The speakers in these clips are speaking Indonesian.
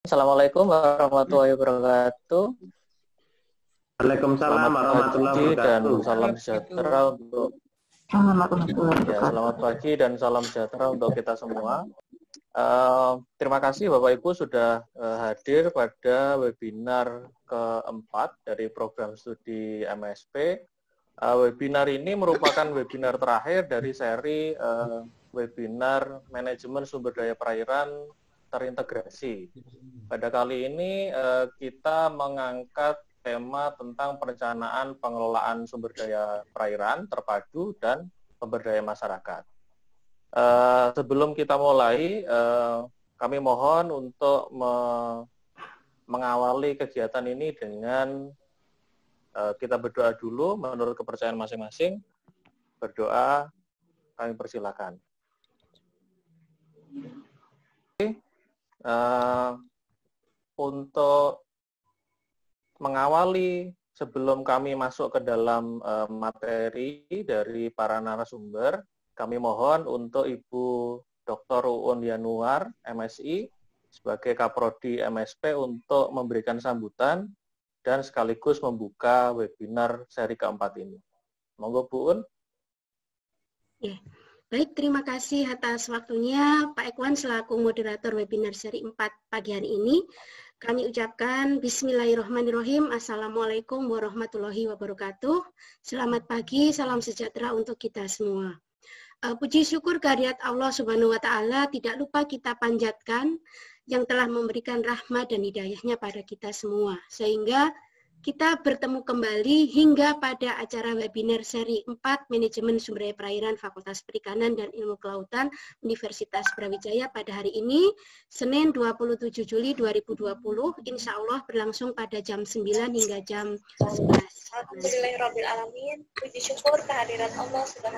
Assalamualaikum warahmatullahi wabarakatuh. Waalaikumsalam warahmatullahi wabarakatuh. Dan salam sejahtera untuk ya, selamat pagi dan salam sejahtera untuk kita semua. Uh, terima kasih Bapak Ibu sudah uh, hadir pada webinar keempat dari program studi MSP. Uh, eh, webinar ini merupakan webinar terakhir dari seri uh, webinar manajemen sumber daya perairan terintegrasi. Hmm. Pada kali ini uh, kita mengangkat tema tentang perencanaan pengelolaan sumber daya perairan terpadu dan pemberdayaan masyarakat. Uh, sebelum kita mulai, uh, kami mohon untuk me mengawali kegiatan ini dengan uh, kita berdoa dulu menurut kepercayaan masing-masing. Berdoa, kami persilakan uh, untuk mengawali sebelum kami masuk ke dalam uh, materi dari para narasumber, kami mohon untuk Ibu Dr. Uun Yanuar, MSI, sebagai Kaprodi MSP untuk memberikan sambutan dan sekaligus membuka webinar seri keempat ini. Monggo Bu Un. Yeah. Baik, terima kasih atas waktunya Pak Ekwan selaku moderator webinar seri 4 pagi hari ini. Kami ucapkan Bismillahirrahmanirrahim. Assalamualaikum warahmatullahi wabarakatuh. Selamat pagi, salam sejahtera untuk kita semua. Eh, puji syukur kehadirat Allah Subhanahu wa taala tidak lupa kita panjatkan yang telah memberikan rahmat dan hidayahnya pada kita semua sehingga kita bertemu kembali hingga pada acara webinar seri 4 Manajemen Sumber Daya Perairan Fakultas Perikanan dan Ilmu Kelautan Universitas Brawijaya pada hari ini, Senin 27 Juli 2020, insya Allah berlangsung pada jam 9 hingga jam 11. Alhamdulillahirrahmanirrahim. Puji syukur kehadiran Allah SWT.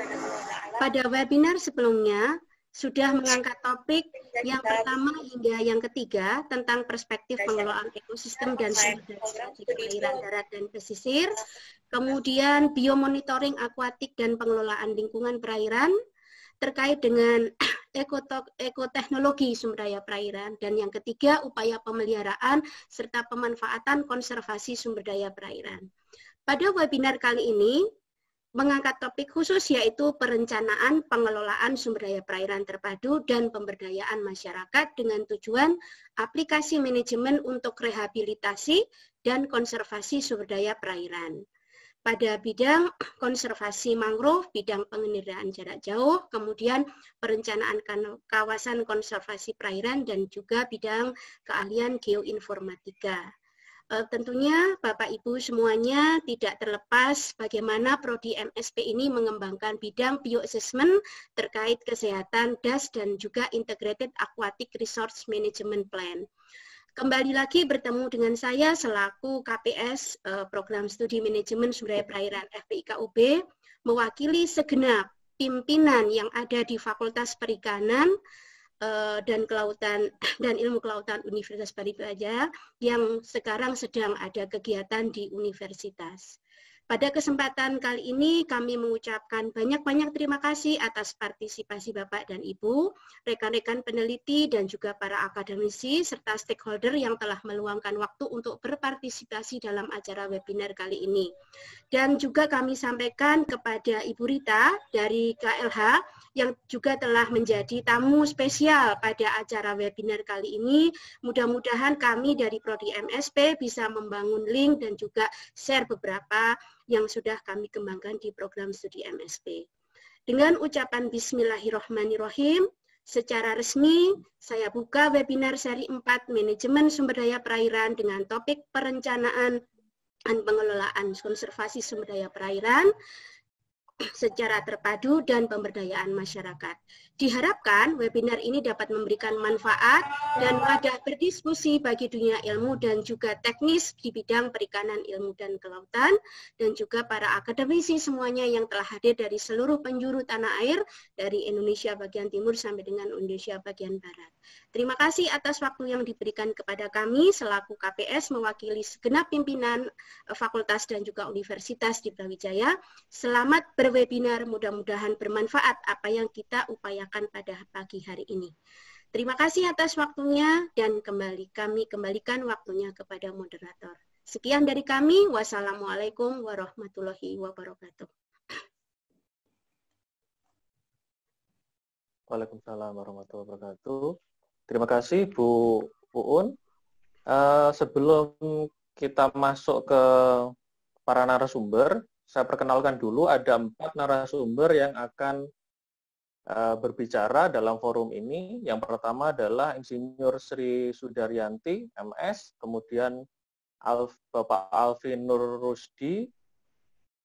Pada webinar sebelumnya, sudah mengangkat topik yang pertama hingga yang ketiga tentang perspektif pengelolaan ekosistem dan sumber daya perairan darat dan pesisir, nah, kemudian biomonitoring akuatik dan pengelolaan lingkungan perairan terkait dengan ekoteknologi sumber daya perairan dan yang ketiga upaya pemeliharaan serta pemanfaatan konservasi sumber daya perairan. Pada webinar kali ini mengangkat topik khusus yaitu perencanaan pengelolaan sumber daya perairan terpadu dan pemberdayaan masyarakat dengan tujuan aplikasi manajemen untuk rehabilitasi dan konservasi sumber daya perairan. Pada bidang konservasi mangrove, bidang pengendalian jarak jauh, kemudian perencanaan kan-, kawasan konservasi perairan dan juga bidang keahlian geoinformatika. Eh, tentunya Bapak Ibu semuanya tidak terlepas bagaimana prodi MSP ini mengembangkan bidang bioassessment terkait kesehatan DAS dan juga Integrated Aquatic Resource Management Plan. Kembali lagi bertemu dengan saya selaku KPS eh, Program Studi Manajemen Sumber Daya Perairan FPIKUB mewakili segenap pimpinan yang ada di Fakultas Perikanan Eh, dan kelautan dan ilmu kelautan Universitas Baribaja yang sekarang sedang ada kegiatan di universitas. Pada kesempatan kali ini kami mengucapkan banyak-banyak terima kasih atas partisipasi Bapak dan Ibu, rekan-rekan peneliti dan juga para akademisi serta stakeholder yang telah meluangkan waktu untuk berpartisipasi dalam acara webinar kali ini. Dan juga kami sampaikan kepada Ibu Rita dari KLH yang juga telah menjadi tamu spesial pada acara webinar kali ini. Mudah-mudahan kami dari Prodi MSP bisa membangun link dan juga share beberapa yang sudah kami kembangkan di program studi MSP. Dengan ucapan Bismillahirrahmanirrahim, secara resmi saya buka webinar seri 4 Manajemen Sumber Daya Perairan dengan topik perencanaan dan pengelolaan konservasi sumber daya perairan secara terpadu dan pemberdayaan masyarakat. Diharapkan webinar ini dapat memberikan manfaat dan wadah berdiskusi bagi dunia ilmu dan juga teknis di bidang perikanan ilmu dan kelautan dan juga para akademisi semuanya yang telah hadir dari seluruh penjuru tanah air dari Indonesia bagian timur sampai dengan Indonesia bagian barat. Terima kasih atas waktu yang diberikan kepada kami selaku KPS mewakili segenap pimpinan eh, fakultas dan juga universitas di Brawijaya. Selamat berwebinar, mudah-mudahan bermanfaat apa yang kita upayakan pada pagi hari ini. Terima kasih atas waktunya dan kembali kami kembalikan waktunya kepada moderator. Sekian dari kami. Wassalamualaikum warahmatullahi wabarakatuh. Waalaikumsalam warahmatullahi wabarakatuh. Terima kasih Bu Uun. Uh, sebelum kita masuk ke para narasumber, saya perkenalkan dulu ada empat narasumber yang akan Eh, berbicara dalam forum ini. Yang pertama adalah Insinyur Sri Sudaryanti, MS, kemudian Alf, Bapak Alvin Nur Rusdi,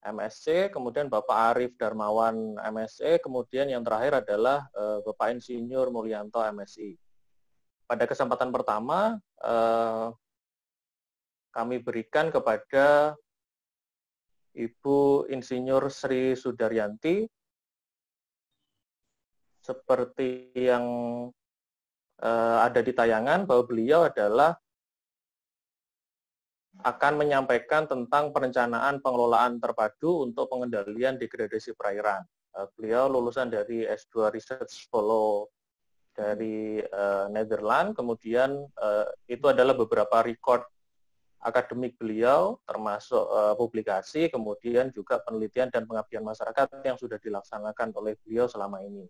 MSc, kemudian Bapak Arif Darmawan, MSc, kemudian yang terakhir adalah eh, Bapak Insinyur Mulyanto, MSI. Pada kesempatan pertama, eh, kami berikan kepada Ibu Insinyur Sri Sudaryanti seperti yang uh, ada di tayangan bahwa beliau adalah akan menyampaikan tentang perencanaan pengelolaan terpadu untuk pengendalian degradasi perairan. Uh, beliau lulusan dari S2 Research Fellow dari uh, eh, Netherlands, kemudian uh, itu adalah beberapa record akademik beliau, termasuk uh, publikasi, kemudian juga penelitian dan pengabdian masyarakat yang sudah dilaksanakan oleh beliau selama ini.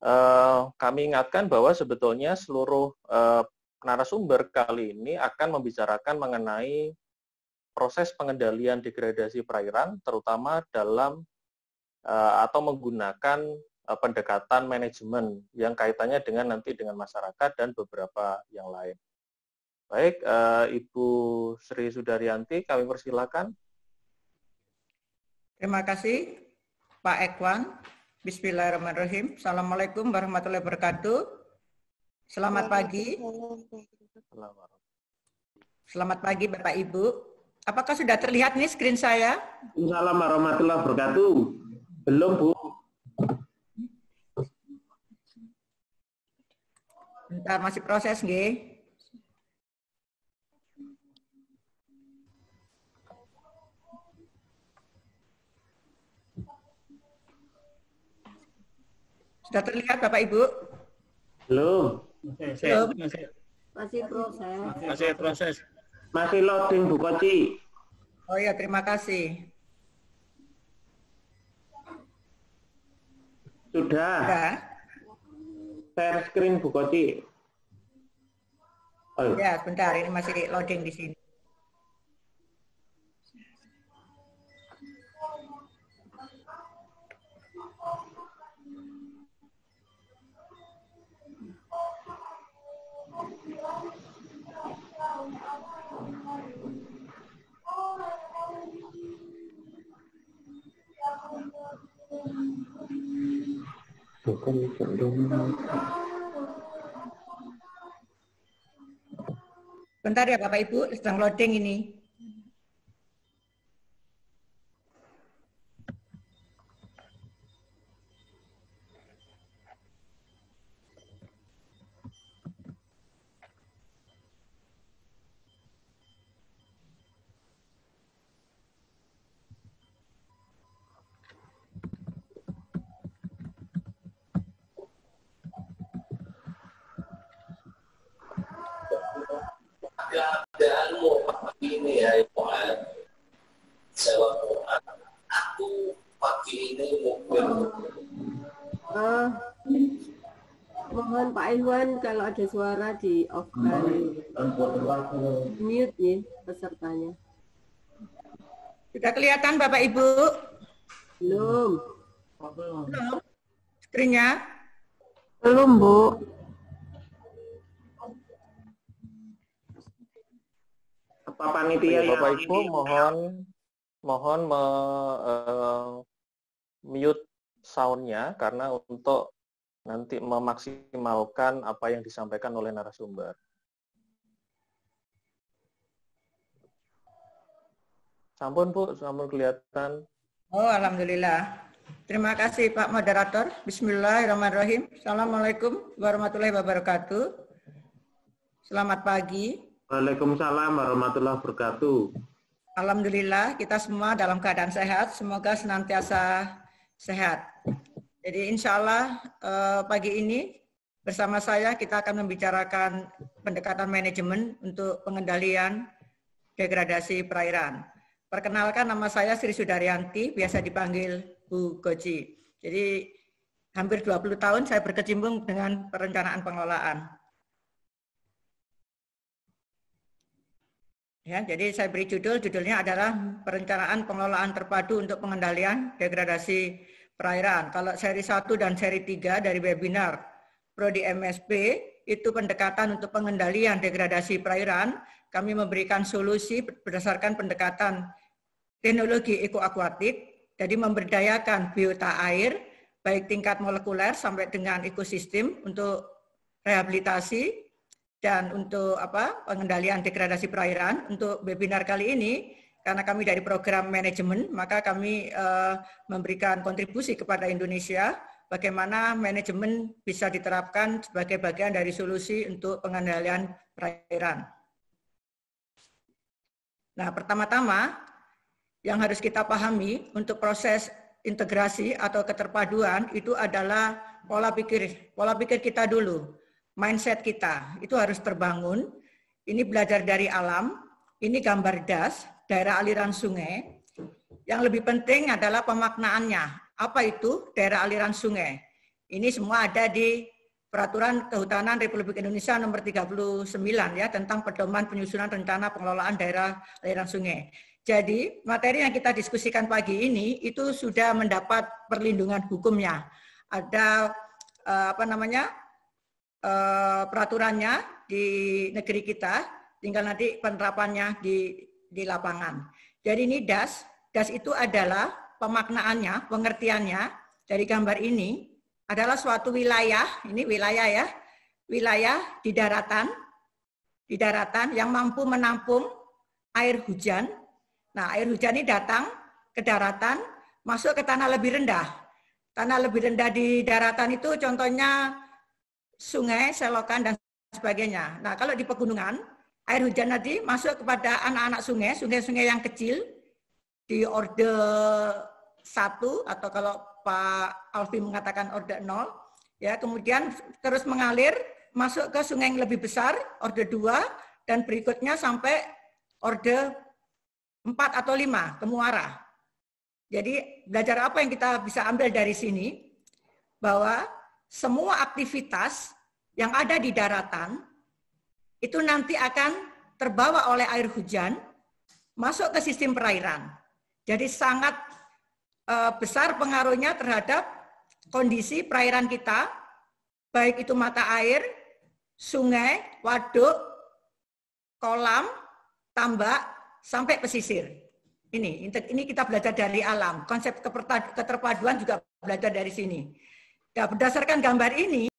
Eh, kami ingatkan bahwa sebetulnya seluruh eh, narasumber kali ini akan membicarakan mengenai proses pengendalian degradasi perairan, terutama dalam eh, atau menggunakan pendekatan manajemen yang kaitannya dengan nanti dengan masyarakat dan beberapa yang lain. Baik, Ibu Sri Sudaryanti, kami persilakan. Terima kasih, Pak Ekwan. Bismillahirrahmanirrahim. Assalamualaikum warahmatullahi wabarakatuh. Selamat pagi. Selamat pagi Bapak Ibu. Apakah sudah terlihat nih screen saya? Assalamualaikum warahmatullahi wabarakatuh. Belum Bu. Bentar masih proses nggih. Sudah terlihat Bapak Ibu? Belum. Masih, Belum. Masih. masih proses. Masih proses. Masih loading Bu Koci. Oh ya, terima kasih. Sudah. Sudah. Share screen Bu Koci. Oh. Iya. Ya, sebentar ini masih loading di sini. bukan untuk Bentar ya Bapak Ibu, sedang loading ini. kalau ada suara di off iya. Mute ya pesertanya. Sudah kelihatan Bapak Ibu? Belum. Belum. Screennya? Belum, Bu. apa Panitia ya. Bapak Ibu mohon mohon me, uh, mute soundnya karena untuk nanti memaksimalkan apa yang disampaikan oleh narasumber. Sampun Bu, sampun kelihatan. Oh, alhamdulillah. Terima kasih Pak Moderator. Bismillahirrahmanirrahim. Assalamualaikum warahmatullahi wabarakatuh. Selamat pagi. Waalaikumsalam warahmatullahi wabarakatuh. Alhamdulillah kita semua dalam keadaan sehat. Semoga senantiasa sehat. Jadi insya Allah uh, pagi ini bersama saya kita akan membicarakan pendekatan manajemen untuk pengendalian degradasi perairan. Perkenalkan nama saya Sri Sudaryanti, biasa dipanggil Bu Goji. Jadi hampir 20 tahun saya berkecimpung dengan perencanaan pengelolaan. Ya, jadi saya beri judul, judulnya adalah perencanaan pengelolaan terpadu untuk pengendalian degradasi perairan. Kalau seri 1 dan seri 3 dari webinar Prodi MSP itu pendekatan untuk pengendalian degradasi perairan, kami memberikan solusi berdasarkan pendekatan teknologi ekoakuatik, jadi memberdayakan biota air, baik tingkat molekuler sampai dengan ekosistem untuk rehabilitasi dan untuk apa pengendalian degradasi perairan. Untuk webinar kali ini, karena kami dari program manajemen, maka kami uh, memberikan kontribusi kepada Indonesia bagaimana manajemen bisa diterapkan sebagai bagian dari solusi untuk pengendalian perairan. Nah, pertama-tama yang harus kita pahami untuk proses integrasi atau keterpaduan itu adalah pola pikir, pola pikir kita dulu, mindset kita itu harus terbangun. Ini belajar dari alam, ini gambar das, daerah aliran sungai. Yang lebih penting adalah pemaknaannya. Apa itu daerah aliran sungai? Ini semua ada di Peraturan Kehutanan Republik Indonesia nomor 39 ya tentang pedoman penyusunan rencana pengelolaan daerah aliran sungai. Jadi materi yang kita diskusikan pagi ini itu sudah mendapat perlindungan hukumnya. Ada eh, apa namanya eh, peraturannya di negeri kita, tinggal nanti penerapannya di di lapangan. Jadi ini das, das itu adalah pemaknaannya, pengertiannya dari gambar ini adalah suatu wilayah, ini wilayah ya, wilayah di daratan, di daratan yang mampu menampung air hujan. Nah, air hujan ini datang ke daratan, masuk ke tanah lebih rendah. Tanah lebih rendah di daratan itu contohnya sungai, selokan, dan sebagainya. Nah, kalau di pegunungan, air hujan tadi masuk kepada anak-anak sungai, sungai-sungai yang kecil di orde satu atau kalau Pak Alfi mengatakan orde nol, ya kemudian terus mengalir masuk ke sungai yang lebih besar, orde dua dan berikutnya sampai orde empat atau lima ke Muara. Jadi belajar apa yang kita bisa ambil dari sini bahwa semua aktivitas yang ada di daratan itu nanti akan terbawa oleh air hujan masuk ke sistem perairan. Jadi sangat e, besar pengaruhnya terhadap kondisi perairan kita, baik itu mata air, sungai, waduk, kolam, tambak, sampai pesisir. Ini, ini kita belajar dari alam. Konsep keterpaduan juga belajar dari sini. Nah, berdasarkan gambar ini,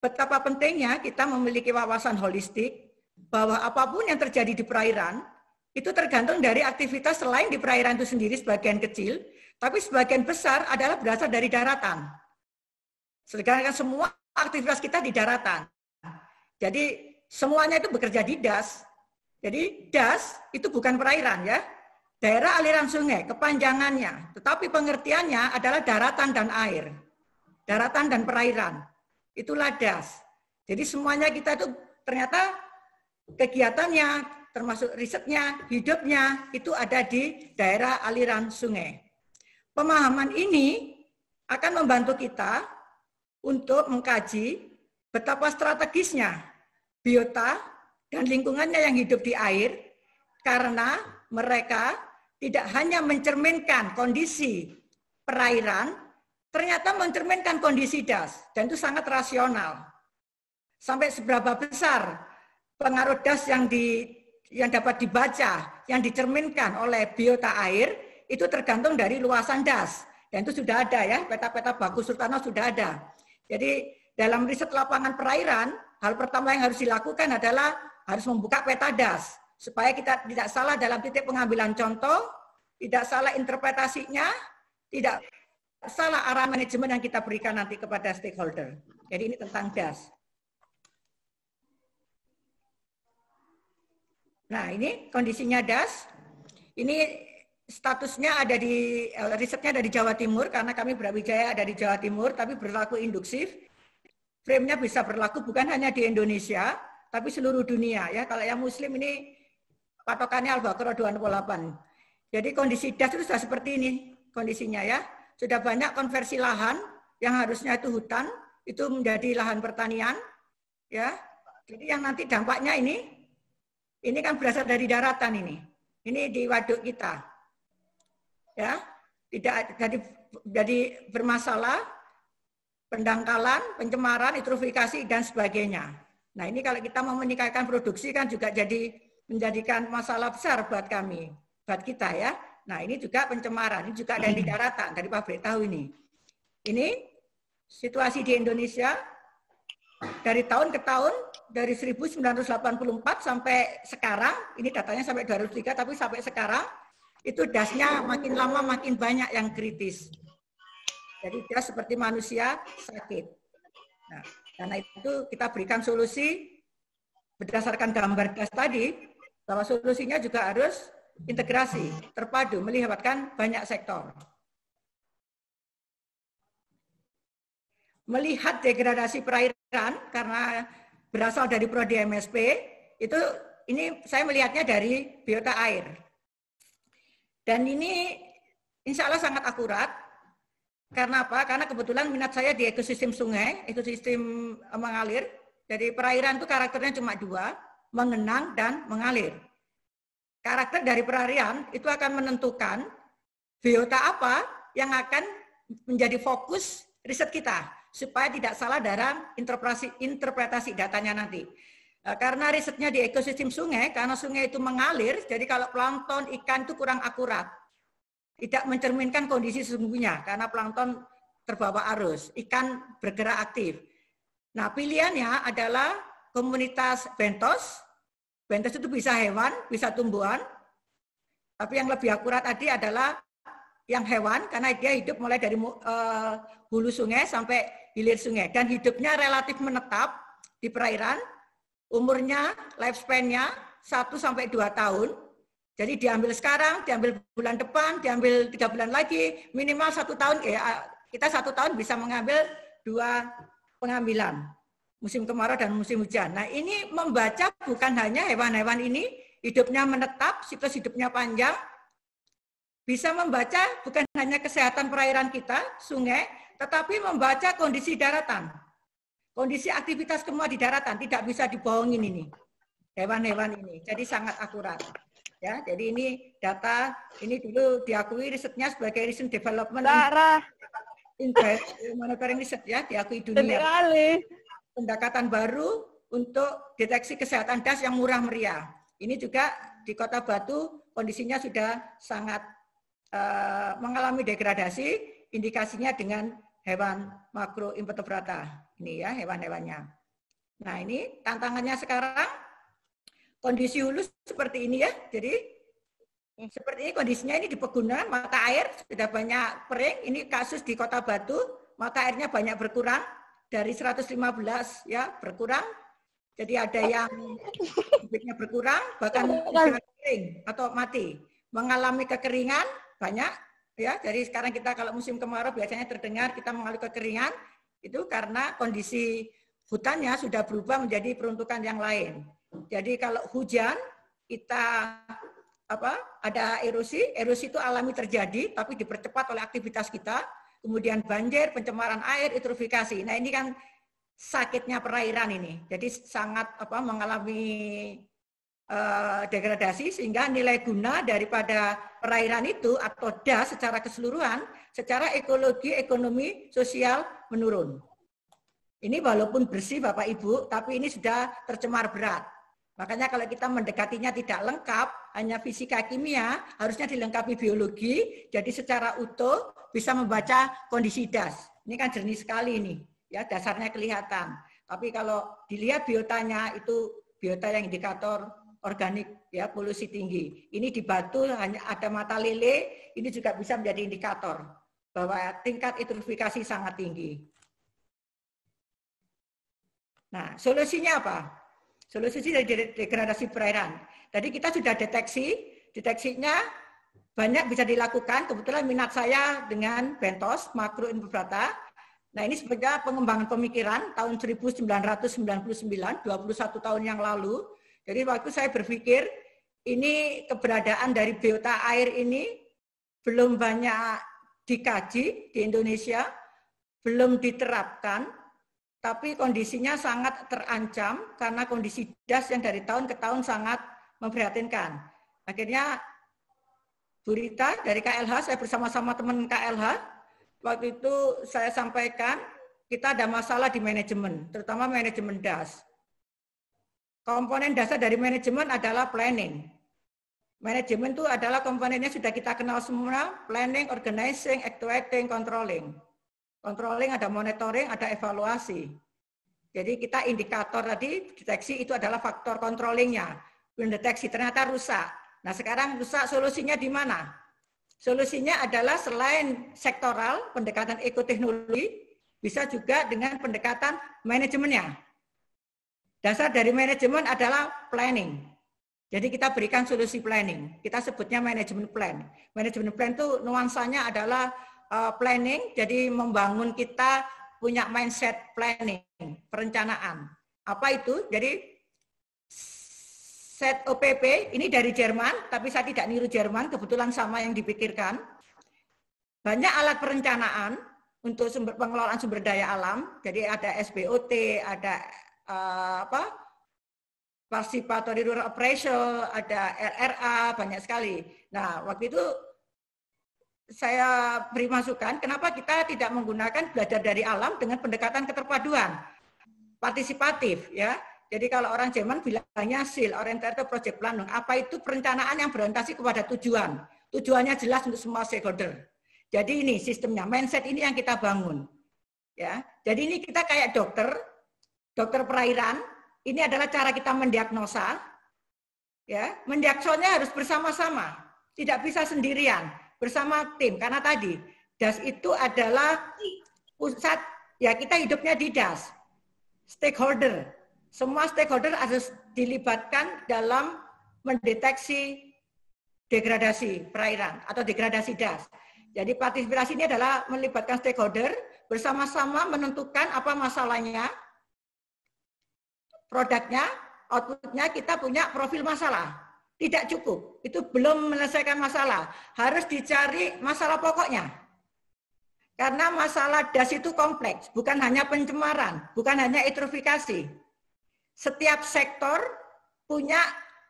betapa pentingnya kita memiliki wawasan holistik bahwa apapun yang terjadi di perairan itu tergantung dari aktivitas selain di perairan itu sendiri sebagian kecil, tapi sebagian besar adalah berasal dari daratan. Sedangkan semua aktivitas kita di daratan. Jadi semuanya itu bekerja di das. Jadi das itu bukan perairan ya. Daerah aliran sungai, kepanjangannya. Tetapi pengertiannya adalah daratan dan air. Daratan dan perairan itu LADAS. Jadi semuanya kita itu ternyata kegiatannya, termasuk risetnya, hidupnya, itu ada di daerah aliran sungai. Pemahaman ini akan membantu kita untuk mengkaji betapa strategisnya biota dan lingkungannya yang hidup di air karena mereka tidak hanya mencerminkan kondisi perairan ternyata mencerminkan kondisi das dan itu sangat rasional. Sampai seberapa besar pengaruh das yang di yang dapat dibaca, yang dicerminkan oleh biota air itu tergantung dari luasan das. Dan itu sudah ada ya, peta-peta bagus Sultana sudah ada. Jadi dalam riset lapangan perairan, hal pertama yang harus dilakukan adalah harus membuka peta das supaya kita tidak salah dalam titik pengambilan contoh, tidak salah interpretasinya, tidak salah arah manajemen yang kita berikan nanti kepada stakeholder. Jadi ini tentang DAS. Nah, ini kondisinya DAS. Ini statusnya ada di eh, risetnya ada di Jawa Timur karena kami Brawijaya ada di Jawa Timur tapi berlaku induksif. Frame-nya bisa berlaku bukan hanya di Indonesia tapi seluruh dunia ya. Kalau yang muslim ini patokannya Al-Baqarah 28. Jadi kondisi DAS itu sudah seperti ini kondisinya ya sudah banyak konversi lahan yang harusnya itu hutan itu menjadi lahan pertanian ya jadi yang nanti dampaknya ini ini kan berasal dari daratan ini ini di waduk kita ya tidak jadi jadi bermasalah pendangkalan pencemaran eutrofikasi dan sebagainya nah ini kalau kita mau meningkatkan produksi kan juga jadi menjadikan masalah besar buat kami buat kita ya Nah ini juga pencemaran, ini juga ada hmm. di daratan, dari pabrik tahu ini. Ini situasi di Indonesia dari tahun ke tahun dari 1984 sampai sekarang ini datanya sampai 2003 tapi sampai sekarang itu dasnya makin lama makin banyak yang kritis jadi dia seperti manusia sakit nah, karena itu kita berikan solusi berdasarkan gambar das tadi bahwa solusinya juga harus integrasi, terpadu, melibatkan banyak sektor. Melihat degradasi perairan karena berasal dari prodi MSP, itu ini saya melihatnya dari biota air. Dan ini insya Allah sangat akurat. Karena apa? Karena kebetulan minat saya di ekosistem sungai, ekosistem eh, mengalir. Jadi perairan itu karakternya cuma dua, mengenang dan mengalir karakter dari perarian itu akan menentukan biota apa yang akan menjadi fokus riset kita supaya tidak salah dalam interpretasi interpretasi datanya nanti. Eh, karena risetnya di ekosistem sungai, karena sungai itu mengalir, jadi kalau plankton ikan itu kurang akurat. Tidak mencerminkan kondisi sesungguhnya karena plankton terbawa arus, ikan bergerak aktif. Nah, pilihannya adalah komunitas bentos Bentes itu bisa hewan, bisa tumbuhan. Tapi yang lebih akurat tadi adalah yang hewan karena dia hidup mulai dari uh, hulu sungai sampai hilir sungai dan hidupnya relatif menetap di perairan. Umurnya lifespan-nya 1 sampai 2 tahun. Jadi diambil sekarang, diambil bulan depan, diambil tiga bulan lagi, minimal satu tahun ya kita satu tahun bisa mengambil dua pengambilan musim kemarau dan musim hujan. Nah ini membaca bukan hanya hewan-hewan ini hidupnya menetap, siklus hidupnya panjang, bisa membaca bukan hanya kesehatan perairan kita, sungai, tetapi membaca kondisi daratan. Kondisi aktivitas semua di daratan, tidak bisa dibohongin ini. Hewan-hewan ini, jadi sangat akurat. Ya, jadi ini data ini dulu diakui risetnya sebagai riset development. darah In, in monitoring riset ya diakui dunia. Sekali pendekatan baru untuk deteksi kesehatan das yang murah meriah. Ini juga di Kota Batu kondisinya sudah sangat uh, mengalami degradasi, indikasinya dengan hewan makroinvertebrata. Ini ya hewan-hewannya. Nah ini tantangannya sekarang kondisi hulu seperti ini ya. Jadi seperti ini kondisinya ini di Pegunungan, mata air sudah banyak kering. Ini kasus di Kota Batu, mata airnya banyak berkurang dari 115 ya berkurang. Jadi ada oh. yang bibitnya berkurang bahkan kering atau mati. Mengalami kekeringan banyak ya. Jadi sekarang kita kalau musim kemarau biasanya terdengar kita mengalami kekeringan itu karena kondisi hutannya sudah berubah menjadi peruntukan yang lain. Jadi kalau hujan kita apa ada erosi, erosi itu alami terjadi tapi dipercepat oleh aktivitas kita kemudian banjir, pencemaran air, eutrofikasi. Nah ini kan sakitnya perairan ini, jadi sangat apa mengalami eh, degradasi sehingga nilai guna daripada perairan itu atau das secara keseluruhan, secara ekologi, ekonomi, sosial menurun. Ini walaupun bersih Bapak Ibu, tapi ini sudah tercemar berat. Makanya kalau kita mendekatinya tidak lengkap, hanya fisika kimia, harusnya dilengkapi biologi, jadi secara utuh bisa membaca kondisi das. Ini kan jernih sekali ini, ya dasarnya kelihatan. Tapi kalau dilihat biotanya itu biota yang indikator organik ya polusi tinggi. Ini di Batu hanya ada mata lele, ini juga bisa menjadi indikator bahwa tingkat eutrofikasi sangat tinggi. Nah, solusinya apa? Solusi dari degradasi perairan. Tadi kita sudah deteksi, deteksinya banyak bisa dilakukan. Kebetulan minat saya dengan bentos, makro invertebrata. Nah ini sebagai pengembangan pemikiran tahun 1999, 21 tahun yang lalu. Jadi waktu saya berpikir ini keberadaan dari biota air ini belum banyak dikaji di Indonesia, belum diterapkan, tapi kondisinya sangat terancam karena kondisi das yang dari tahun ke tahun sangat memprihatinkan. Akhirnya Bu Rita dari KLH, saya bersama-sama teman KLH, waktu itu saya sampaikan kita ada masalah di manajemen, terutama manajemen das. Komponen dasar dari manajemen adalah planning. Manajemen itu adalah komponennya sudah kita kenal semua, planning, organizing, actuating, controlling Controlling ada monitoring, ada evaluasi. Jadi kita indikator tadi deteksi itu adalah faktor controllingnya. deteksi ternyata rusak. Nah sekarang rusak solusinya di mana? Solusinya adalah selain sektoral pendekatan ekoteknologi, bisa juga dengan pendekatan manajemennya. Dasar dari manajemen adalah planning. Jadi kita berikan solusi planning. Kita sebutnya manajemen plan. Manajemen plan itu nuansanya adalah Eh, planning, jadi membangun kita punya mindset planning, perencanaan. Apa itu? Jadi set OPP ini dari Jerman, tapi saya tidak niru Jerman, kebetulan sama yang dipikirkan. Banyak alat perencanaan untuk sumber, pengelolaan sumber daya alam. Jadi ada SBOT, ada uh, apa? Participatory Rural Appraisal, ada RRA, banyak sekali. Nah, waktu itu saya beri masukan, kenapa kita tidak menggunakan belajar dari alam dengan pendekatan keterpaduan, partisipatif, ya. Jadi kalau orang Jerman bilangnya SIL, Oriented Project Planning, apa itu perencanaan yang berorientasi kepada tujuan. Tujuannya jelas untuk semua stakeholder. Jadi ini sistemnya, mindset ini yang kita bangun. Ya, jadi ini kita kayak dokter, dokter perairan, ini adalah cara kita mendiagnosa. Ya, mendiagnosanya harus bersama-sama, tidak bisa sendirian bersama tim. Karena tadi DAS itu adalah pusat ya kita hidupnya di DAS. Stakeholder, semua stakeholder harus dilibatkan dalam mendeteksi degradasi perairan atau degradasi DAS. Jadi partisipasi ini adalah melibatkan stakeholder bersama-sama menentukan apa masalahnya, produknya, outputnya kita punya profil masalah tidak cukup. Itu belum menyelesaikan masalah. Harus dicari masalah pokoknya. Karena masalah das itu kompleks, bukan hanya pencemaran, bukan hanya eutrofikasi. Setiap sektor punya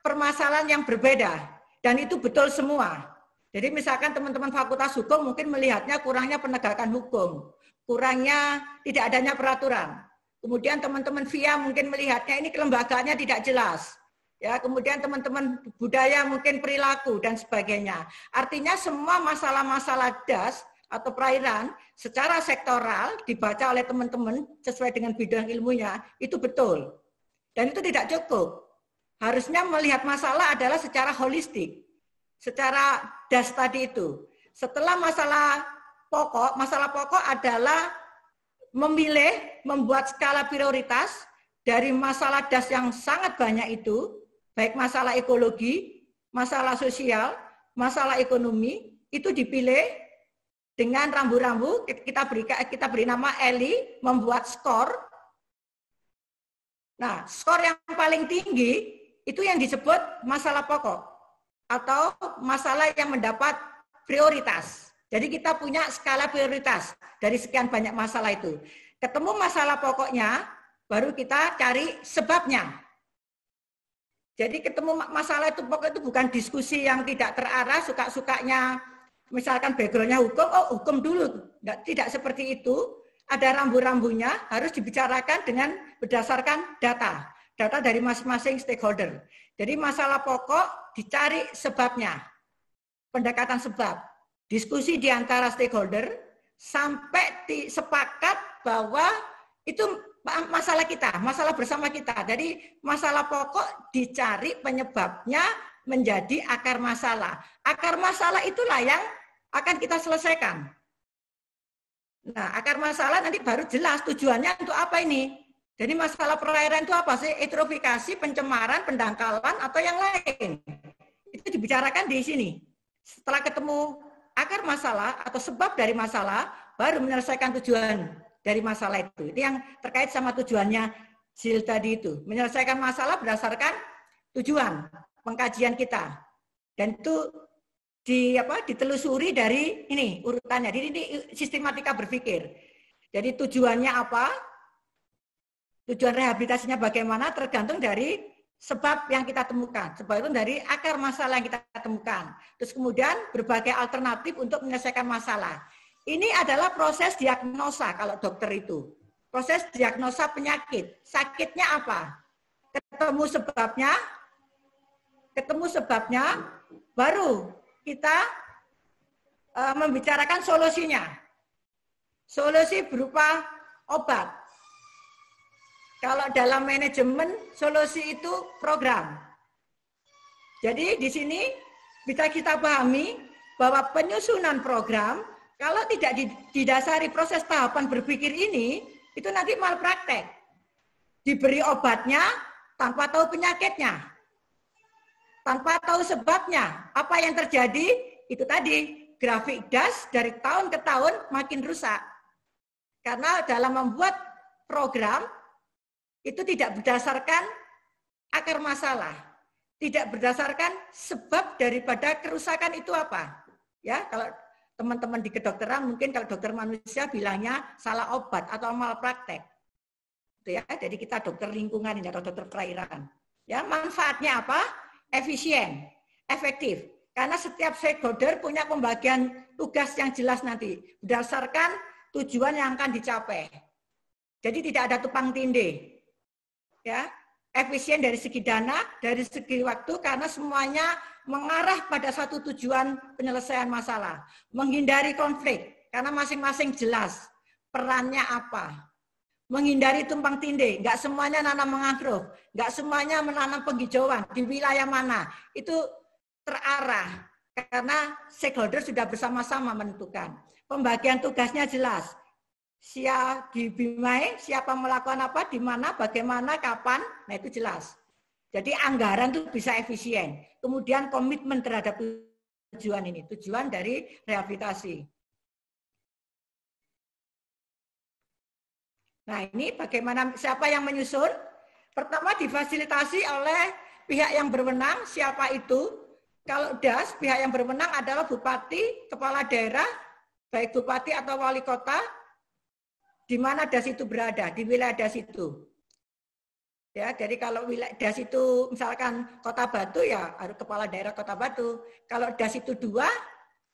permasalahan yang berbeda dan itu betul semua. Jadi misalkan teman-teman fakultas hukum mungkin melihatnya kurangnya penegakan hukum, kurangnya tidak adanya peraturan. Kemudian teman-teman VIA mungkin melihatnya ini kelembagaannya tidak jelas ya kemudian teman-teman budaya mungkin perilaku dan sebagainya. Artinya semua masalah-masalah das atau perairan secara sektoral dibaca oleh teman-teman sesuai dengan bidang ilmunya itu betul. Dan itu tidak cukup. Harusnya melihat masalah adalah secara holistik, secara das tadi itu. Setelah masalah pokok, masalah pokok adalah memilih, membuat skala prioritas dari masalah das yang sangat banyak itu, baik masalah ekologi, masalah sosial, masalah ekonomi itu dipilih dengan rambu-rambu kita beri kita beri nama Eli membuat skor. Nah, skor yang paling tinggi itu yang disebut masalah pokok atau masalah yang mendapat prioritas. Jadi kita punya skala prioritas dari sekian banyak masalah itu. Ketemu masalah pokoknya, baru kita cari sebabnya. Jadi ketemu masalah itu pokoknya itu bukan diskusi yang tidak terarah, suka-sukanya misalkan backgroundnya hukum, oh hukum dulu. tidak tidak seperti itu, ada rambu-rambunya harus dibicarakan dengan berdasarkan data. Data dari masing-masing stakeholder. Jadi masalah pokok dicari sebabnya, pendekatan sebab. Diskusi di antara stakeholder sampai di, sepakat bahwa itu masalah kita, masalah bersama kita. Jadi masalah pokok dicari penyebabnya menjadi akar masalah. Akar masalah itulah yang akan kita selesaikan. Nah, akar masalah nanti baru jelas tujuannya untuk apa ini. Jadi masalah perairan itu apa sih? Eutrofikasi, pencemaran, pendangkalan, atau yang lain. Itu dibicarakan di sini. Setelah ketemu akar masalah atau sebab dari masalah, baru menyelesaikan tujuan dari masalah itu. Itu yang terkait sama tujuannya SIL tadi itu. Menyelesaikan masalah berdasarkan tujuan pengkajian kita. Dan itu di apa ditelusuri dari ini urutannya. Jadi ini sistematika berpikir. Jadi tujuannya apa? Tujuan rehabilitasinya bagaimana tergantung dari sebab yang kita temukan. Sebab itu dari akar masalah yang kita temukan. Terus kemudian berbagai alternatif untuk menyelesaikan masalah. Ini adalah proses diagnosa kalau dokter itu. Proses diagnosa penyakit. Sakitnya apa? Ketemu sebabnya, ketemu sebabnya, baru kita e, membicarakan solusinya. Solusi berupa obat. Kalau dalam manajemen, solusi itu program. Jadi di sini bisa kita pahami bahwa penyusunan program kalau tidak didasari proses tahapan berpikir ini, itu nanti malpraktek. Diberi obatnya tanpa tahu penyakitnya. Tanpa tahu sebabnya. Apa yang terjadi? Itu tadi, grafik das dari tahun ke tahun makin rusak. Karena dalam membuat program, itu tidak berdasarkan akar masalah. Tidak berdasarkan sebab daripada kerusakan itu apa. Ya, kalau teman-teman di kedokteran mungkin kalau dokter manusia bilangnya salah obat atau malpraktek. Gitu ya. Jadi kita dokter lingkungan ini atau dokter perairan. Ya, manfaatnya apa? Efisien, efektif. Karena setiap stakeholder punya pembagian tugas yang jelas nanti berdasarkan tujuan yang akan dicapai. Jadi tidak ada tupang tindih. Ya, efisien dari segi dana, dari segi waktu, karena semuanya mengarah pada satu tujuan penyelesaian masalah. Menghindari konflik, karena masing-masing jelas perannya apa. Menghindari tumpang tindih, nggak semuanya nanam mengagro, nggak semuanya menanam penghijauan di wilayah mana. Itu terarah, karena stakeholder sudah bersama-sama menentukan. Pembagian tugasnya jelas, siapa dibimai, siapa melakukan apa, di mana, bagaimana, kapan, nah itu jelas. Jadi anggaran itu bisa efisien. Kemudian komitmen terhadap tujuan ini, tujuan dari rehabilitasi. Nah ini bagaimana siapa yang menyusun? Pertama difasilitasi oleh pihak yang berwenang, siapa itu? Kalau DAS, pihak yang berwenang adalah bupati, kepala daerah, baik bupati atau wali kota, di mana das itu berada, di wilayah das itu. Ya, jadi kalau wilayah das itu misalkan Kota Batu ya harus kepala daerah Kota Batu. Kalau das itu dua,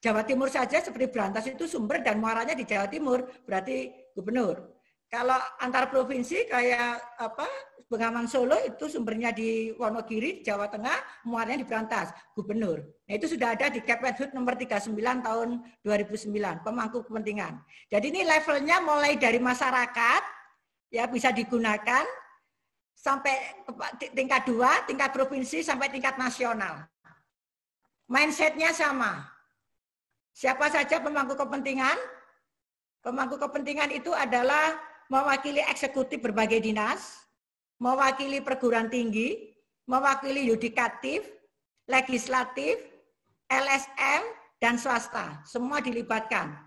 Jawa Timur saja seperti Berantas itu sumber dan muaranya di Jawa Timur, berarti gubernur. Kalau antar provinsi kayak apa Bengawan Solo itu sumbernya di Wonogiri, Jawa Tengah, muaranya di Brantas, Gubernur. Nah itu sudah ada di Kepres Hut nomor 39 tahun 2009, pemangku kepentingan. Jadi ini levelnya mulai dari masyarakat, ya bisa digunakan, sampai tingkat dua, tingkat provinsi, sampai tingkat nasional. Mindsetnya sama. Siapa saja pemangku kepentingan? Pemangku kepentingan itu adalah mewakili eksekutif berbagai dinas, mewakili perguruan tinggi, mewakili yudikatif, legislatif, LSM, dan swasta. Semua dilibatkan.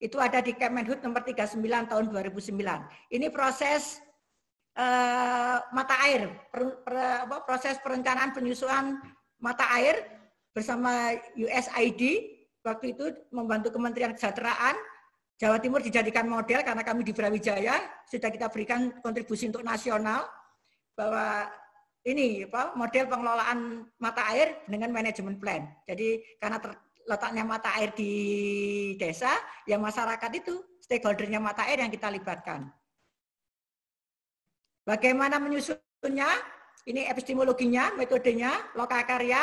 Itu ada di Kemenhut nomor 39 tahun 2009. Ini proses eh, mata air, per, per, apa, proses perencanaan penyusuan mata air bersama USID waktu itu membantu Kementerian Kesejahteraan, Jawa Timur dijadikan model karena kami di Brawijaya sudah kita berikan kontribusi untuk nasional bahwa ini apa, model pengelolaan mata air dengan manajemen plan. Jadi karena letaknya mata air di desa, ya masyarakat itu stakeholdernya mata air yang kita libatkan. Bagaimana menyusunnya? Ini epistemologinya, metodenya, lokakarya,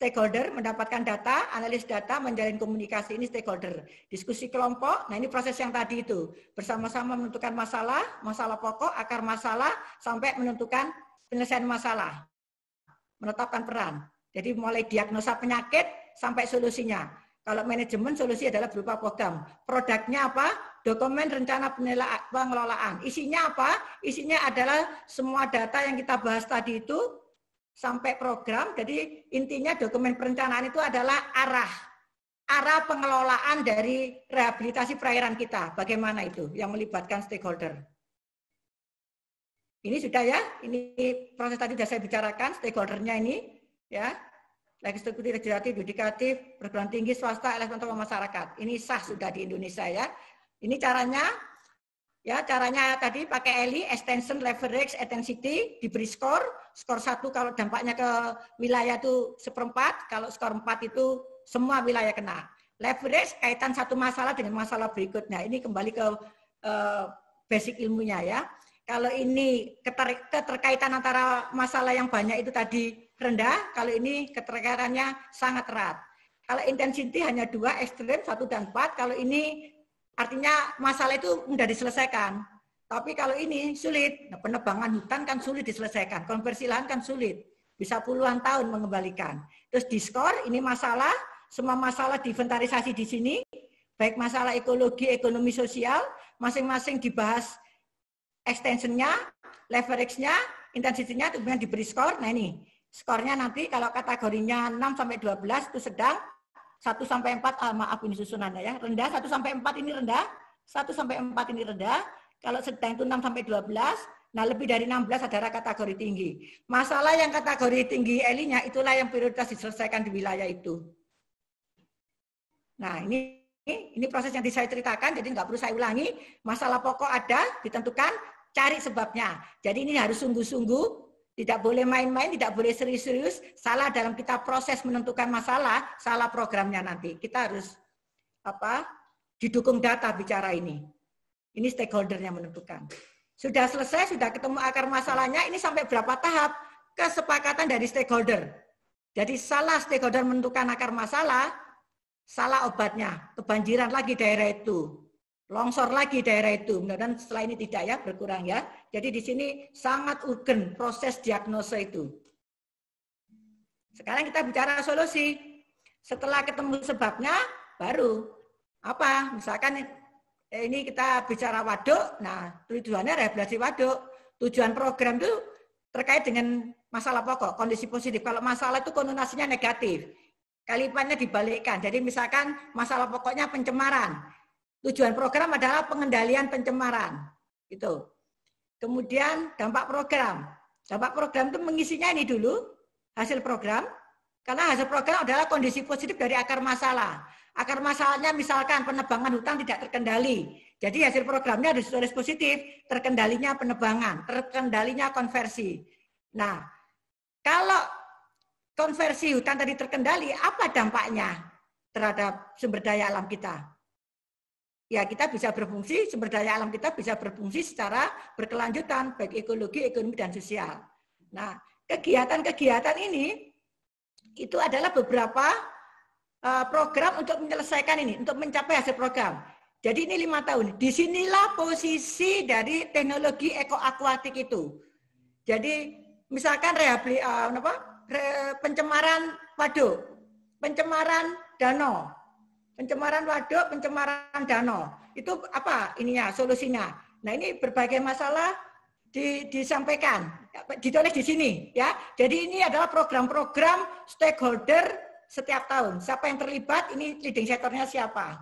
stakeholder mendapatkan data, analis data, menjalin komunikasi ini stakeholder. Diskusi kelompok, nah ini proses yang tadi itu. Bersama-sama menentukan masalah, masalah pokok, akar masalah, sampai menentukan penyelesaian masalah. Menetapkan peran. Jadi mulai diagnosa penyakit sampai solusinya. Kalau manajemen solusi adalah berupa program. Produknya apa? Dokumen rencana pengelolaan. Isinya apa? Isinya adalah semua data yang kita bahas tadi itu sampai program. Jadi intinya dokumen perencanaan itu adalah arah arah pengelolaan dari rehabilitasi perairan kita. Bagaimana itu yang melibatkan stakeholder? Ini sudah ya, ini proses tadi sudah saya bicarakan stakeholdernya ini ya. Eksekutif, legislatif, yudikatif, perguruan tinggi, swasta, elektron masyarakat. Ini sah sudah di Indonesia ya. Ini caranya Ya, caranya tadi pakai ELI, extension, leverage, intensity, diberi skor. Skor satu kalau dampaknya ke wilayah itu seperempat, kalau skor empat itu semua wilayah kena. Leverage kaitan satu masalah dengan masalah berikutnya. Ini kembali ke uh, basic ilmunya ya. Kalau ini keter keterkaitan antara masalah yang banyak itu tadi rendah, kalau ini keterkaitannya sangat erat. Kalau intensity hanya dua, ekstrem, satu dan empat. Kalau ini Artinya masalah itu mudah diselesaikan. Tapi kalau ini sulit, nah penebangan hutan kan sulit diselesaikan, konversi lahan kan sulit, bisa puluhan tahun mengembalikan. Terus diskor, ini masalah, semua masalah diventarisasi di sini, baik masalah ekologi, ekonomi sosial, masing-masing dibahas extensionnya, leverage-nya, intensitinya, kemudian diberi skor. Nah ini, skornya nanti kalau kategorinya 6 sampai 12 itu sedang, 1 sampai 4 ah, maaf ini susunannya ya. Rendah 1 sampai 4 ini rendah, 1 sampai 4 ini rendah. Kalau sedang itu 6 sampai 12. Nah, lebih dari 16 adalah kategori tinggi. Masalah yang kategori tinggi elinya itulah yang prioritas diselesaikan di wilayah itu. Nah, ini ini proses yang saya ceritakan, jadi nggak perlu saya ulangi. Masalah pokok ada, ditentukan, cari sebabnya. Jadi ini harus sungguh-sungguh tidak boleh main-main, tidak boleh serius-serius. Salah dalam kita proses menentukan masalah, salah programnya nanti. Kita harus apa? Didukung data bicara ini. Ini stakeholder yang menentukan. Sudah selesai, sudah ketemu akar masalahnya. Ini sampai berapa tahap kesepakatan dari stakeholder. Jadi salah stakeholder menentukan akar masalah, salah obatnya, kebanjiran lagi daerah itu longsor lagi daerah itu. Mudah-mudahan setelah ini tidak ya berkurang ya. Jadi di sini sangat urgen proses diagnosa itu. Sekarang kita bicara solusi. Setelah ketemu sebabnya, baru apa? Misalkan ini kita bicara waduk, nah tujuannya rehabilitasi waduk. Tujuan program itu terkait dengan masalah pokok, kondisi positif. Kalau masalah itu konotasinya negatif. Kalipannya dibalikkan. Jadi misalkan masalah pokoknya pencemaran Tujuan program adalah pengendalian pencemaran. itu. Kemudian dampak program. Dampak program itu mengisinya ini dulu, hasil program. Karena hasil program adalah kondisi positif dari akar masalah. Akar masalahnya misalkan penebangan hutang tidak terkendali. Jadi hasil programnya harus tulis positif, terkendalinya penebangan, terkendalinya konversi. Nah, kalau konversi hutan tadi terkendali, apa dampaknya terhadap sumber daya alam kita? ya kita bisa berfungsi, sumber daya alam kita bisa berfungsi secara berkelanjutan, baik ekologi, ekonomi, dan sosial. Nah, kegiatan-kegiatan ini itu adalah beberapa eh, program untuk menyelesaikan ini, untuk mencapai hasil program. Jadi ini lima tahun. Disinilah posisi dari teknologi ekoakuatik itu. Jadi misalkan rehabilitasi eh, apa, pencemaran waduk, pencemaran danau, pencemaran waduk, pencemaran danau. Itu apa ininya, solusinya. Nah ini berbagai masalah di, disampaikan, ditulis di sini ya. Jadi ini adalah program-program stakeholder setiap tahun. Siapa yang terlibat, ini leading sektornya siapa.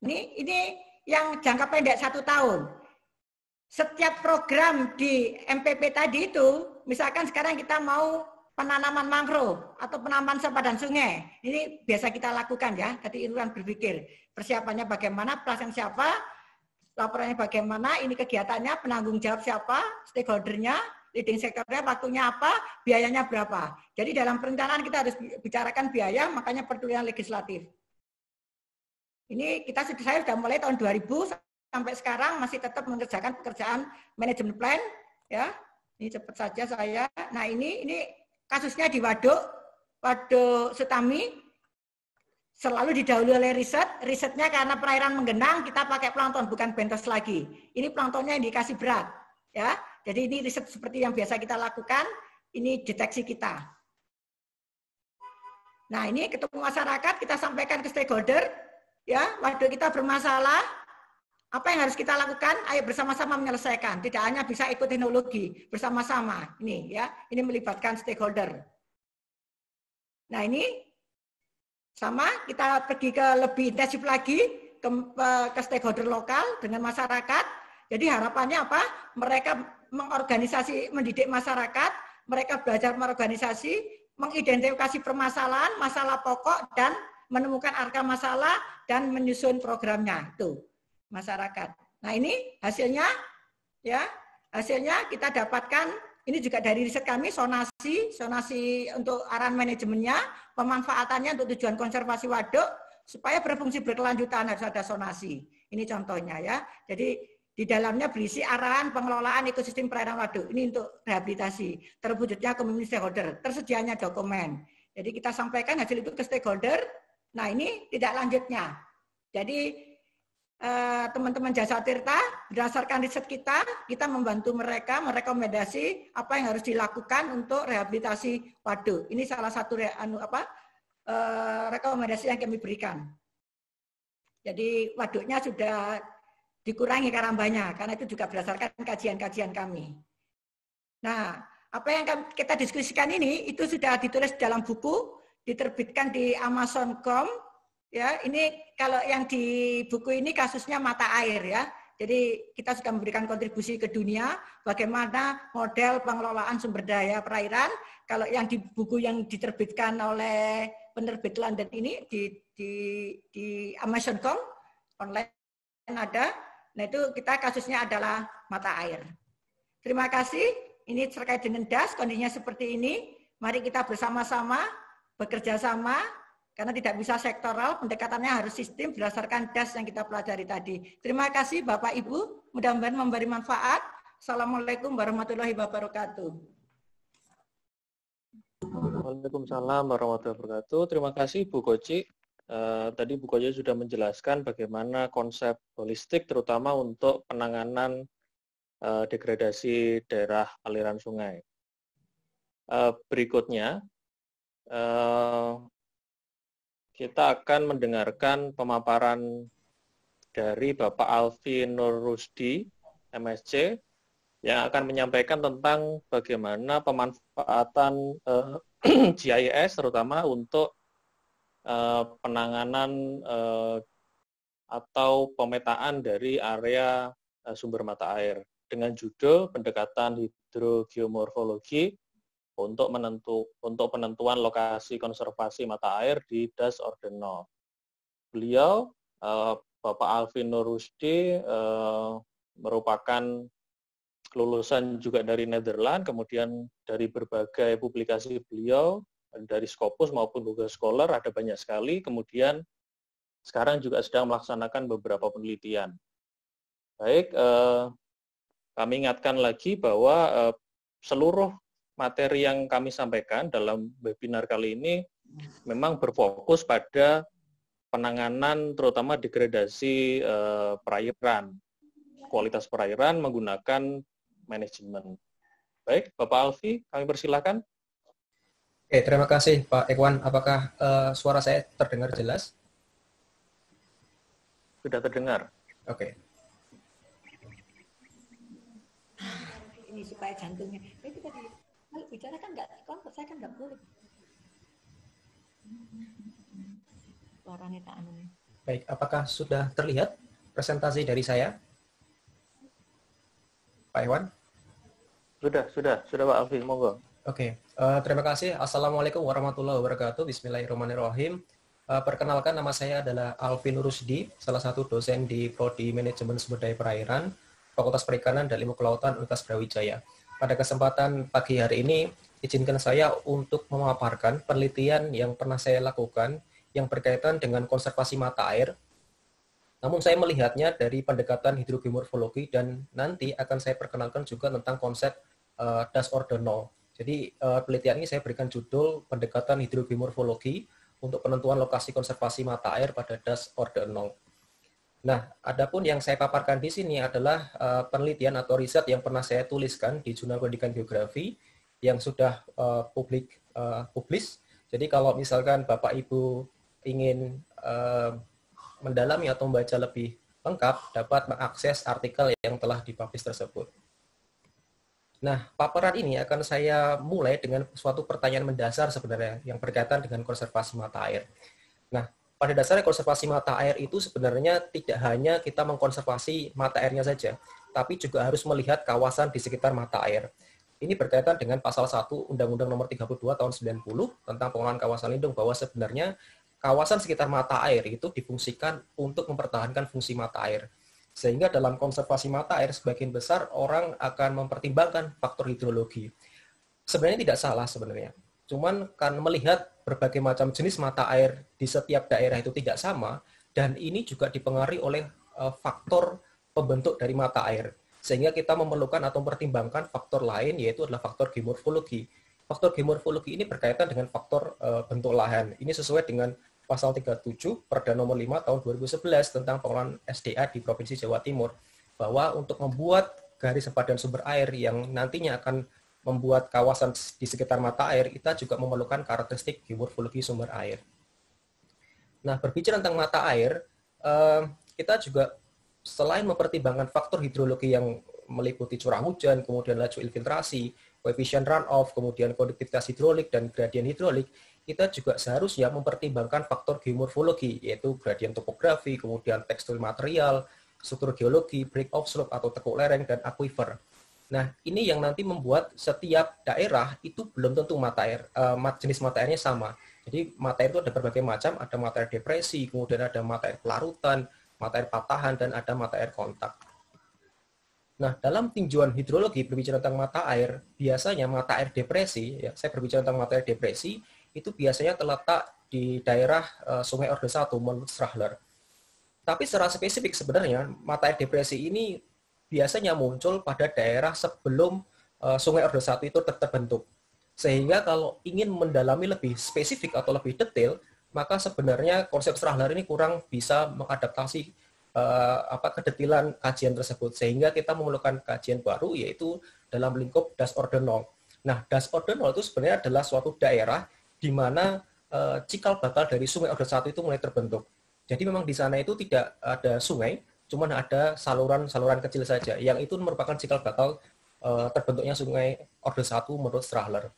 Ini, ini yang jangka pendek satu tahun. Setiap program di MPP tadi itu, misalkan sekarang kita mau penanaman mangrove atau penanaman sel dan sungai. Ini biasa kita lakukan ya. Tadi iluran berpikir persiapannya bagaimana, pelaksanaan siapa, laporannya bagaimana, ini kegiatannya, penanggung jawab siapa, stakeholdernya, leading sektornya, waktunya apa, biayanya berapa. Jadi dalam perencanaan kita harus bicarakan biaya, makanya pertulian legislatif. Ini kita sudah saya sudah mulai tahun 2000 sampai sekarang masih tetap mengerjakan pekerjaan manajemen plan ya. Ini cepat saja saya. Nah ini ini kasusnya di Waduk, Waduk setami selalu didahului oleh riset. Risetnya karena perairan menggenang, kita pakai plankton, bukan bentos lagi. Ini planktonnya yang dikasih berat. ya. Jadi ini riset seperti yang biasa kita lakukan, ini deteksi kita. Nah ini ketemu masyarakat, kita sampaikan ke stakeholder, ya waduk kita bermasalah, apa yang harus kita lakukan? Ayo bersama-sama menyelesaikan. Tidak hanya bisa ikut teknologi, bersama-sama. Ini ya, ini melibatkan stakeholder. Nah ini sama kita pergi ke lebih intensif lagi ke, ke stakeholder lokal dengan masyarakat. Jadi harapannya apa? Mereka mengorganisasi, mendidik masyarakat, mereka belajar mengorganisasi, mengidentifikasi permasalahan, masalah pokok dan menemukan arka masalah dan menyusun programnya. Tuh masyarakat. Nah ini hasilnya ya hasilnya kita dapatkan ini juga dari riset kami sonasi sonasi untuk arahan manajemennya pemanfaatannya untuk tujuan konservasi waduk supaya berfungsi berkelanjutan harus ada sonasi. Ini contohnya ya. Jadi di dalamnya berisi arahan pengelolaan ekosistem perairan waduk. Ini untuk rehabilitasi, terwujudnya community stakeholder, tersedianya dokumen. Jadi kita sampaikan hasil itu ke stakeholder. Nah, ini tidak lanjutnya. Jadi Eh, teman-teman jasa tirta berdasarkan riset kita kita membantu mereka merekomendasi apa yang harus dilakukan untuk rehabilitasi waduk ini salah satu re, anu apa eh, rekomendasi yang kami berikan jadi waduknya sudah dikurangi karambanya karena itu juga berdasarkan kajian-kajian kami nah apa yang kita diskusikan ini itu sudah ditulis dalam buku diterbitkan di Amazon.com Ya, ini kalau yang di buku ini kasusnya mata air ya. Jadi kita sudah memberikan kontribusi ke dunia bagaimana model pengelolaan sumber daya perairan. Kalau yang di buku yang diterbitkan oleh penerbit London ini di di, di Amazon.com online ada. Nah itu kita kasusnya adalah mata air. Terima kasih. Ini terkait dengan das kondisinya seperti ini. Mari kita bersama-sama bekerja sama karena tidak bisa sektoral, pendekatannya harus sistem berdasarkan das yang kita pelajari tadi. Terima kasih Bapak Ibu, mudah-mudahan memberi manfaat. Assalamualaikum warahmatullahi wabarakatuh. Waalaikumsalam warahmatullahi wabarakatuh. Terima kasih Bu Koci. Uh, eh, tadi Bu Koci sudah menjelaskan bagaimana konsep holistik terutama untuk penanganan uh, degradasi daerah aliran sungai. Uh, berikutnya, uh, kita akan mendengarkan pemaparan dari Bapak Alfi Nur Rusdi, MSC, yang akan menyampaikan tentang bagaimana pemanfaatan eh, GIS terutama untuk eh, penanganan eh, atau pemetaan dari area eh, sumber mata air dengan judul pendekatan hidrogeomorfologi untuk menentu untuk penentuan lokasi konservasi mata air di Das Ordeno. Beliau eh, Bapak Alvin Nurusti eh, merupakan lulusan juga dari Netherlands, kemudian dari berbagai publikasi beliau dari Scopus maupun Google Scholar ada banyak sekali. Kemudian sekarang juga sedang melaksanakan beberapa penelitian. Baik, eh, kami ingatkan lagi bahwa seluruh materi yang kami sampaikan dalam webinar kali ini hmm. memang berfokus pada penanganan terutama degradasi eh, perairan, kualitas perairan menggunakan manajemen. Baik, Bapak Alfi, kami persilahkan. Oke, terima kasih Pak Ekwan. Apakah uh, suara saya terdengar jelas? Sudah terdengar. Oke. Ini supaya jantungnya boleh bicara kan nggak kelompok saya kan nggak boleh suaranya tak anu baik apakah sudah terlihat presentasi dari saya Pak Iwan sudah sudah sudah Pak Alvin, monggo Oke, okay. uh, eh, terima kasih. Assalamualaikum warahmatullahi wabarakatuh. Bismillahirrahmanirrahim. Uh, perkenalkan nama saya adalah Alvin Rusdi, salah satu dosen di Prodi Manajemen Sumber Daya Perairan, Fakultas Perikanan dan Ilmu Kelautan Universitas Brawijaya. Pada kesempatan pagi hari ini, izinkan saya untuk memaparkan penelitian yang pernah saya lakukan yang berkaitan dengan konservasi mata air. Namun saya melihatnya dari pendekatan hidrogeomorfologi dan nanti akan saya perkenalkan juga tentang konsep uh, das order Jadi uh, penelitian ini saya berikan judul pendekatan hidrogeomorfologi untuk penentuan lokasi konservasi mata air pada das order 0. Nah, adapun yang saya paparkan di sini adalah uh, penelitian atau riset yang pernah saya tuliskan di jurnal pendidikan geografi yang sudah uh, publik uh, publis. Jadi kalau misalkan Bapak Ibu ingin uh, mendalami atau membaca lebih lengkap, dapat mengakses artikel yang telah dipublis tersebut. Nah, paparan ini akan saya mulai dengan suatu pertanyaan mendasar sebenarnya yang berkaitan dengan konservasi mata air. Nah, pada dasarnya konservasi mata air itu sebenarnya tidak hanya kita mengkonservasi mata airnya saja, tapi juga harus melihat kawasan di sekitar mata air. Ini berkaitan dengan pasal 1 Undang-Undang nomor 32 tahun 90 tentang pengelolaan kawasan lindung bahwa sebenarnya kawasan sekitar mata air itu difungsikan untuk mempertahankan fungsi mata air. Sehingga dalam konservasi mata air sebagian besar orang akan mempertimbangkan faktor hidrologi. Sebenarnya tidak salah sebenarnya. Cuman kan melihat berbagai macam jenis mata air di setiap daerah itu tidak sama dan ini juga dipengaruhi oleh eh, faktor pembentuk dari mata air sehingga kita memerlukan atau mempertimbangkan faktor lain yaitu adalah faktor geomorfologi. Faktor geomorfologi ini berkaitan dengan faktor eh, bentuk lahan. Ini sesuai dengan pasal 37 Perda nomor 5 tahun 2011 tentang pengelolaan SDA di Provinsi Jawa Timur bahwa untuk membuat garis sempadan sumber air yang nantinya akan membuat kawasan di sekitar mata air, kita juga memerlukan karakteristik geomorfologi sumber air. Nah, berbicara tentang mata air, eh, kita juga selain mempertimbangkan faktor hidrologi yang meliputi curah hujan, kemudian laju infiltrasi, koefisien runoff, kemudian konduktivitas hidrolik dan gradien hidrolik, kita juga seharusnya mempertimbangkan faktor geomorfologi, yaitu gradien topografi, kemudian tekstur material, struktur geologi, break off slope atau tekuk lereng, dan aquifer. Nah, ini yang nanti membuat setiap daerah itu belum tentu mata air, uh, jenis mata airnya sama. Jadi mata air itu ada berbagai macam, ada mata air depresi, kemudian ada mata air pelarutan, mata air patahan, dan ada mata air kontak. Nah, dalam tinjauan hidrologi berbicara tentang mata air, biasanya mata air depresi, ya, saya berbicara tentang mata air depresi, itu biasanya terletak di daerah uh, Sungai Orde 1 menurut Strahler. Tapi secara spesifik sebenarnya mata air depresi ini biasanya muncul pada daerah sebelum eh, Sungai Ordo Satu itu terbentuk. Sehingga kalau ingin mendalami lebih spesifik atau lebih detail, maka sebenarnya konsep Strahler ini kurang bisa mengadaptasi uh, apa kedetilan kajian tersebut sehingga kita memerlukan kajian baru yaitu dalam lingkup das nol Nah, das nol itu sebenarnya adalah suatu daerah di mana uh, cikal bakal dari Sungai Ordo Satu itu mulai terbentuk. Jadi memang di sana itu tidak ada sungai, cuma ada saluran-saluran kecil saja yang itu merupakan cikal bakal uh, terbentuknya sungai Orde 1 menurut Strahler.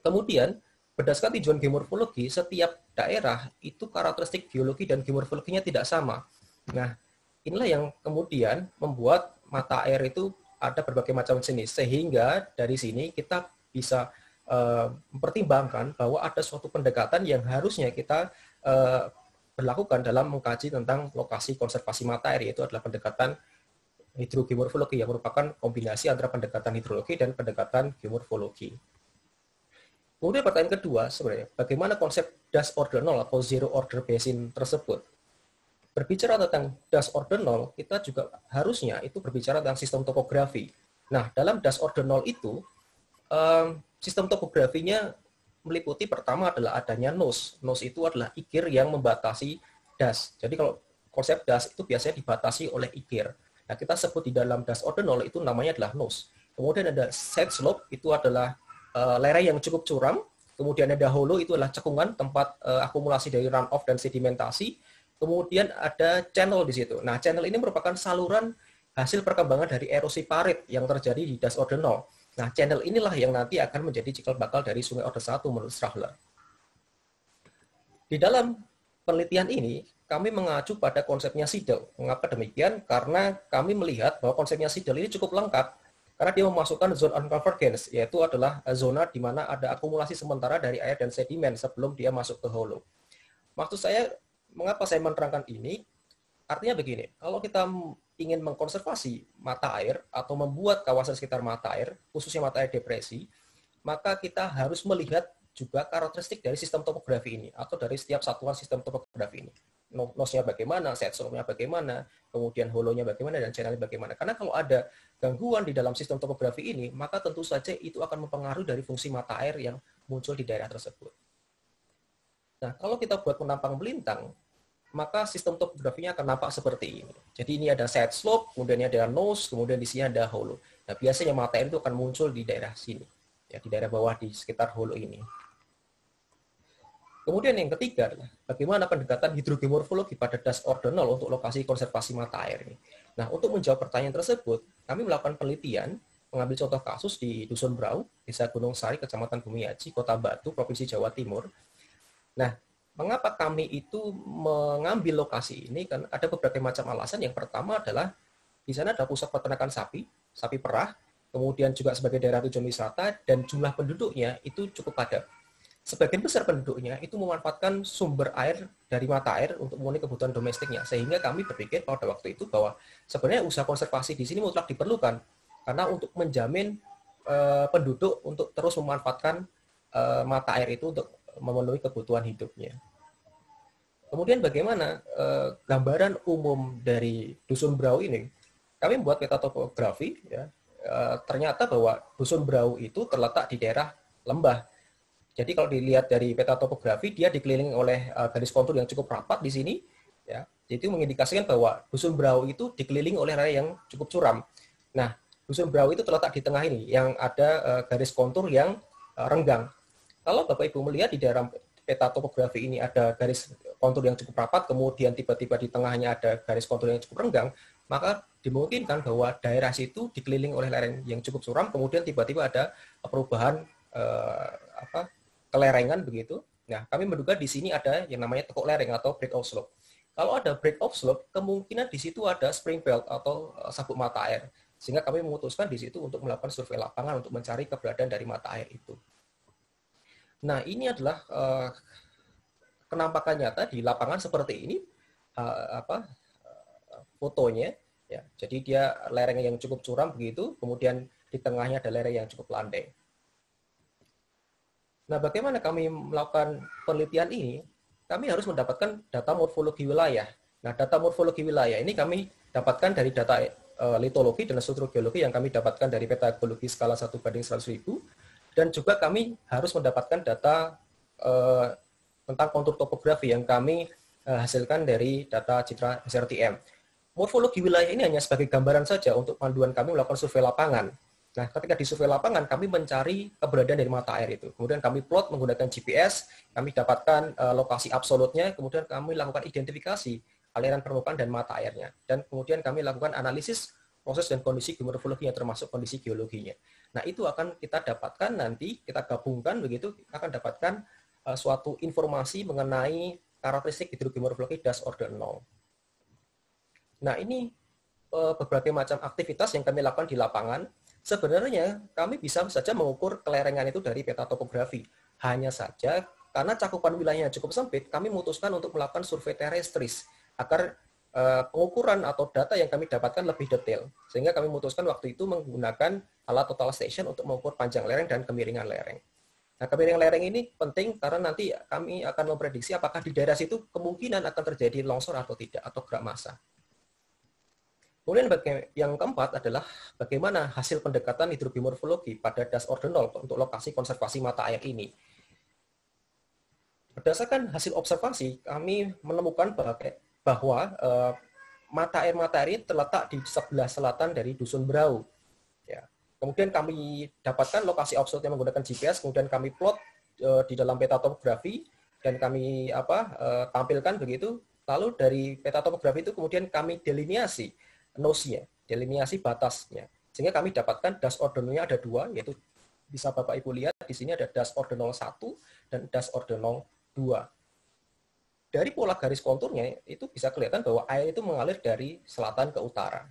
Kemudian berdasarkan tujuan geomorfologi setiap daerah itu karakteristik geologi dan geomorfologinya tidak sama. Nah, inilah yang kemudian membuat mata air itu ada berbagai macam jenis sehingga dari sini kita bisa eh, mempertimbangkan bahwa ada suatu pendekatan yang harusnya kita eh, berlakukan dalam mengkaji tentang lokasi konservasi mata air, yaitu adalah pendekatan hidrogeomorfologi yang merupakan kombinasi antara pendekatan hidrologi dan pendekatan geomorfologi. Kemudian pertanyaan kedua sebenarnya, bagaimana konsep das order nol atau zero order basin tersebut? Berbicara tentang das order nol, kita juga harusnya itu berbicara tentang sistem topografi. Nah, dalam das order nol itu, sistem topografinya meliputi pertama adalah adanya nose. Nose itu adalah ikir yang membatasi das. Jadi kalau konsep das itu biasanya dibatasi oleh ikir. Nah, kita sebut di dalam das ordinal itu namanya adalah nose. Kemudian ada side slope itu adalah uh, lereng yang cukup curam. Kemudian ada hollow itu adalah cekungan tempat uh, akumulasi dari runoff dan sedimentasi. Kemudian ada channel di situ. Nah, channel ini merupakan saluran hasil perkembangan dari erosi parit yang terjadi di das ordinal. Nah, channel inilah yang nanti akan menjadi cikal bakal dari sungai order 1 menurut Strahler. Di dalam penelitian ini, kami mengacu pada konsepnya Sidel. Mengapa demikian? Karena kami melihat bahwa konsepnya Sidel ini cukup lengkap karena dia memasukkan zone convergence yaitu adalah zona di mana ada akumulasi sementara dari air dan sedimen sebelum dia masuk ke hollow. Maksud saya, mengapa saya menerangkan ini? Artinya begini, kalau kita ingin mengkonservasi mata air atau membuat kawasan sekitar mata air, khususnya mata air depresi, maka kita harus melihat juga karakteristik dari sistem topografi ini atau dari setiap satuan sistem topografi ini. Nosnya bagaimana, setsormnya bagaimana, kemudian holonya bagaimana, dan channelnya bagaimana. Karena kalau ada gangguan di dalam sistem topografi ini, maka tentu saja itu akan mempengaruhi dari fungsi mata air yang muncul di daerah tersebut. Nah, kalau kita buat penampang belintang, maka sistem topografinya akan nampak seperti ini. Jadi ini ada side slope, kemudian ini ada nose, kemudian di sini ada hollow. Nah, biasanya mata air itu akan muncul di daerah sini, ya di daerah bawah di sekitar hollow ini. Kemudian yang ketiga adalah bagaimana pendekatan hidrogeomorfologi pada das ordinal untuk lokasi konservasi mata air ini. Nah, untuk menjawab pertanyaan tersebut, kami melakukan penelitian mengambil contoh kasus di Dusun Brau, Desa Gunung Sari, Kecamatan Bumi Aji, Kota Batu, Provinsi Jawa Timur. Nah, Mengapa kami itu mengambil lokasi ini? kan ada beberapa macam alasan. Yang pertama adalah di sana ada pusat peternakan sapi, sapi perah, kemudian juga sebagai daerah tujuan wisata, dan jumlah penduduknya itu cukup padat. Sebagian besar penduduknya itu memanfaatkan sumber air dari mata air untuk memenuhi kebutuhan domestiknya. Sehingga kami berpikir pada waktu itu bahwa sebenarnya usaha konservasi di sini mutlak diperlukan. Karena untuk menjamin eh, penduduk untuk terus memanfaatkan eh, mata air itu untuk memenuhi kebutuhan hidupnya. Kemudian bagaimana eh, gambaran umum dari dusun Brau ini? Kami membuat peta topografi, ya. Eh, ternyata bahwa dusun Brau itu terletak di daerah lembah. Jadi kalau dilihat dari peta topografi, dia dikelilingi oleh eh, garis kontur yang cukup rapat di sini, ya. Jadi itu mengindikasikan bahwa dusun Brau itu dikelilingi oleh area yang cukup curam. Nah, dusun Brau itu terletak di tengah ini, yang ada eh, garis kontur yang eh, renggang. Kalau Bapak Ibu melihat di daerah peta topografi ini ada garis kontur yang cukup rapat, kemudian tiba-tiba di tengahnya ada garis kontur yang cukup renggang, maka dimungkinkan bahwa daerah situ dikelilingi oleh lereng yang cukup suram, kemudian tiba-tiba ada eh, perubahan eh, apa, kelerengan begitu. Nah, kami menduga di sini ada yang namanya tekuk lereng atau break off slope. Kalau ada break off slope, kemungkinan di situ ada spring belt atau eh, sabuk mata air. Sehingga kami memutuskan di situ untuk melakukan survei lapangan untuk mencari keberadaan dari mata air itu. Nah, ini adalah eh, kenampakan nyata di lapangan seperti ini uh, apa uh, fotonya ya jadi dia lereng yang cukup curam begitu kemudian di tengahnya ada lereng yang cukup landai nah bagaimana kami melakukan penelitian ini kami harus mendapatkan data morfologi wilayah nah data morfologi wilayah ini kami dapatkan dari data uh, litologi dan struktur geologi yang kami dapatkan dari peta geologi skala 1 banding 100.000 dan juga kami harus mendapatkan data tentang kontur topografi yang kami eh, hasilkan dari data citra SRTM. Morfologi wilayah ini hanya sebagai gambaran saja untuk panduan kami melakukan survei lapangan. Nah, ketika di survei lapangan, kami mencari keberadaan dari mata air itu. Kemudian kami plot menggunakan GPS, kami dapatkan eh, lokasi absolutnya, kemudian kami lakukan identifikasi aliran permukaan dan mata airnya. Dan kemudian kami lakukan analisis proses dan kondisi geomorfologinya, termasuk kondisi geologinya. Nah, itu akan kita dapatkan nanti, kita gabungkan begitu, kita akan dapatkan Eh, suatu informasi mengenai karakteristik hidrogimorfologi das order 0. Nah, ini uh, berbagai macam aktivitas yang kami lakukan di lapangan. Sebenarnya kami bisa saja mengukur kelerengan itu dari peta topografi. Hanya saja karena cakupan wilayahnya cukup sempit, kami memutuskan untuk melakukan survei terestris agar eh, pengukuran atau data yang kami dapatkan lebih detail. Sehingga kami memutuskan waktu itu menggunakan alat total station untuk mengukur panjang lereng dan kemiringan lereng. Nah, kemiring lereng ini penting karena nanti kami akan memprediksi apakah di daerah situ kemungkinan akan terjadi longsor atau tidak, atau gerak massa. Kemudian yang keempat adalah bagaimana hasil pendekatan hidrobimorfologi pada das ordinal untuk lokasi konservasi mata air ini. Berdasarkan hasil observasi, kami menemukan bahwa eh, mata air-mata air ini terletak di sebelah selatan dari Dusun Berau, Kemudian kami dapatkan lokasi offshore yang menggunakan GPS, kemudian kami plot uh, di dalam peta topografi dan kami apa uh, tampilkan begitu. Lalu dari peta topografi itu kemudian kami delineasi nosinya, delineasi batasnya. Sehingga kami dapatkan das ordonalnya ada dua, yaitu bisa Bapak Ibu lihat di sini ada das ordonal 1 dan das ordonal 2. Dari pola garis konturnya itu bisa kelihatan bahwa air itu mengalir dari selatan ke utara.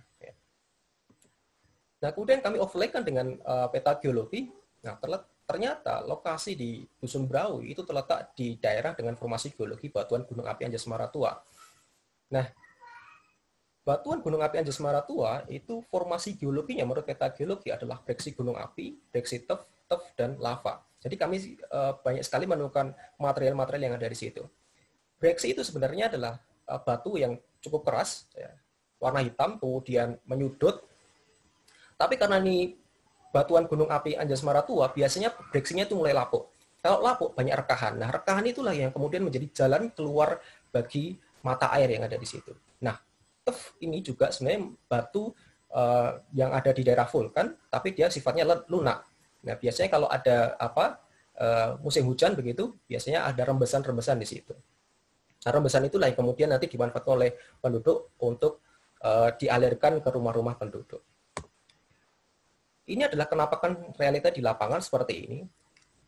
Nah, kemudian kami overlaykan dengan uh, peta geologi. Nah, ternyata lokasi di Dusun Brawi itu terletak di daerah dengan formasi geologi batuan gunung api Anjas Tua. Nah, batuan gunung api Anjas Tua itu formasi geologinya menurut peta geologi adalah breksi gunung api, breksi tef, tef, dan lava. Jadi kami uh, banyak sekali menemukan material-material yang ada di situ. Breksi itu sebenarnya adalah uh, batu yang cukup keras, ya, warna hitam, kemudian menyudut, tapi karena ini batuan gunung api Anjasmara tua, biasanya breksinya itu mulai lapuk. Kalau lapuk banyak rekahan. Nah, rekahan itulah yang kemudian menjadi jalan keluar bagi mata air yang ada di situ. Nah, tef ini juga sebenarnya batu uh, yang ada di daerah vulkan, tapi dia sifatnya lunak. Nah, biasanya kalau ada apa uh, musim hujan begitu, biasanya ada rembesan-rembesan di situ. Nah, rembesan itulah yang kemudian nanti dimanfaatkan oleh penduduk untuk uh, dialirkan ke rumah-rumah penduduk. Ini adalah kenapa kan realita di lapangan seperti ini.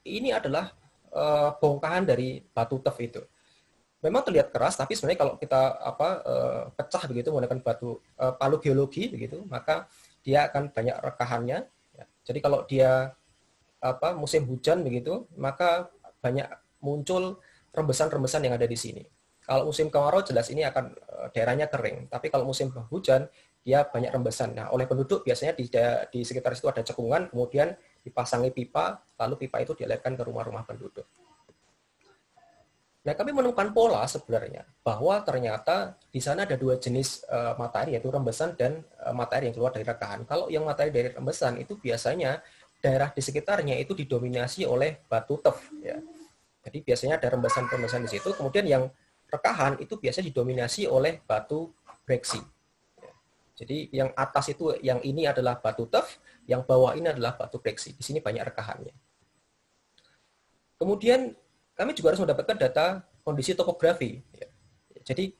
Ini adalah uh, bongkahan dari batu tef itu. Memang terlihat keras, tapi sebenarnya kalau kita apa uh, pecah begitu menggunakan batu uh, palu geologi begitu, maka dia akan banyak rekahannya. Ya, jadi kalau dia apa musim hujan begitu, maka banyak muncul rembesan-rembesan yang ada di sini. Kalau musim kemarau jelas ini akan daerahnya kering, tapi kalau musim hujan dia banyak rembesan. Nah, oleh penduduk biasanya di, di sekitar situ ada cekungan, kemudian dipasangi pipa, lalu pipa itu dialirkan ke rumah-rumah penduduk. Nah, kami menemukan pola sebenarnya bahwa ternyata di sana ada dua jenis mata eh, matahari yaitu rembesan dan mata eh, matahari yang keluar dari rekahan. Kalau yang matahari dari rembesan itu biasanya daerah di sekitarnya itu didominasi oleh batu tef ya. Jadi biasanya ada rembesan-rembesan di situ. Kemudian yang rekahan itu biasanya didominasi oleh batu breksi. Jadi yang atas itu, yang ini adalah batu tef, yang bawah ini adalah batu breksi. Di sini banyak rekahannya. Kemudian kami juga harus mendapatkan data kondisi topografi. Ya. Jadi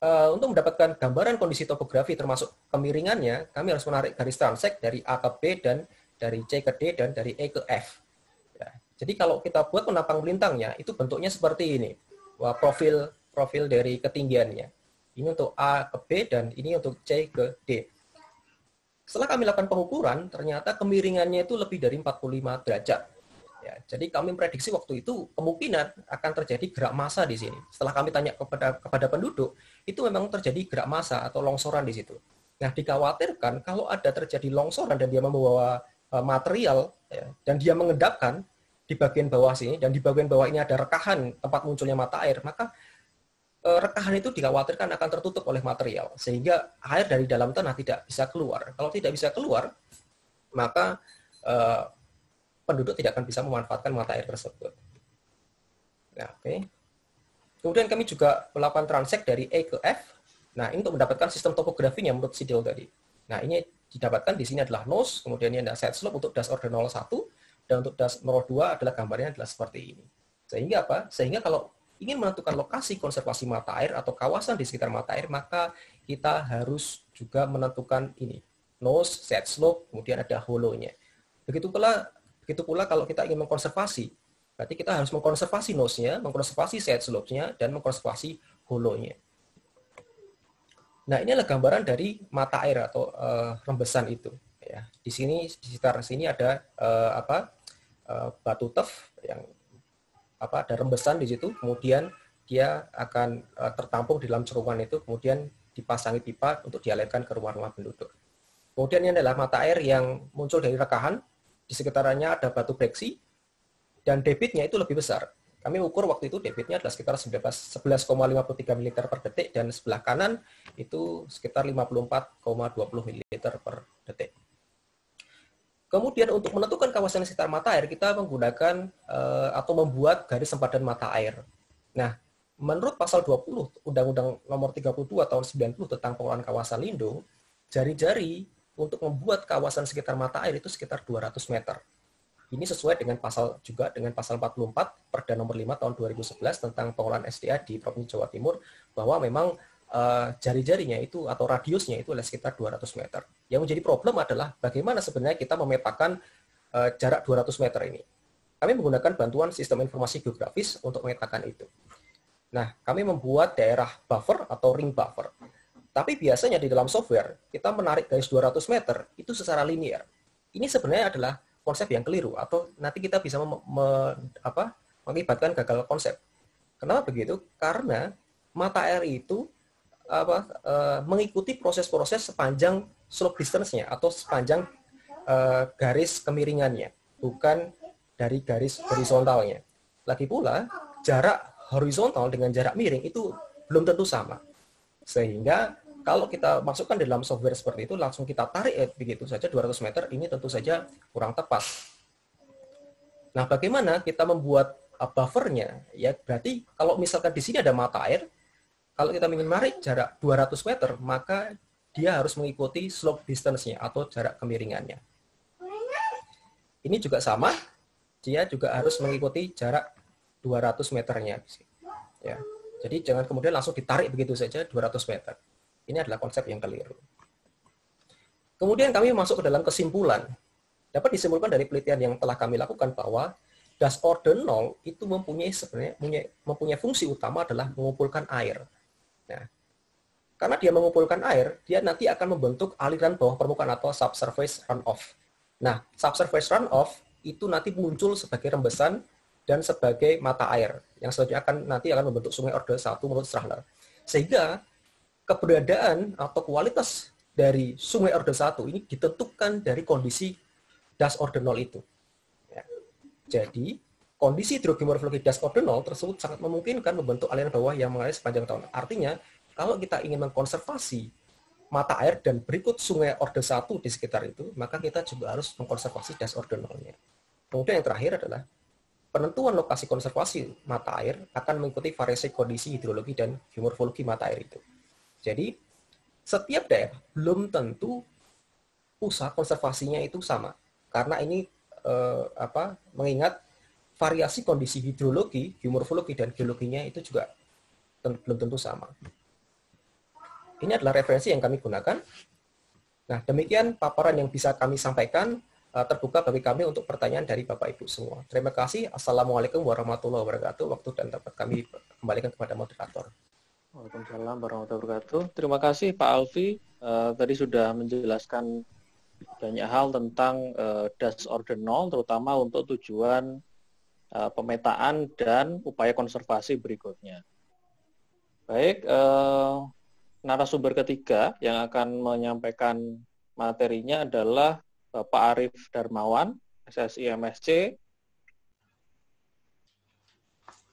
eh, untuk mendapatkan gambaran kondisi topografi termasuk kemiringannya, kami harus menarik garis transek dari A ke B dan dari C ke D dan dari E ke F. Ya. Jadi kalau kita buat penampang melintangnya, itu bentuknya seperti ini. Wah, profil profil dari ketinggiannya. Ini untuk A ke B dan ini untuk C ke D. Setelah kami lakukan pengukuran, ternyata kemiringannya itu lebih dari 45 derajat. Ya, jadi kami prediksi waktu itu kemungkinan akan terjadi gerak massa di sini. Setelah kami tanya kepada kepada penduduk, itu memang terjadi gerak massa atau longsoran di situ. Nah, dikhawatirkan kalau ada terjadi longsoran dan dia membawa e, material ya, dan dia mengendapkan di bagian bawah sini dan di bagian bawah ini ada rekahan tempat munculnya mata air, maka Eh, rekahan itu dikhawatirkan akan tertutup oleh material sehingga air dari dalam tanah tidak bisa keluar. Kalau tidak bisa keluar, maka eh, penduduk tidak akan bisa memanfaatkan mata air tersebut. Nah, oke. Okay. Kemudian kami juga melakukan transek dari A ke F. Nah, ini untuk mendapatkan sistem topografinya menurut Sidel tadi. Nah, ini didapatkan di sini adalah nose, kemudian ini adalah set slope untuk das order 01 dan untuk das 02 adalah gambarnya adalah seperti ini. Sehingga apa? Sehingga kalau ingin menentukan lokasi konservasi mata air atau kawasan di sekitar mata air, maka kita harus juga menentukan ini, nose, set slope, kemudian ada hollow-nya. Begitu pula, begitu pula kalau kita ingin mengkonservasi, berarti kita harus mengkonservasi nose-nya, mengkonservasi set slope-nya, dan mengkonservasi hollow-nya. Nah, ini adalah gambaran dari mata air atau uh, rembesan itu. Ya. Di sini, di sekitar sini ada uh, apa uh, batu tef yang apa ada rembesan di situ, kemudian dia akan uh, tertampung di dalam cerungan itu, kemudian dipasangi pipa untuk dialirkan ke rumah-rumah penduduk. Kemudian ini adalah mata air yang muncul dari rekahan, di sekitarnya ada batu breksi, dan debitnya itu lebih besar. Kami ukur waktu itu debitnya adalah sekitar 11,53 ml per detik, dan sebelah kanan itu sekitar 54,20 ml per detik. Kemudian untuk menentukan kawasan sekitar mata air, kita menggunakan uh, atau membuat garis sempadan mata air. Nah, menurut pasal 20 Undang-Undang nomor 32 tahun 90 tentang pengelolaan kawasan lindung, jari-jari untuk membuat kawasan sekitar mata air itu sekitar 200 meter. Ini sesuai dengan pasal juga dengan pasal 44 Perda nomor 5 tahun 2011 tentang pengelolaan SDA di Provinsi Jawa Timur bahwa memang Eh, jari-jarinya itu atau radiusnya itu adalah sekitar 200 meter. Yang menjadi problem adalah bagaimana sebenarnya kita memetakan uh, jarak 200 meter ini. Kami menggunakan bantuan sistem informasi geografis untuk memetakan itu. Nah, kami membuat daerah buffer atau ring buffer. Tapi biasanya di dalam software, kita menarik garis 200 meter itu secara linear. Ini sebenarnya adalah konsep yang keliru atau nanti kita bisa me, me, apa, mengibatkan gagal konsep. Kenapa begitu? Karena mata air itu apa uh, mengikuti proses-proses sepanjang slope distance-nya atau sepanjang uh, garis kemiringannya, bukan dari garis horizontalnya. Lagi pula, jarak horizontal dengan jarak miring itu belum tentu sama. Sehingga kalau kita masukkan dalam software seperti itu, langsung kita tarik eh, begitu saja 200 meter, ini tentu saja kurang tepat. Nah, bagaimana kita membuat buffernya? Ya, berarti kalau misalkan di sini ada mata air, kalau kita ingin menarik jarak 200 meter, maka dia harus mengikuti slope distance-nya atau jarak kemiringannya. Ini juga sama, dia juga harus mengikuti jarak 200 meternya. Ya. Jadi jangan kemudian langsung ditarik begitu saja 200 meter. Ini adalah konsep yang keliru. Kemudian kami masuk ke dalam kesimpulan. Dapat disimpulkan dari penelitian yang telah kami lakukan bahwa das order 0 itu mempunyai sebenarnya mempunyai fungsi utama adalah mengumpulkan air. Nah, karena dia mengumpulkan air, dia nanti akan membentuk aliran bawah permukaan atau subsurface runoff. Nah, subsurface runoff itu nanti muncul sebagai rembesan dan sebagai mata air yang selanjutnya akan nanti akan membentuk sungai order 1 menurut Strahler. Sehingga keberadaan atau kualitas dari sungai order 1 ini ditentukan dari kondisi das order 0 itu. Ya. Jadi, kondisi hidrogimorfologi 0 tersebut sangat memungkinkan membentuk aliran bawah yang mengalir sepanjang tahun. Artinya, kalau kita ingin mengkonservasi mata air dan berikut sungai orde 1 di sekitar itu, maka kita juga harus mengkonservasi 0-nya. Kemudian yang terakhir adalah penentuan lokasi konservasi mata air akan mengikuti variasi kondisi hidrologi dan geomorfologi mata air itu. Jadi, setiap daerah belum tentu usaha konservasinya itu sama karena ini eh, apa mengingat variasi kondisi hidrologi, geomorfologi, dan geologinya itu juga belum tentu sama. Ini adalah referensi yang kami gunakan. Nah, demikian paparan yang bisa kami sampaikan eh, terbuka bagi kami untuk pertanyaan dari Bapak Ibu semua. Terima kasih. Assalamualaikum warahmatullahi wabarakatuh. Waktu dan tempat kami kembalikan kepada moderator. Waalaikumsalam warahmatullahi wabarakatuh. Terima kasih Pak Alfi. Uh, tadi sudah menjelaskan banyak hal tentang uh, das order 0, terutama untuk tujuan Eh, pemetaan dan upaya konservasi berikutnya. Baik, uh, narasumber ketiga yang akan menyampaikan materinya adalah Bapak Arif Darmawan, SSI MSC.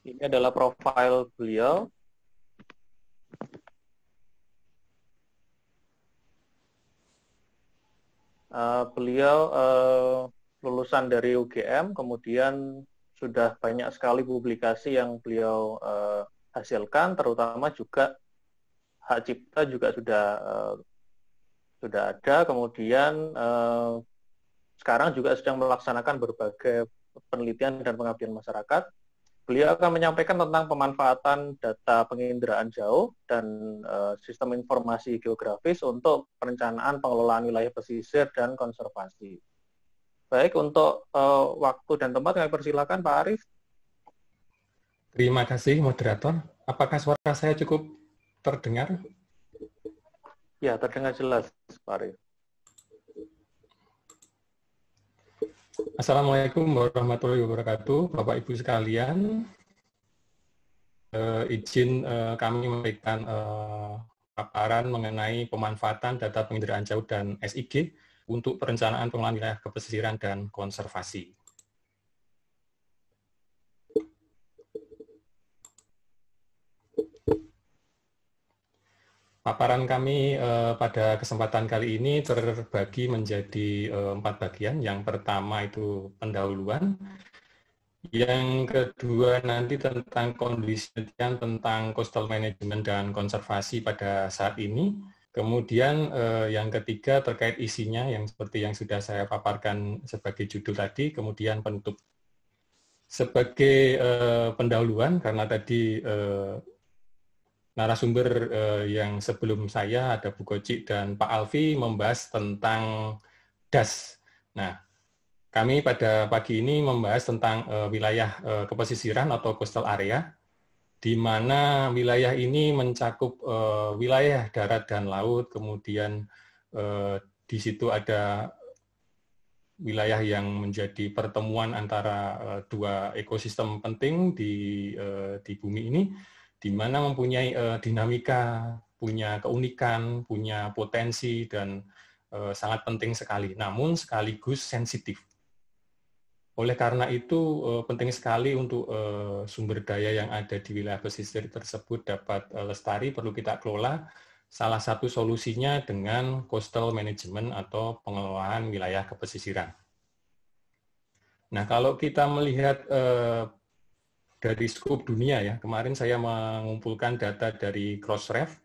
Ini adalah profil beliau. Uh, beliau uh, lulusan dari UGM, kemudian sudah banyak sekali publikasi yang beliau uh, hasilkan, terutama juga hak cipta juga sudah uh, sudah ada. Kemudian uh, sekarang juga sedang melaksanakan berbagai penelitian dan pengabdian masyarakat. Beliau akan menyampaikan tentang pemanfaatan data penginderaan jauh dan uh, sistem informasi geografis untuk perencanaan pengelolaan wilayah pesisir dan konservasi. Baik, untuk uh, waktu dan tempat kami persilakan Pak Arif. Terima kasih moderator. Apakah suara saya cukup terdengar? Ya, terdengar jelas, Pak Arif. Assalamualaikum warahmatullahi wabarakatuh, Bapak Ibu sekalian. Uh, izin uh, kami memberikan uh, paparan mengenai pemanfaatan data penginderaan jauh dan SIG untuk perencanaan pengelolaan wilayah kepesisiran dan konservasi. Paparan kami eh, pada kesempatan kali ini terbagi menjadi eh, empat bagian. Yang pertama itu pendahuluan, yang kedua nanti tentang kondisi tentang coastal management dan konservasi pada saat ini, Kemudian eh, yang ketiga terkait isinya yang seperti yang sudah saya paparkan sebagai judul tadi, kemudian penutup. Sebagai eh, pendahuluan karena tadi eh, narasumber eh, yang sebelum saya ada Bu Koci dan Pak Alfi membahas tentang das. Nah, kami pada pagi ini membahas tentang eh, wilayah eh, kepesisiran atau coastal area di mana wilayah ini mencakup uh, wilayah darat dan laut, kemudian uh, di situ ada wilayah yang menjadi pertemuan antara uh, dua ekosistem penting di uh, di bumi ini, di mana mempunyai uh, dinamika, punya keunikan, punya potensi dan uh, sangat penting sekali. Namun sekaligus sensitif. Oleh karena itu eh, penting sekali untuk eh, sumber daya yang ada di wilayah pesisir tersebut dapat eh, lestari, perlu kita kelola. Salah satu solusinya dengan coastal management atau pengelolaan wilayah kepesisiran. Nah, kalau kita melihat dari skop dunia ya, kemarin saya mengumpulkan data dari Crossref,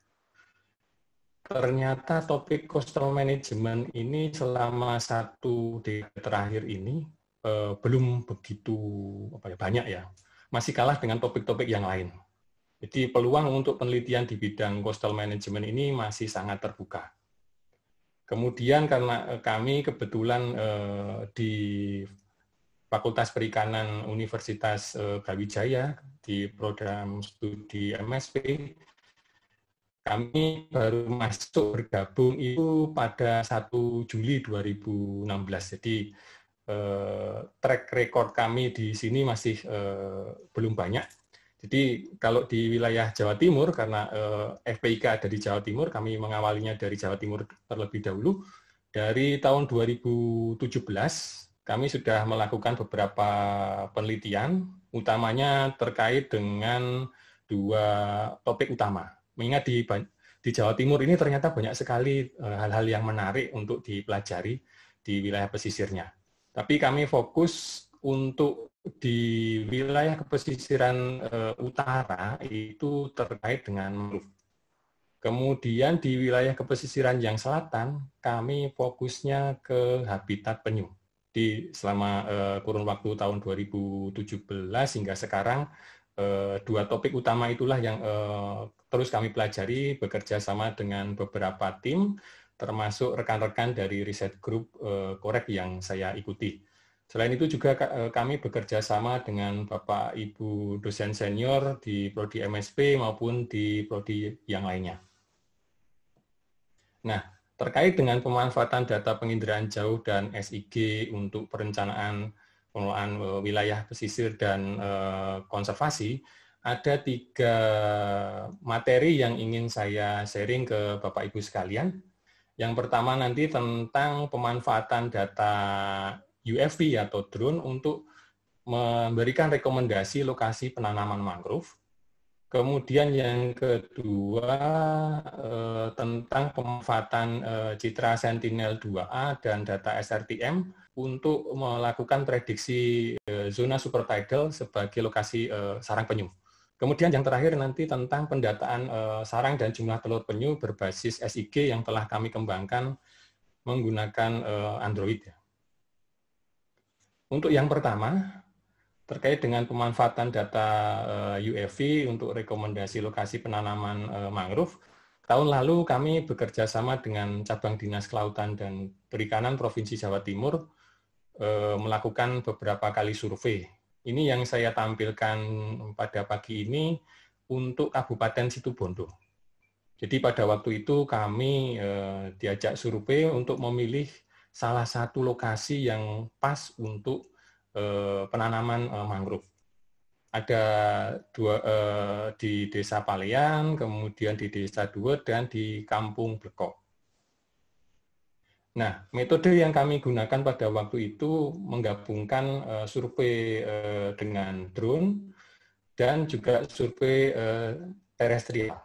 ternyata topik coastal management ini selama satu dekade terakhir ini Eh, belum begitu ya, banyak ya, masih kalah dengan topik-topik yang lain. Jadi peluang untuk penelitian di bidang coastal management ini masih sangat terbuka. Kemudian karena eh, kami kebetulan eh, di Fakultas Perikanan Universitas eh, Brawijaya di program studi MSP, kami baru masuk bergabung itu pada 1 Juli 2016. Jadi Eh, track record kami di sini masih eh, belum banyak. Jadi kalau di wilayah Jawa Timur, karena eh, FPIK ada di Jawa Timur, kami mengawalinya dari Jawa Timur terlebih dahulu. Dari tahun 2017, kami sudah melakukan beberapa penelitian, utamanya terkait dengan dua topik utama. Mengingat di, di Jawa Timur ini ternyata banyak sekali hal-hal yang menarik untuk dipelajari di wilayah pesisirnya. Tapi kami fokus untuk di wilayah kepesisiran uh, eh, utara itu terkait dengan mangrove. Kemudian di wilayah kepesisiran yang selatan kami fokusnya ke habitat penyu. Di selama uh, kurun waktu tahun 2017 hingga sekarang uh, dua topik utama itulah yang uh, terus kami pelajari bekerja sama dengan beberapa tim termasuk rekan-rekan dari riset grup eh, korek yang saya ikuti. Selain itu juga eh, kami bekerja sama dengan Bapak Ibu dosen senior di prodi MSP maupun di prodi yang lainnya. Nah, terkait dengan pemanfaatan data penginderaan jauh dan SIG untuk perencanaan pengelolaan eh, wilayah pesisir dan konservasi, ada tiga materi yang ingin saya sharing ke Bapak Ibu sekalian. Yang pertama nanti tentang pemanfaatan data UFV atau drone untuk memberikan rekomendasi lokasi penanaman mangrove. Kemudian yang kedua eh, tentang pemanfaatan eh, Citra Sentinel 2A dan data SRTM untuk melakukan prediksi eh, zona zona supertidal sebagai lokasi sarang penyu. Kemudian yang terakhir nanti tentang pendataan eh, sarang dan jumlah telur penyu berbasis SIG yang telah kami kembangkan menggunakan eh, Android Android. Ya. Untuk yang pertama, terkait dengan pemanfaatan data eh, UAV untuk rekomendasi lokasi penanaman mangrove, tahun lalu kami bekerja sama dengan cabang Dinas Kelautan dan Perikanan Provinsi Jawa Timur melakukan beberapa kali survei ini yang saya tampilkan pada pagi ini untuk Kabupaten Situbondo. Jadi pada waktu itu kami eh, diajak survei untuk memilih salah satu lokasi yang pas untuk eh, penanaman eh, mangrove. Ada dua di Desa Palian, kemudian di Desa Dua dan di Kampung Blekok. Nah, metode yang kami gunakan pada waktu itu menggabungkan uh, survei uh, dengan drone dan juga survei uh, terestrial.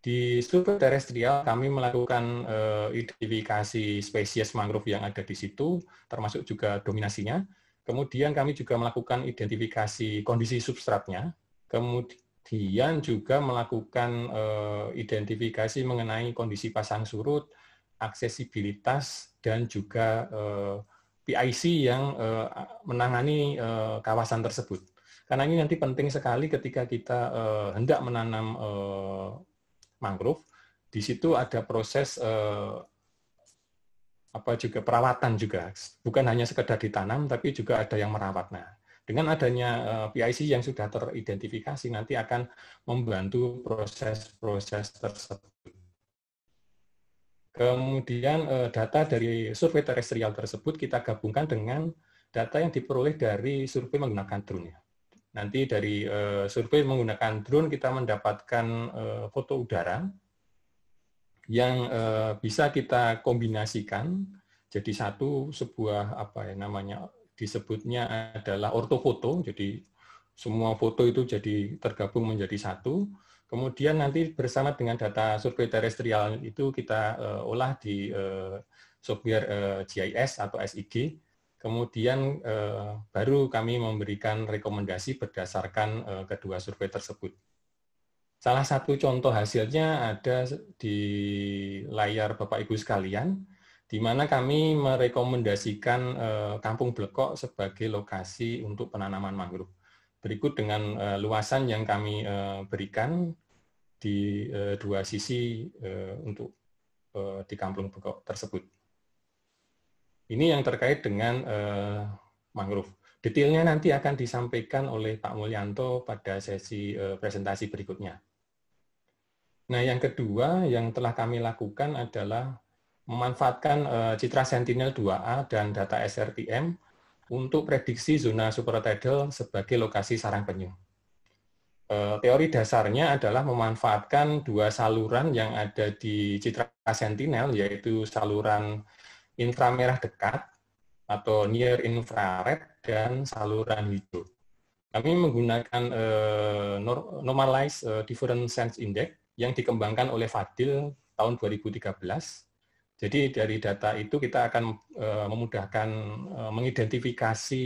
Di survei terestrial kami melakukan uh, identifikasi spesies mangrove yang ada di situ, termasuk juga dominasinya. Kemudian kami juga melakukan identifikasi kondisi substratnya. Kemudian juga melakukan uh, identifikasi mengenai kondisi pasang surut, aksesibilitas dan juga eh, PIC yang eh, menangani eh, kawasan tersebut. Karena ini nanti penting sekali ketika kita hendak menanam mangrove, di situ ada proses apa juga perawatan juga bukan hanya sekedar ditanam tapi juga ada yang merawat nah dengan adanya PIC yang sudah teridentifikasi nanti akan membantu proses-proses tersebut Kemudian eh, data dari survei terestrial tersebut kita gabungkan dengan data yang diperoleh dari survei menggunakan drone. Ya. Nanti dari eh, survei menggunakan drone kita mendapatkan eh, foto udara yang bisa kita kombinasikan jadi satu sebuah apa ya namanya disebutnya adalah ortofoto. Jadi semua foto itu jadi tergabung menjadi satu Kemudian nanti bersama dengan data survei terestrial itu kita uh, olah di uh, software uh, eh, GIS atau SIG. Kemudian uh, baru kami memberikan rekomendasi berdasarkan uh, kedua survei tersebut. Salah satu contoh hasilnya ada di layar Bapak Ibu sekalian, di mana kami merekomendasikan uh, Kampung Blekok sebagai lokasi untuk penanaman mangrove berikut dengan uh, luasan yang kami uh, berikan di eh, dua sisi eh, untuk eh, di kampung bekok tersebut. Ini yang terkait dengan eh, mangrove. Detailnya nanti akan disampaikan oleh Pak Mulyanto pada sesi presentasi berikutnya. Nah, yang kedua yang telah kami lakukan adalah memanfaatkan citra Sentinel-2A dan data SRTM untuk prediksi zona supertidal sebagai lokasi sarang penyu. Eh, teori dasarnya adalah memanfaatkan dua saluran yang ada di citra sentinel, yaitu saluran inframerah dekat atau near infrared dan saluran hijau. Kami menggunakan uh, eh, normalized uh, eh, different sense index yang dikembangkan oleh Fadil tahun 2013. Jadi dari data itu kita akan uh, memudahkan uh, mengidentifikasi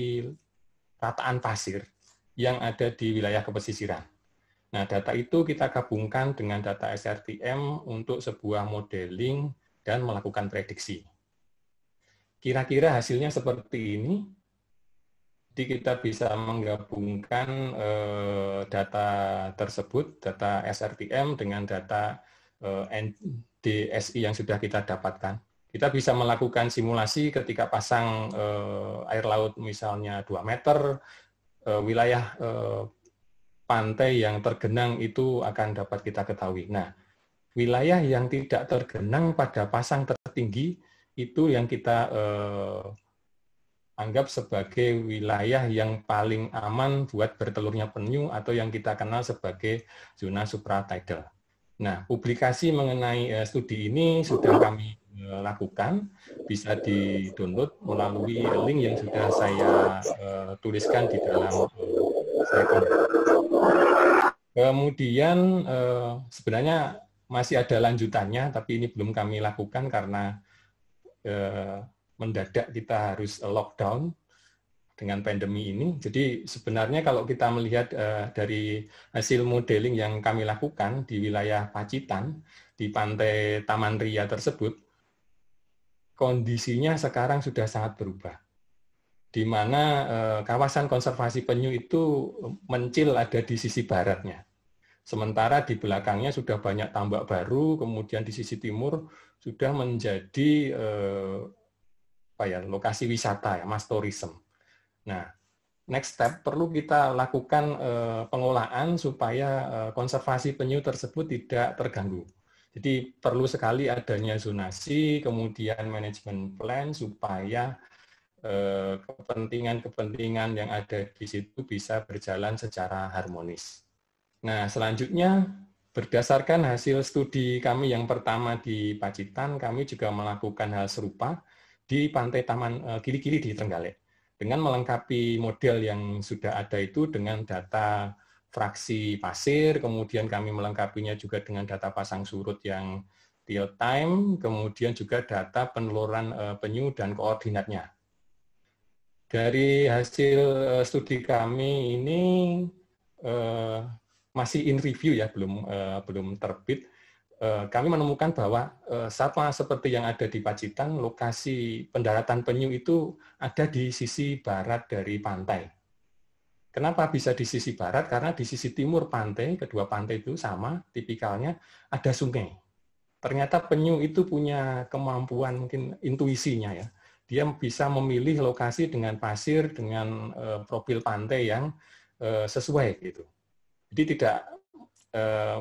rataan pasir yang ada di wilayah kepesisiran. Nah, data itu kita gabungkan dengan data SRTM untuk sebuah modeling dan melakukan prediksi. Kira-kira hasilnya seperti ini. Jadi kita bisa menggabungkan eh, data tersebut, data SRTM dengan data eh, NDSI yang sudah kita dapatkan. Kita bisa melakukan simulasi ketika pasang eh, air laut misalnya 2 meter, wilayah pantai yang tergenang itu akan dapat kita ketahui. Nah, wilayah yang tidak tergenang pada pasang tertinggi itu yang kita eh, anggap sebagai wilayah yang paling aman buat bertelurnya penyu atau yang kita kenal sebagai zona supratidal. Nah, publikasi mengenai eh, studi ini sudah kami eh, lakukan, bisa di melalui link yang sudah saya eh, tuliskan di dalam eh, saya Kemudian eh, sebenarnya masih ada lanjutannya, tapi ini belum kami lakukan karena eh, mendadak kita harus lockdown dengan pandemi ini. Jadi sebenarnya kalau kita melihat eh, dari hasil modeling yang kami lakukan di wilayah Pacitan, di pantai Taman Ria tersebut, kondisinya sekarang sudah sangat berubah di mana eh, kawasan konservasi penyu itu mencil ada di sisi baratnya. Sementara di belakangnya sudah banyak tambak baru, kemudian di sisi timur sudah menjadi eh, apa ya, lokasi wisata ya, mass tourism. Nah, next step perlu kita lakukan eh, pengolahan supaya konservasi penyu tersebut tidak terganggu. Jadi perlu sekali adanya zonasi, kemudian manajemen plan supaya Eh, kepentingan-kepentingan yang ada di situ bisa berjalan secara harmonis. Nah, selanjutnya berdasarkan hasil studi kami yang pertama di Pacitan, kami juga melakukan hal serupa di pantai Taman eh, Kili-Kili di Trenggalek. Dengan melengkapi model yang sudah ada itu dengan data fraksi pasir, kemudian kami melengkapinya juga dengan data pasang surut yang real time, kemudian juga data peneluran eh, penyu dan koordinatnya dari hasil eh, studi kami ini eh, masih in review ya, belum eh, belum terbit. kami menemukan bahwa uh, satwa seperti yang ada di Pacitan, lokasi pendaratan penyu itu ada di sisi barat dari pantai. Kenapa bisa di sisi barat? Karena di sisi timur pantai, kedua pantai itu sama, tipikalnya ada sungai. Ternyata penyu itu punya kemampuan mungkin intuisinya ya, dia bisa memilih lokasi dengan pasir dengan eh, profil pantai yang eh, sesuai gitu. Jadi tidak eh,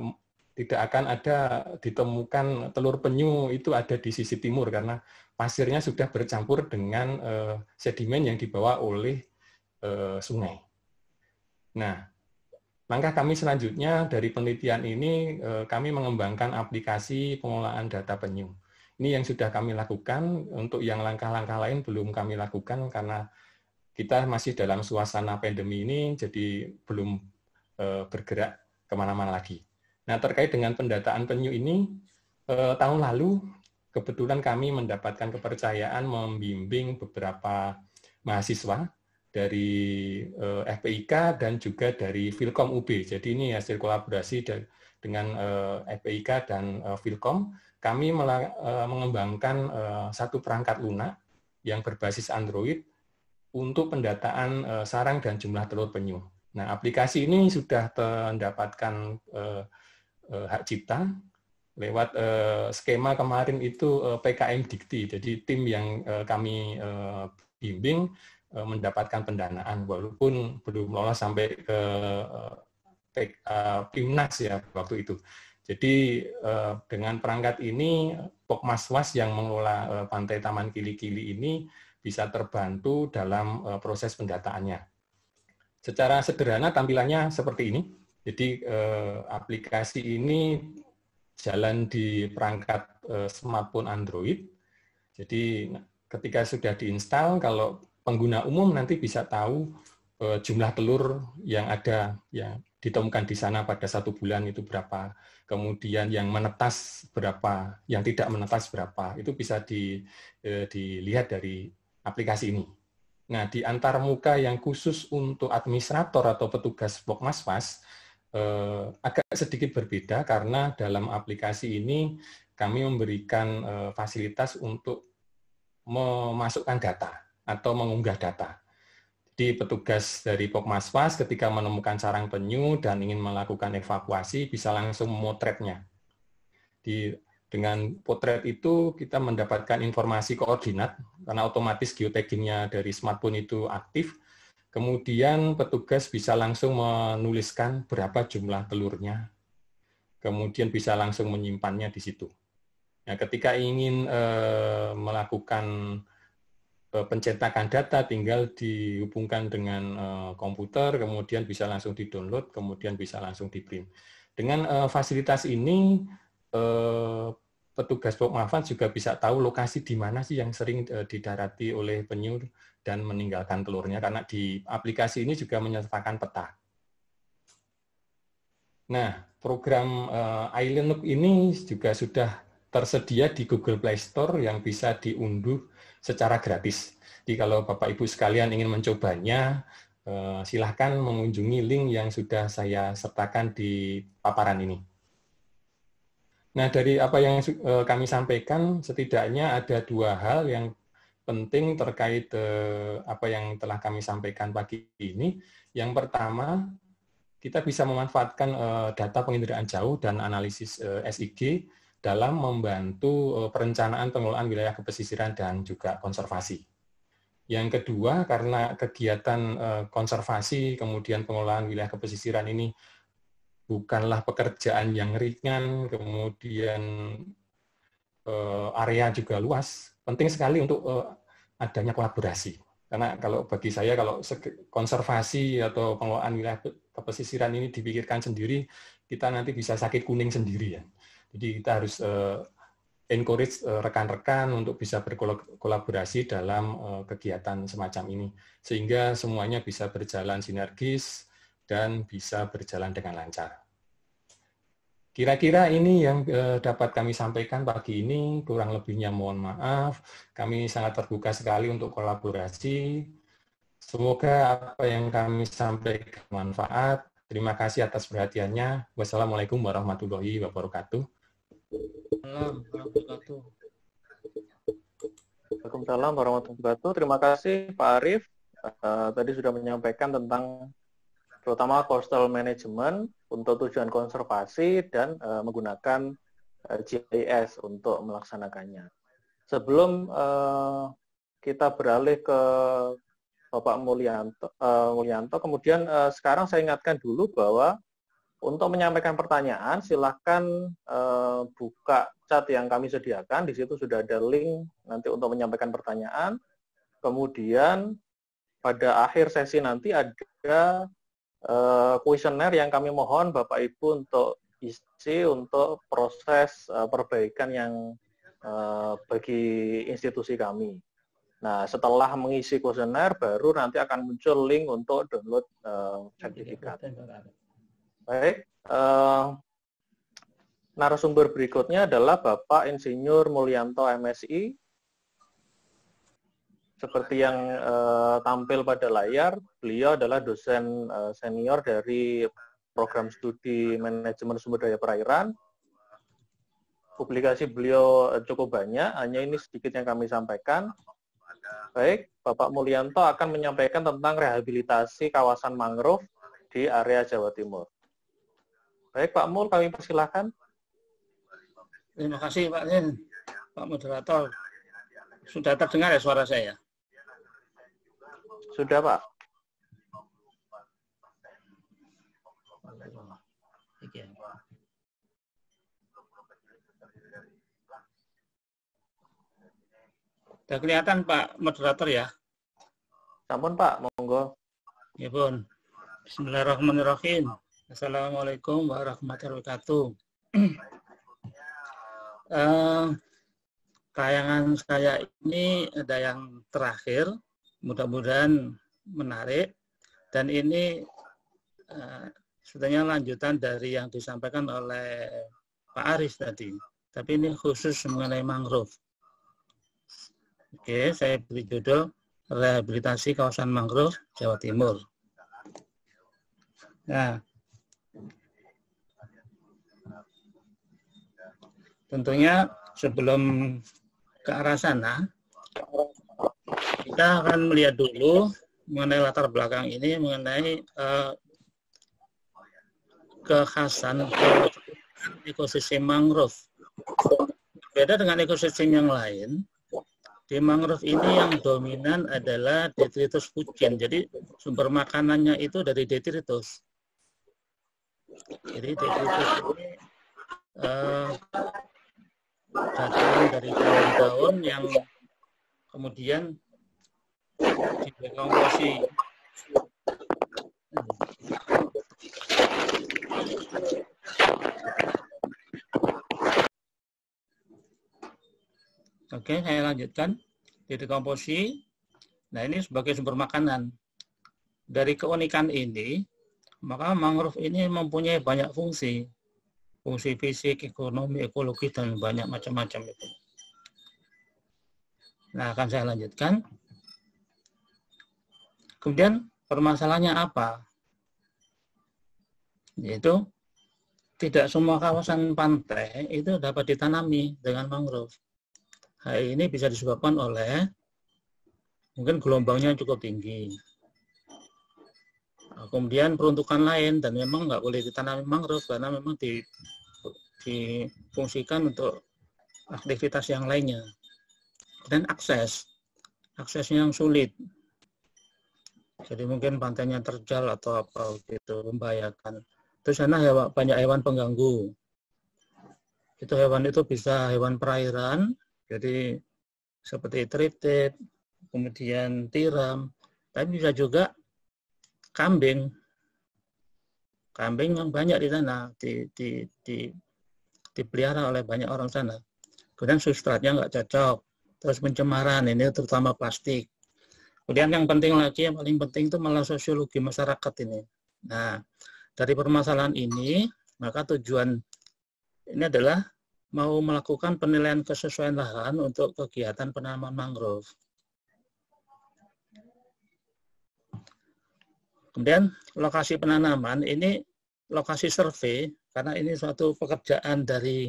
tidak akan ada ditemukan telur penyu itu ada di sisi timur karena pasirnya sudah bercampur dengan sedimen yang dibawa oleh sungai. Nah, langkah kami selanjutnya dari penelitian ini kami mengembangkan aplikasi pengolahan data penyu. Ini yang sudah kami lakukan, untuk yang langkah-langkah lain belum kami lakukan karena kita masih dalam suasana pandemi ini, jadi belum eh, bergerak kemana-mana lagi. Nah, terkait dengan pendataan penyu ini, eh, tahun lalu kebetulan kami mendapatkan kepercayaan membimbing beberapa mahasiswa dari eh, FPIK dan juga dari Vilkom UB. Jadi ini hasil kolaborasi dengan FPIK dan Vilkom kami eh, mengembangkan eh, satu perangkat lunak yang berbasis Android untuk pendataan eh, sarang dan jumlah telur penyu. Nah, aplikasi ini sudah mendapatkan hak cipta lewat skema kemarin itu PKM Dikti. Jadi tim yang kami bimbing mendapatkan pendanaan walaupun belum lolos sampai ke PIMNAS ya waktu itu. Jadi eh, dengan perangkat ini Pokmaswas yang mengelola eh, pantai Taman Kili-Kili ini bisa terbantu dalam eh, proses pendataannya. Secara sederhana tampilannya seperti ini. Jadi aplikasi ini jalan di perangkat smartphone Android. Jadi ketika sudah diinstal, kalau pengguna umum nanti bisa tahu jumlah telur yang ada, yang ditemukan di sana pada satu bulan itu berapa, kemudian yang menetas berapa, yang tidak menetas berapa, itu bisa di, eh, dilihat dari aplikasi ini. Nah, di antar muka yang khusus untuk administrator atau petugas Pokmaswas eh, agak sedikit berbeda karena dalam aplikasi ini kami memberikan eh, fasilitas untuk memasukkan data atau mengunggah data. Jadi petugas dari Pokmaswas ketika menemukan sarang penyu dan ingin melakukan evakuasi bisa langsung memotretnya. Di dengan potret itu kita mendapatkan informasi koordinat karena otomatis geotaggingnya dari smartphone itu aktif. Kemudian petugas bisa langsung menuliskan berapa jumlah telurnya. Kemudian bisa langsung menyimpannya di situ. Nah, ketika ingin e, melakukan Eh, pencetakan data tinggal dihubungkan dengan eh, komputer, kemudian bisa langsung di-download, kemudian bisa langsung di-print. Dengan eh, fasilitas ini, petugas Pokmafan juga bisa tahu lokasi di mana sih yang sering didarati oleh penyu dan meninggalkan telurnya, karena di aplikasi ini juga menyertakan peta. Nah, program Island Look ini juga sudah tersedia di Google Play Store yang bisa diunduh secara gratis. Jadi kalau Bapak Ibu sekalian ingin mencobanya, eh, silahkan mengunjungi link yang sudah saya sertakan di paparan ini. Nah, dari apa yang eh, kami sampaikan, setidaknya ada dua hal yang penting terkait eh, apa yang telah kami sampaikan pagi ini. Yang pertama, kita bisa memanfaatkan data penginderaan jauh dan analisis SIG dalam membantu eh, perencanaan pengelolaan wilayah kepesisiran dan juga konservasi. Yang kedua, karena kegiatan eh, konservasi kemudian pengelolaan wilayah kepesisiran ini bukanlah pekerjaan yang ringan, kemudian eh, area juga luas, penting sekali untuk adanya kolaborasi. Karena kalau bagi saya kalau konservasi atau pengelolaan wilayah kepesisiran ini dipikirkan sendiri, kita nanti bisa sakit kuning sendiri ya jadi kita harus uh, encourage eh, rekan-rekan untuk bisa berkolaborasi dalam eh, kegiatan semacam ini sehingga semuanya bisa berjalan sinergis dan bisa berjalan dengan lancar. Kira-kira ini yang dapat kami sampaikan pagi ini, kurang lebihnya mohon maaf. Kami sangat terbuka sekali untuk kolaborasi. Semoga apa yang kami sampaikan bermanfaat. Terima kasih atas perhatiannya. Wassalamualaikum warahmatullahi wabarakatuh. Salam warahmatullahi wabarakatuh. Waalaikumsalam warahmatullahi wabarakatuh. Terima kasih Pak Arif, Uh, eh, tadi sudah menyampaikan tentang terutama coastal management untuk tujuan konservasi dan uh, menggunakan uh, eh, GIS untuk melaksanakannya. Sebelum uh, kita beralih ke Bapak Mulyanto, uh, Mulyanto kemudian uh, sekarang saya ingatkan dulu bahwa untuk menyampaikan pertanyaan, silahkan uh, buka chat yang kami sediakan. Di situ sudah ada link nanti untuk menyampaikan pertanyaan. Kemudian pada akhir sesi nanti ada eh, kuesioner yang kami mohon Bapak Ibu untuk isi untuk proses uh, perbaikan yang bagi institusi kami. Nah, setelah mengisi kuesioner baru nanti akan muncul link untuk download iya, sertifikat. Baik, uh, narasumber berikutnya adalah Bapak Insinyur Mulyanto MSI. Seperti yang uh, tampil pada layar, beliau adalah dosen uh, senior dari program studi manajemen sumber daya perairan. Publikasi beliau cukup banyak, hanya ini sedikit yang kami sampaikan. Baik, Bapak Mulyanto akan menyampaikan tentang rehabilitasi kawasan mangrove di area Jawa Timur. Baik Pak Mul, kami persilahkan. Terima kasih Pak Rin, Pak Moderator. Sudah terdengar ya suara saya? Sudah Pak. Sudah kelihatan Pak Moderator ya? Namun Pak, monggo. Ya pun. Bismillahirrahmanirrahim. Assalamualaikum warahmatullahi wabarakatuh. uh, tayangan saya ini ada yang terakhir, mudah-mudahan menarik. Dan ini uh, sebenarnya lanjutan dari yang disampaikan oleh Pak Aris tadi. Tapi ini khusus mengenai mangrove. Oke, saya beri judul Rehabilitasi Kawasan Mangrove Jawa Timur. Nah, Tentunya sebelum ke arah sana, kita akan melihat dulu mengenai latar belakang ini, mengenai uh, kekhasan ekosistem mangrove. Beda dengan ekosistem yang lain, di mangrove ini yang dominan adalah detritus pucin. Jadi sumber makanannya itu dari detritus. Jadi detritus ini uh, jatuh dari daun-daun yang kemudian dekomposi. Oke, saya lanjutkan. dekomposi. Nah, ini sebagai sumber makanan. Dari keunikan ini, maka mangrove ini mempunyai banyak fungsi fungsi fisik, ekonomi, ekologi dan banyak macam-macam itu. Nah, akan saya lanjutkan. Kemudian permasalahannya apa? Yaitu tidak semua kawasan pantai itu dapat ditanami dengan mangrove. Hal ini bisa disebabkan oleh mungkin gelombangnya cukup tinggi. Kemudian peruntukan lain dan memang nggak boleh ditanami mangrove karena memang di difungsikan untuk aktivitas yang lainnya. Dan akses, aksesnya yang sulit. Jadi mungkin pantainya terjal atau apa gitu, membahayakan. Terus sana hewan, banyak hewan pengganggu. Itu hewan itu bisa hewan perairan, jadi seperti tritit, kemudian tiram, tapi bisa juga kambing, kambing yang banyak di sana di, di, di dipelihara oleh banyak orang sana. Kemudian substratnya nggak cocok, terus pencemaran ini terutama plastik. Kemudian yang penting lagi yang paling penting itu malah sosiologi masyarakat ini. Nah, dari permasalahan ini maka tujuan ini adalah mau melakukan penilaian kesesuaian lahan untuk kegiatan penanaman mangrove. Kemudian lokasi penanaman ini lokasi survei karena ini suatu pekerjaan dari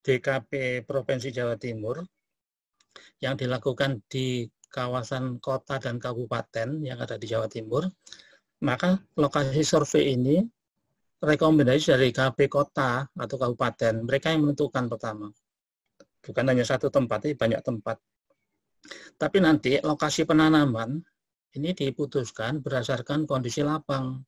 DKP Provinsi Jawa Timur yang dilakukan di kawasan kota dan kabupaten yang ada di Jawa Timur, maka lokasi survei ini rekomendasi dari KP kota atau kabupaten, mereka yang menentukan pertama. Bukan hanya satu tempat, tapi banyak tempat. Tapi nanti lokasi penanaman ini diputuskan berdasarkan kondisi lapang.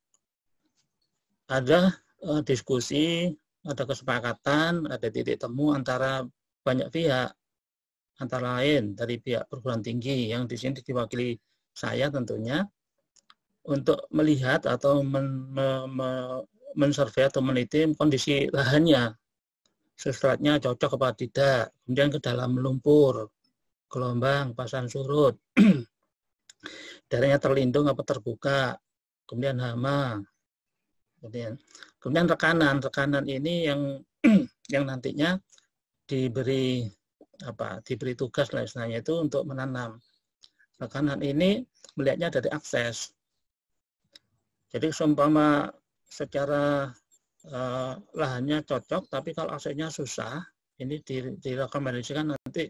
Ada uh, diskusi ada kesepakatan, ada titik temu antara banyak pihak, antara lain dari pihak perguruan tinggi yang di sini diwakili saya tentunya, untuk melihat atau men, me, me, mensurvey atau meneliti kondisi lahannya, sesuatunya cocok apa tidak, kemudian ke dalam lumpur, gelombang, pasang surut, daerahnya terlindung apa terbuka, kemudian hama, kemudian Kemudian rekanan, rekanan ini yang yang nantinya diberi apa? Diberi tugas lah istilahnya itu untuk menanam. Rekanan ini melihatnya dari akses. Jadi seumpama secara eh, lahannya cocok, tapi kalau aksesnya susah, ini direkomendasikan nanti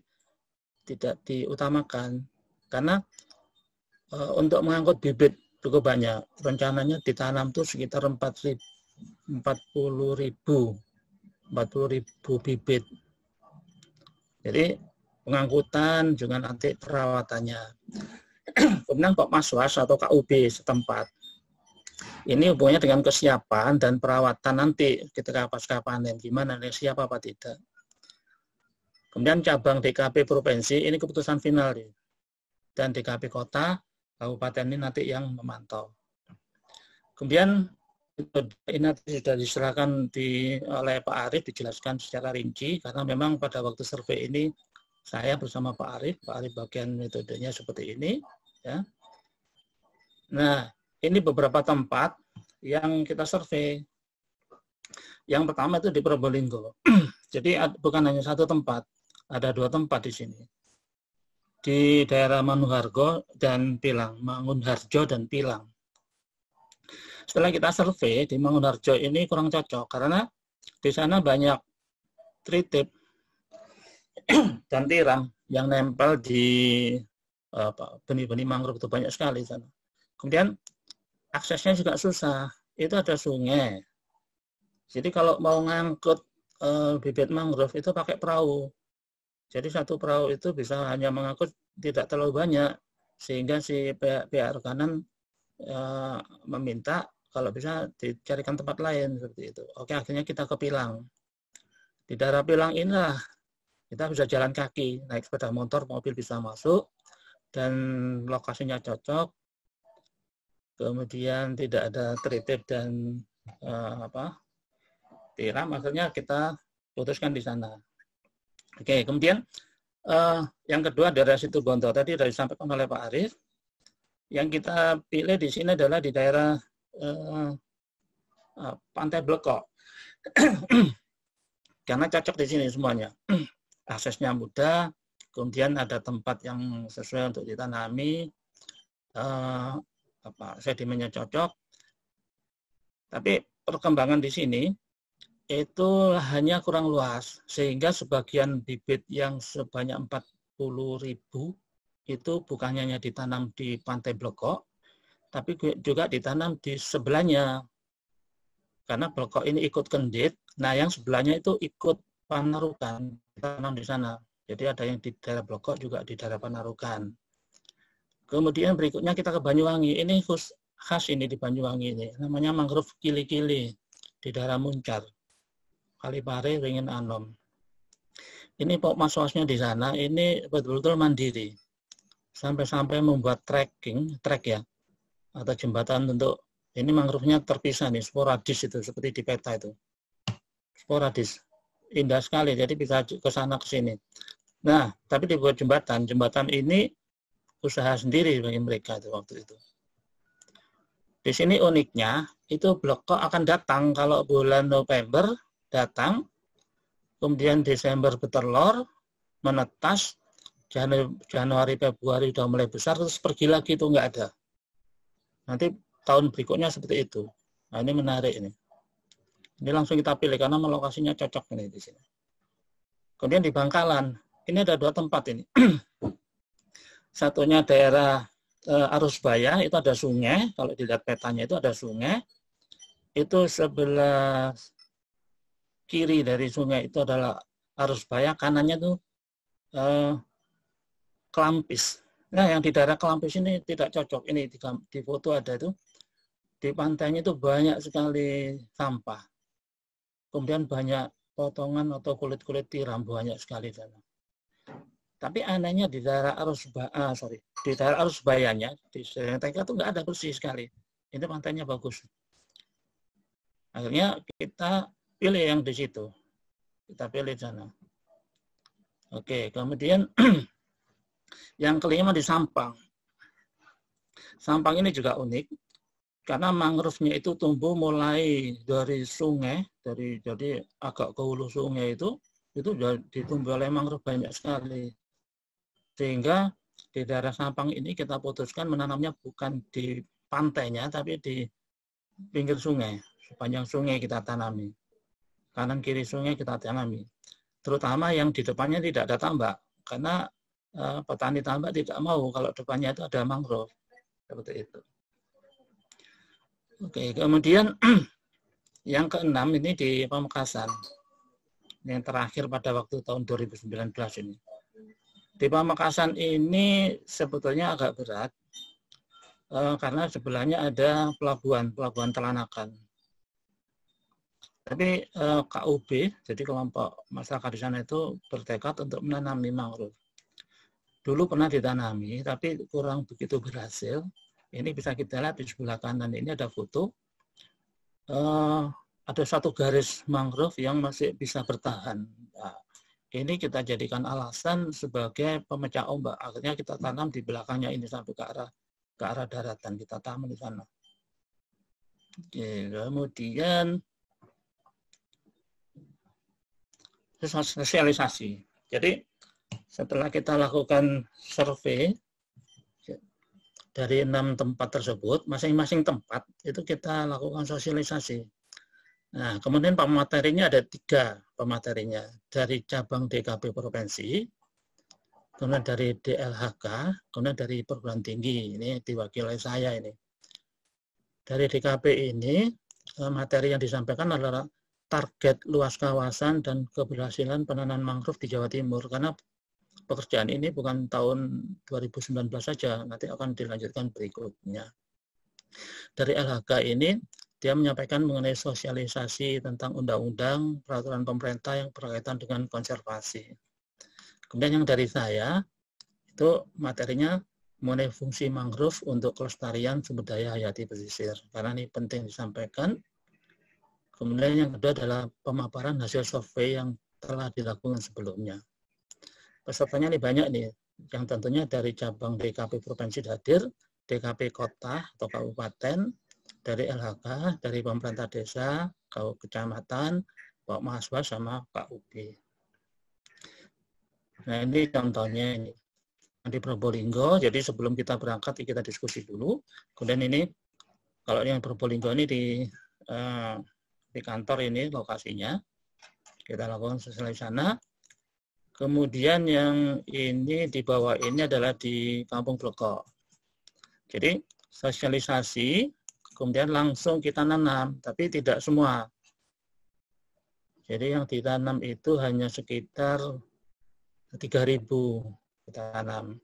tidak diutamakan karena e, untuk mengangkut bibit cukup banyak rencananya ditanam tuh sekitar 40 ribu 40 ribu bibit jadi pengangkutan juga nanti perawatannya kemudian Kok Maswas atau KUB setempat ini hubungannya dengan kesiapan dan perawatan nanti ketika pasca panen gimana nih siapa apa tidak kemudian cabang DKP provinsi ini keputusan final nih. dan DKP kota kabupaten ini nanti yang memantau kemudian ini sudah diserahkan di, oleh Pak Arief dijelaskan secara rinci karena memang pada waktu survei ini saya bersama Pak Arief, Pak Arief bagian metodenya seperti ini. Ya. Nah, ini beberapa tempat yang kita survei. Yang pertama itu di Probolinggo. Jadi bukan hanya satu tempat, ada dua tempat di sini. Di daerah Manuhargo dan Pilang, Mangunharjo dan Pilang setelah kita survei di Mangunarjo ini kurang cocok karena di sana banyak tritip dan tiram yang nempel di benih-benih mangrove itu banyak sekali sana. Kemudian aksesnya juga susah. Itu ada sungai. Jadi kalau mau ngangkut e, bibit mangrove itu pakai perahu. Jadi satu perahu itu bisa hanya mengangkut tidak terlalu banyak sehingga si pihak kanan e, meminta kalau bisa dicarikan tempat lain seperti itu. Oke, akhirnya kita ke Pilang. Di daerah Pilang inilah kita bisa jalan kaki, naik sepeda motor, mobil bisa masuk dan lokasinya cocok. Kemudian tidak ada tritip dan uh, apa tiram, akhirnya kita putuskan di sana. Oke, kemudian uh, yang kedua daerah situ Bondo tadi sudah disampaikan oleh Pak Arif. Yang kita pilih di sini adalah di daerah uh, Pantai Blekok. Karena cocok di sini semuanya. Aksesnya mudah, kemudian ada tempat yang sesuai untuk ditanami, uh, apa, sedimennya cocok. Tapi perkembangan di sini itu hanya kurang luas, sehingga sebagian bibit yang sebanyak 40 ribu itu bukannya hanya ditanam di Pantai Blokok tapi juga ditanam di sebelahnya. Karena blokok ini ikut kendit, nah yang sebelahnya itu ikut panarukan, tanam di sana. Jadi ada yang di daerah blokok juga di daerah panarukan. Kemudian berikutnya kita ke Banyuwangi. Ini khusus khas ini di Banyuwangi ini, namanya mangrove kili-kili di daerah Muncar. Kalipare, Ringin Anom. Ini pok masuknya di sana, ini betul-betul mandiri. Sampai-sampai membuat trekking, trek ya, atau jembatan untuk ini mangrove-nya terpisah nih sporadis itu seperti di peta itu sporadis indah sekali jadi bisa ke sana ke sini nah tapi dibuat jembatan jembatan ini usaha sendiri bagi mereka itu waktu itu di sini uniknya itu blok kok akan datang kalau bulan November datang kemudian Desember betelor, menetas Januari Februari udah mulai besar terus pergi lagi itu nggak ada Nanti tahun berikutnya seperti itu. Nah, ini menarik ini. Ini langsung kita pilih karena lokasinya cocok ini di sini. Kemudian di Bangkalan, ini ada dua tempat ini. Satunya daerah e, eh, Arusbaya, itu ada sungai. Kalau dilihat petanya itu ada sungai. Itu sebelah kiri dari sungai itu adalah Arus Arusbaya, kanannya itu e, Klampis. Nah, yang di daerah Kelampis ini tidak cocok. Ini di, di foto ada itu. Di pantainya itu banyak sekali sampah. Kemudian banyak potongan atau kulit-kulit tiram banyak sekali dalam. Tapi anehnya di daerah arus ah, sorry, di daerah arus bayanya di Tengah itu nggak ada bersih sekali. Ini pantainya bagus. Akhirnya kita pilih yang di situ. Kita pilih sana. Oke, kemudian Yang kelima di Sampang. Sampang ini juga unik karena mangrove-nya itu tumbuh mulai dari sungai, dari jadi agak ke hulu sungai itu itu ditumbuh oleh mangrove banyak sekali. Sehingga di daerah Sampang ini kita putuskan menanamnya bukan di pantainya tapi di pinggir sungai, sepanjang sungai kita tanami. Kanan kiri sungai kita tanami. Terutama yang di depannya tidak ada tambak karena Eh, petani tambak tidak mau kalau depannya itu ada mangrove seperti itu. Oke, kemudian yang keenam ini di Pamekasan. Yang terakhir pada waktu tahun 2019 ini. Di Pamekasan ini sebetulnya agak berat eh, karena sebelahnya ada pelabuhan, pelabuhan Telanakan. Tapi eh, KUB, jadi kelompok masyarakat di sana itu bertekad untuk menanami mangrove dulu pernah ditanami tapi kurang begitu berhasil. Ini bisa kita lihat di sebelah kanan ini ada foto. Uh, ada satu garis mangrove yang masih bisa bertahan. Nah, ini kita jadikan alasan sebagai pemecah ombak. Akhirnya kita tanam di belakangnya ini sampai ke arah ke arah daratan kita tanam di sana. Oke, kemudian sosialisasi. Jadi setelah kita lakukan survei dari enam tempat tersebut, masing-masing tempat itu kita lakukan sosialisasi. Nah, kemudian pematerinya ada tiga pematerinya dari cabang DKP provinsi, kemudian dari DLHK, kemudian dari perguruan tinggi. Ini diwakili saya ini. Dari DKP ini eh, materi yang disampaikan adalah target luas kawasan dan keberhasilan penanaman mangrove di Jawa Timur karena pekerjaan ini bukan tahun 2019 saja, nanti akan dilanjutkan berikutnya. Dari LHK ini, dia menyampaikan mengenai sosialisasi tentang undang-undang peraturan pemerintah yang berkaitan dengan konservasi. Kemudian yang dari saya, itu materinya mengenai fungsi mangrove untuk kelestarian sumber daya hayati pesisir. Karena ini penting disampaikan. Kemudian yang kedua adalah pemaparan hasil survei yang telah dilakukan sebelumnya pesertanya ini banyak nih, yang tentunya dari cabang DKP Provinsi hadir, DKP Kota atau Kabupaten, dari LHK, dari pemerintah desa, kecamatan, Pak Mahasiswa sama Pak UB. Nah ini contohnya ini di Probolinggo. Jadi sebelum kita berangkat kita diskusi dulu. Kemudian ini kalau yang Probolinggo ini di eh, di kantor ini lokasinya kita lakukan sesuai sana. Kemudian yang ini di bawah ini adalah di Kampung Bloko. Jadi sosialisasi, kemudian langsung kita nanam, tapi tidak semua. Jadi yang ditanam itu hanya sekitar 3.000 kita tanam.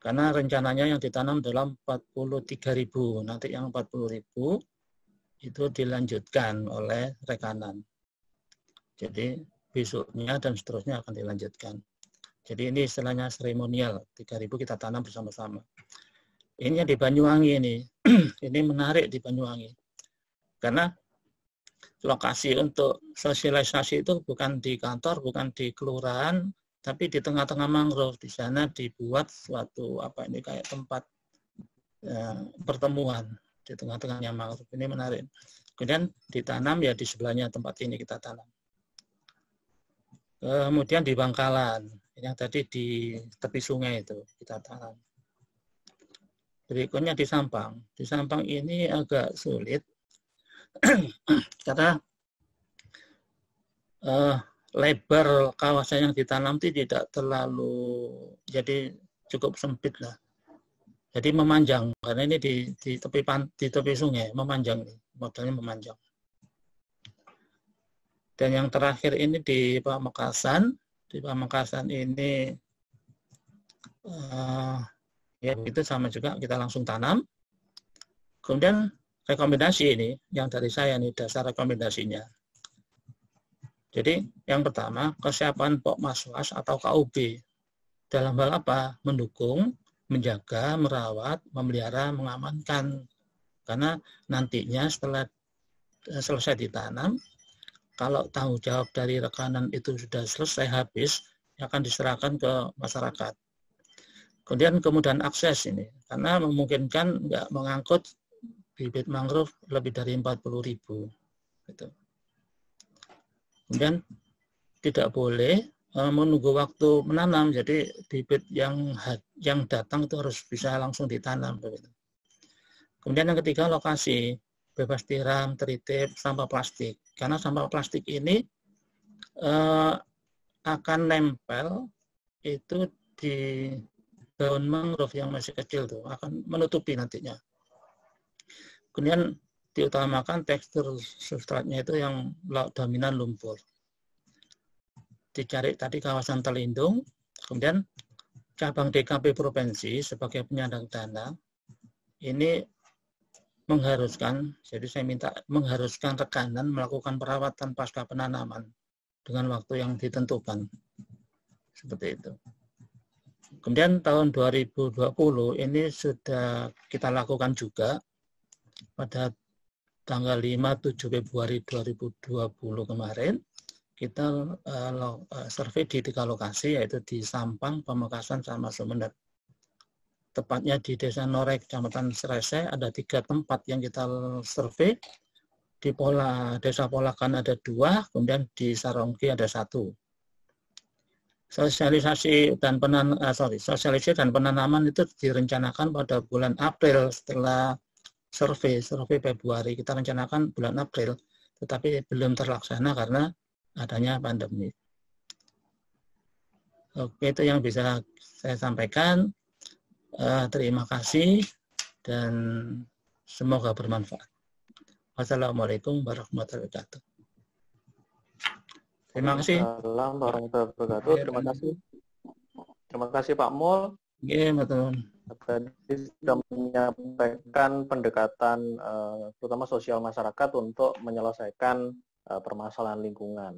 Karena rencananya yang ditanam dalam 43.000, nanti yang 40.000 itu dilanjutkan oleh rekanan. Jadi besoknya dan seterusnya akan dilanjutkan. Jadi ini istilahnya seremonial, 3000 kita tanam bersama-sama. Ini yang di Banyuwangi ini, ini menarik di Banyuwangi. Karena lokasi untuk sosialisasi itu bukan di kantor, bukan di kelurahan, tapi di tengah-tengah mangrove. Di sana dibuat suatu apa ini kayak tempat ya, pertemuan di tengah-tengahnya mangrove. Ini menarik. Kemudian ditanam ya di sebelahnya tempat ini kita tanam. Eh, kemudian di Bangkalan yang tadi di tepi sungai itu kita tanam. Berikutnya di Sampang. Di Sampang ini agak sulit karena uh, lebar kawasan yang ditanam itu tidak terlalu jadi cukup sempit lah. Jadi memanjang karena ini di, di tepi pan, di tepi sungai memanjang nih modalnya memanjang. Dan yang terakhir ini di Pamekasan. Di Pamekasan ini uh, ya itu sama juga kita langsung tanam. Kemudian rekomendasi ini yang dari saya nih dasar rekomendasinya. Jadi yang pertama kesiapan pok maswas atau KUB dalam hal apa mendukung, menjaga, merawat, memelihara, mengamankan karena nantinya setelah eh, selesai ditanam kalau tanggung jawab dari rekanan itu sudah selesai habis, ya akan diserahkan ke masyarakat. Kemudian kemudahan akses ini, karena memungkinkan nggak mengangkut bibit mangrove lebih dari 40 ribu. Gitu. Kemudian tidak boleh eh, menunggu waktu menanam, jadi bibit yang yang datang itu harus bisa langsung ditanam. Gitu. Kemudian yang ketiga lokasi, bebas tiram, teritip, sampah plastik. Karena sampah plastik ini eh, akan nempel itu di daun mangrove yang masih kecil tuh akan menutupi nantinya. Kemudian diutamakan tekstur substratnya itu yang dominan lumpur. Dicari tadi kawasan terlindung, kemudian cabang DKP provinsi sebagai penyandang dana ini mengharuskan, jadi saya minta mengharuskan rekanan melakukan perawatan pasca penanaman dengan waktu yang ditentukan. Seperti itu. Kemudian tahun 2020 ini sudah kita lakukan juga pada tanggal 5 7 Februari 2020 kemarin kita uh, survei di tiga lokasi yaitu di Sampang, Pemekasan sama Sumeneb tepatnya di Desa Norek, Kecamatan Serese, ada tiga tempat yang kita survei. Di Pola, Desa Polakan ada dua, kemudian di Sarongki ada satu. Sosialisasi dan penan, uh, sorry, sosialisasi dan penanaman itu direncanakan pada bulan April setelah survei, survei Februari. Kita rencanakan bulan April, tetapi belum terlaksana karena adanya pandemi. Oke, itu yang bisa saya sampaikan. Uh, terima kasih dan semoga bermanfaat. Wassalamualaikum warahmatullahi wabarakatuh. Terima kasih. Assalamualaikum warahmatullahi wabarakatuh. Iya, terima kasih. Terima kasih Pak Mul. Iya, yeah, Tadi sudah menyampaikan pendekatan uh, terutama sosial masyarakat untuk menyelesaikan uh, permasalahan lingkungan.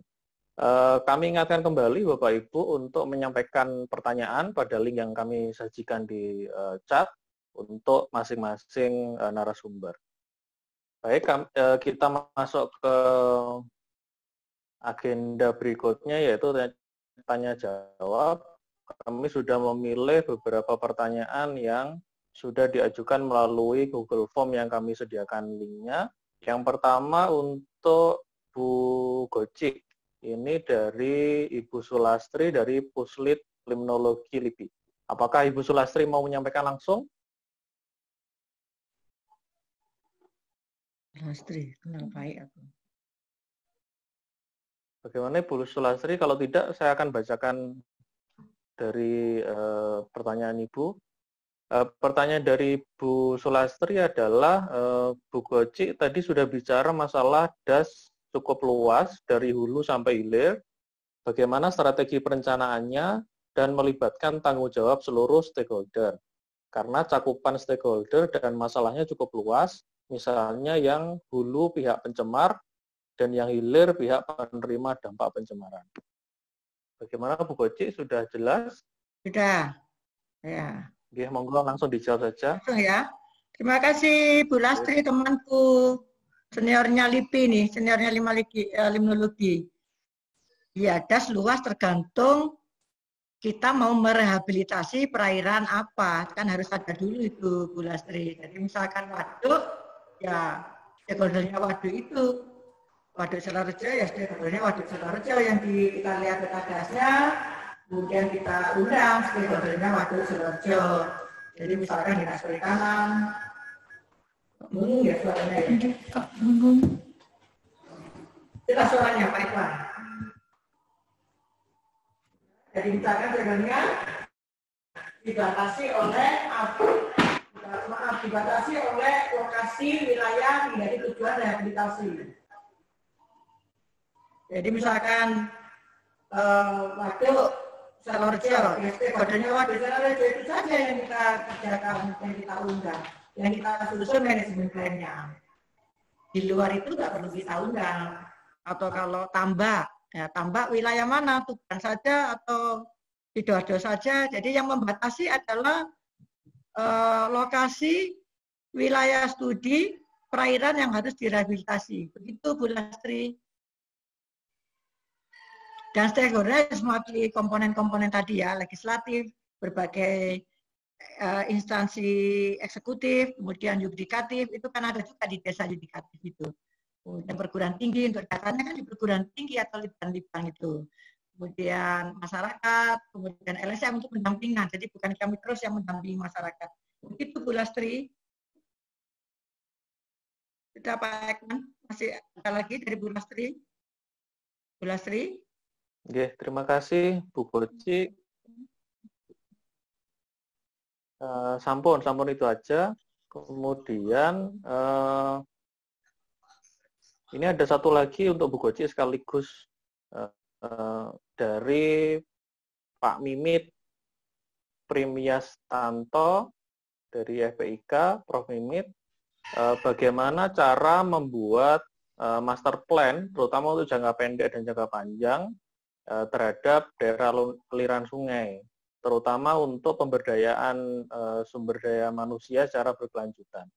Eh, kami ingatkan kembali Bapak Ibu untuk menyampaikan pertanyaan pada link yang kami sajikan di eh, chat untuk masing-masing eh, narasumber. Baik, kita masuk ke agenda berikutnya yaitu tanya jawab. Kami sudah memilih beberapa pertanyaan yang sudah diajukan melalui Google Form yang kami sediakan linknya. Yang pertama untuk Bu Gocik. Ini dari Ibu Sulastri dari Puslit Limnologi LIPI. Apakah Ibu Sulastri mau menyampaikan langsung? Sulastri, kenal baik aku. Bagaimana Ibu Sulastri? Kalau tidak, saya akan bacakan dari e, pertanyaan Ibu. E, pertanyaan dari Bu Sulastri adalah e, Bu Goci tadi sudah bicara masalah das cukup luas dari hulu sampai hilir, bagaimana strategi perencanaannya, dan melibatkan tanggung jawab seluruh stakeholder. Karena cakupan stakeholder dan masalahnya cukup luas, misalnya yang hulu pihak pencemar dan yang hilir pihak penerima dampak pencemaran. Bagaimana Bu Goci? Sudah jelas? Sudah. Ya. Dia monggo langsung dijawab saja. Langsung ya. Terima kasih Bu Lastri temanku seniornya LIPI nih, seniornya limnologi. Eh, ya, das luas tergantung kita mau merehabilitasi perairan apa. Kan harus ada dulu itu, Bu Lastri. Jadi misalkan waduk, ya stakeholdernya waduk itu. Waduk selarjo ya stakeholdernya waduk selarjo yang di, kita lihat peta dasnya, kemudian kita undang stakeholdernya waduk selarjo Jadi misalkan dinas perikanan, Menggung ya suaranya ya. Iya, Kok menggung? Jelas suaranya, Pak Iqbal. Jadi misalkan jaganya dibatasi oleh maaf dibatasi oleh lokasi wilayah menjadi tujuan rehabilitasi. Jadi misalkan uh, waktu Salorjo, kodenya waktu Salorjo itu saja yang kita kerjakan, yang kita undang yang kita harus susun manajemen plannya di luar itu nggak perlu kita undang atau kalau tambah ya tambah wilayah mana tugas saja atau sidoarjo saja jadi yang membatasi adalah eh, lokasi wilayah studi perairan yang harus direhabilitasi begitu Bu Lastri dan stakeholder semua komponen-komponen tadi ya legislatif berbagai uh, instansi eksekutif, kemudian yudikatif, itu kan ada juga di desa yudikatif itu. Kemudian perguruan tinggi, untuk dasarnya kan di perguruan tinggi atau di liban itu. Kemudian masyarakat, kemudian LSM untuk pendampingan. Jadi bukan kami terus yang mendampingi masyarakat. itu Bu Lastri. Sudah Pak Ekman, masih ada lagi dari Bu Lastri? Bu Lastri? Oke, terima kasih Bu Koci uh, sampun sampun itu aja kemudian uh, ini ada satu lagi untuk Bu Goci sekaligus uh, uh, dari Pak Mimit Primias Tanto dari FPIK Prof Mimit uh, bagaimana cara membuat master plan terutama untuk jangka pendek dan jangka panjang terhadap daerah aliran sungai terutama untuk pemberdayaan eh, sumber daya manusia secara berkelanjutan.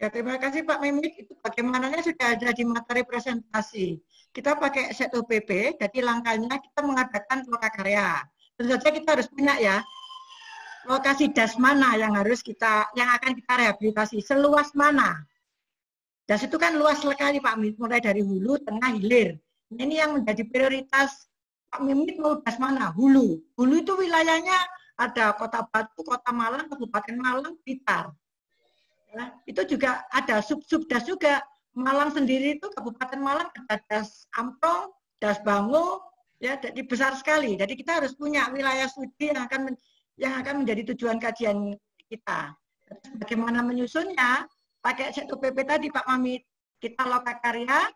Ya, terima kasih Pak Mimit. Itu bagaimananya sudah ada di materi presentasi. Kita pakai set OPP, jadi langkahnya kita mengadakan loka karya. Tentu saja kita harus punya ya, lokasi das mana yang harus kita, yang akan kita rehabilitasi, seluas mana. Das itu kan luas sekali Pak Mimit, mulai dari hulu, tengah, hilir. Nah, ini yang menjadi prioritas Pak Mimit mau das mana? Hulu. Hulu itu wilayahnya ada Kota Batu, Kota Malang, Kabupaten Malang, Blitar. Ya, itu juga ada sub-sub das juga. Malang sendiri itu Kabupaten Malang ada das Amprong, das Bango, ya jadi besar sekali. Jadi kita harus punya wilayah studi yang akan yang akan menjadi tujuan kajian kita. Bagaimana menyusunnya? Pakai satu PP tadi Pak Mamit, kita lokakarya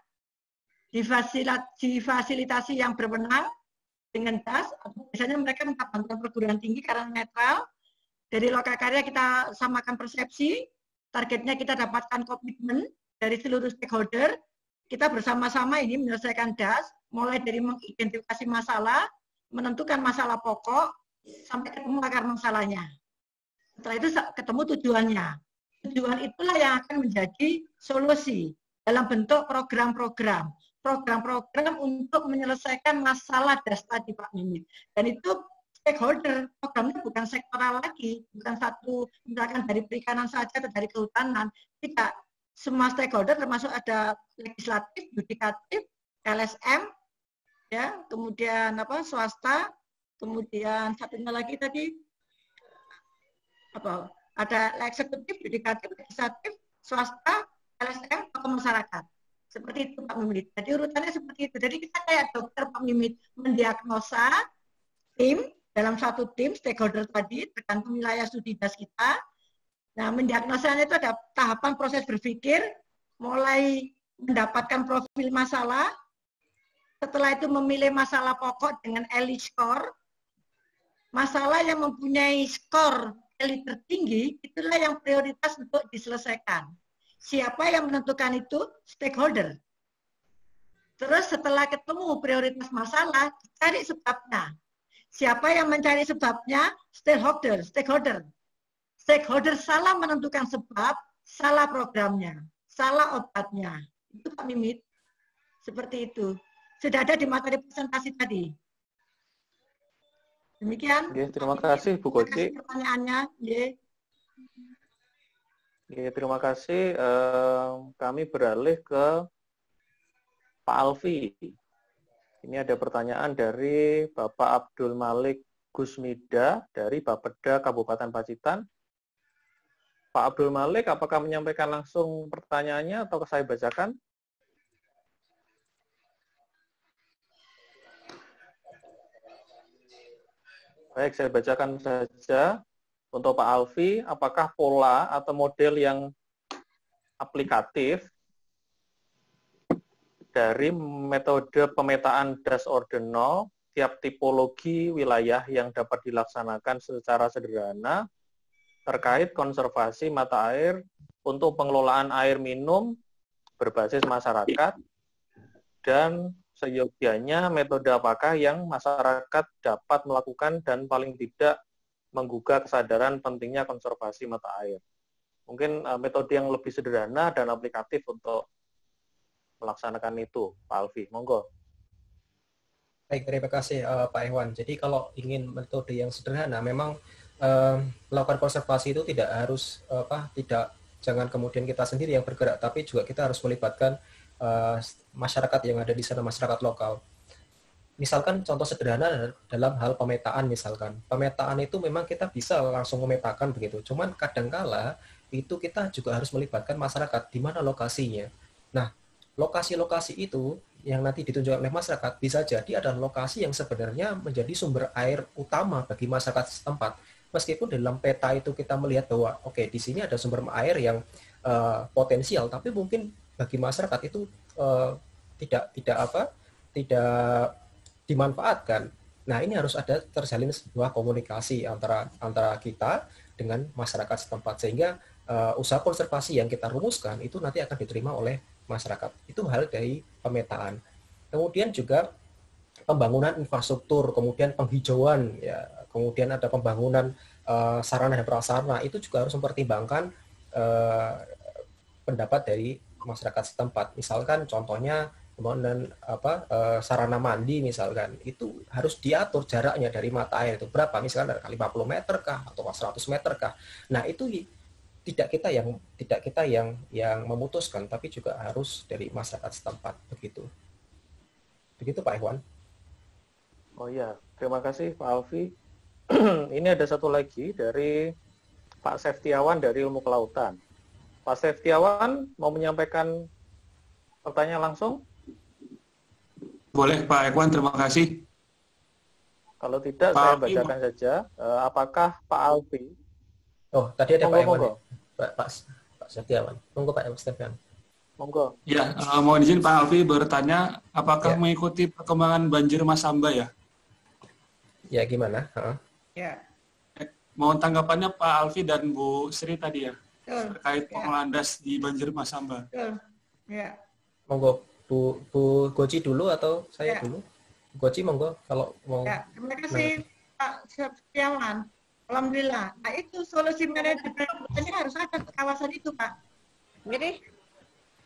di fasilitasi difasilitasi yang berwenang, dengan das, biasanya mereka minta bantuan perguruan tinggi karena netral. Dari lokal karya kita samakan persepsi, targetnya kita dapatkan komitmen dari seluruh stakeholder. Kita bersama-sama ini menyelesaikan das, mulai dari mengidentifikasi masalah, menentukan masalah pokok, sampai ketemu akar masalahnya. Setelah itu ketemu tujuannya. Tujuan itulah yang akan menjadi solusi dalam bentuk program-program program-program untuk menyelesaikan masalah dasar di Pak Mimin, Dan itu stakeholder, programnya bukan sektoral lagi, bukan satu misalkan dari perikanan saja atau dari kehutanan, tidak. Semua stakeholder termasuk ada legislatif, yudikatif, LSM, ya, kemudian apa swasta, kemudian satunya lagi tadi apa ada eksekutif, yudikatif, legislatif, swasta, LSM, atau masyarakat. Seperti itu Pak Mimit. Jadi urutannya seperti itu. Jadi kita kayak dokter Pak Mimit mendiagnosa tim dalam satu tim stakeholder tadi tergantung wilayah studi das kita. Nah, mendiagnosanya itu ada tahapan proses berpikir, mulai mendapatkan profil masalah, setelah itu memilih masalah pokok dengan elite score. Masalah yang mempunyai skor elite tertinggi, itulah yang prioritas untuk diselesaikan. Siapa yang menentukan itu? Stakeholder. Terus setelah ketemu prioritas masalah, cari sebabnya. Siapa yang mencari sebabnya? Stakeholder, stakeholder. Stakeholder salah menentukan sebab, salah programnya, salah obatnya. Itu Pak Mimit. Seperti itu. Sudah ada di materi presentasi tadi. Demikian. Ya, terima kasih Bu Koti. Pertanyaannya, ya. Oke, terima kasih. Kami beralih ke Pak Alfi. Ini ada pertanyaan dari Bapak Abdul Malik Gusmida dari Bapeda Kabupaten Pacitan. Pak Abdul Malik, apakah menyampaikan langsung pertanyaannya atau saya bacakan? Baik, saya bacakan saja. Untuk Pak Alfi, apakah pola atau model yang aplikatif dari metode pemetaan das ordinal tiap tipologi wilayah yang dapat dilaksanakan secara sederhana terkait konservasi mata air untuk pengelolaan air minum berbasis masyarakat dan seyogianya metode apakah yang masyarakat dapat melakukan dan paling tidak menggugah kesadaran pentingnya konservasi mata air. Mungkin uh, metode yang lebih sederhana dan aplikatif untuk melaksanakan itu, Pak Alfi. Monggo. Baik, terima kasih uh, Pak Iwan. Jadi kalau ingin metode yang sederhana, memang uh, melakukan konservasi itu tidak harus uh, apa, tidak jangan kemudian kita sendiri yang bergerak, tapi juga kita harus melibatkan uh, masyarakat yang ada di sana, masyarakat lokal misalkan contoh sederhana dalam hal pemetaan misalkan pemetaan itu memang kita bisa langsung memetakan begitu cuman kadangkala itu kita juga harus melibatkan masyarakat di mana lokasinya nah lokasi-lokasi itu yang nanti ditunjukkan oleh masyarakat bisa jadi adalah lokasi yang sebenarnya menjadi sumber air utama bagi masyarakat setempat meskipun dalam peta itu kita melihat bahwa oke okay, di sini ada sumber air yang uh, potensial tapi mungkin bagi masyarakat itu uh, tidak tidak apa tidak dimanfaatkan. Nah, ini harus ada terjalin sebuah komunikasi antara antara kita dengan masyarakat setempat sehingga uh, usaha konservasi yang kita rumuskan itu nanti akan diterima oleh masyarakat. Itu hal dari pemetaan. Kemudian juga pembangunan infrastruktur, kemudian penghijauan, ya, kemudian ada pembangunan uh, sarana dan prasarana itu juga harus mempertimbangkan uh, pendapat dari masyarakat setempat. Misalkan contohnya dan apa eh, sarana mandi misalkan itu harus diatur jaraknya dari mata air itu berapa misalkan dari 50 meter kah atau 100 meter kah nah itu tidak kita yang tidak kita yang yang memutuskan tapi juga harus dari masyarakat setempat begitu begitu Pak Ikhwan. Oh iya terima kasih Pak Alfi ini ada satu lagi dari Pak Seftiawan dari Ilmu Kelautan Pak Seftiawan mau menyampaikan pertanyaan langsung boleh Pak Ekwan, terima kasih. Kalau tidak, Pak saya bacakan Alfi. saja. Uh, apakah Pak Alfi? Oh, tadi ada ya? monggo, Pak Ekwan. Pak, Pak, Pak Setiawan. Monggo Pak Setiawan. Monggo. Ya, uh, mohon izin Pak Alfi bertanya, apakah ya. mengikuti perkembangan banjir Masamba ya? Ya, gimana? Huh? Ya. Eh, mohon tanggapannya Pak Alfi dan Bu Sri tadi ya, terkait ya. pengelandas di banjir Masamba. Betul. Ya. Monggo Bu Bu Goci dulu atau saya ya. dulu? Goci monggo kalau mau. Ya, terima kasih nah. Pak Setiawan. Alhamdulillah. Nah itu solusi manajemen ini harus ada kawasan itu Pak. Jadi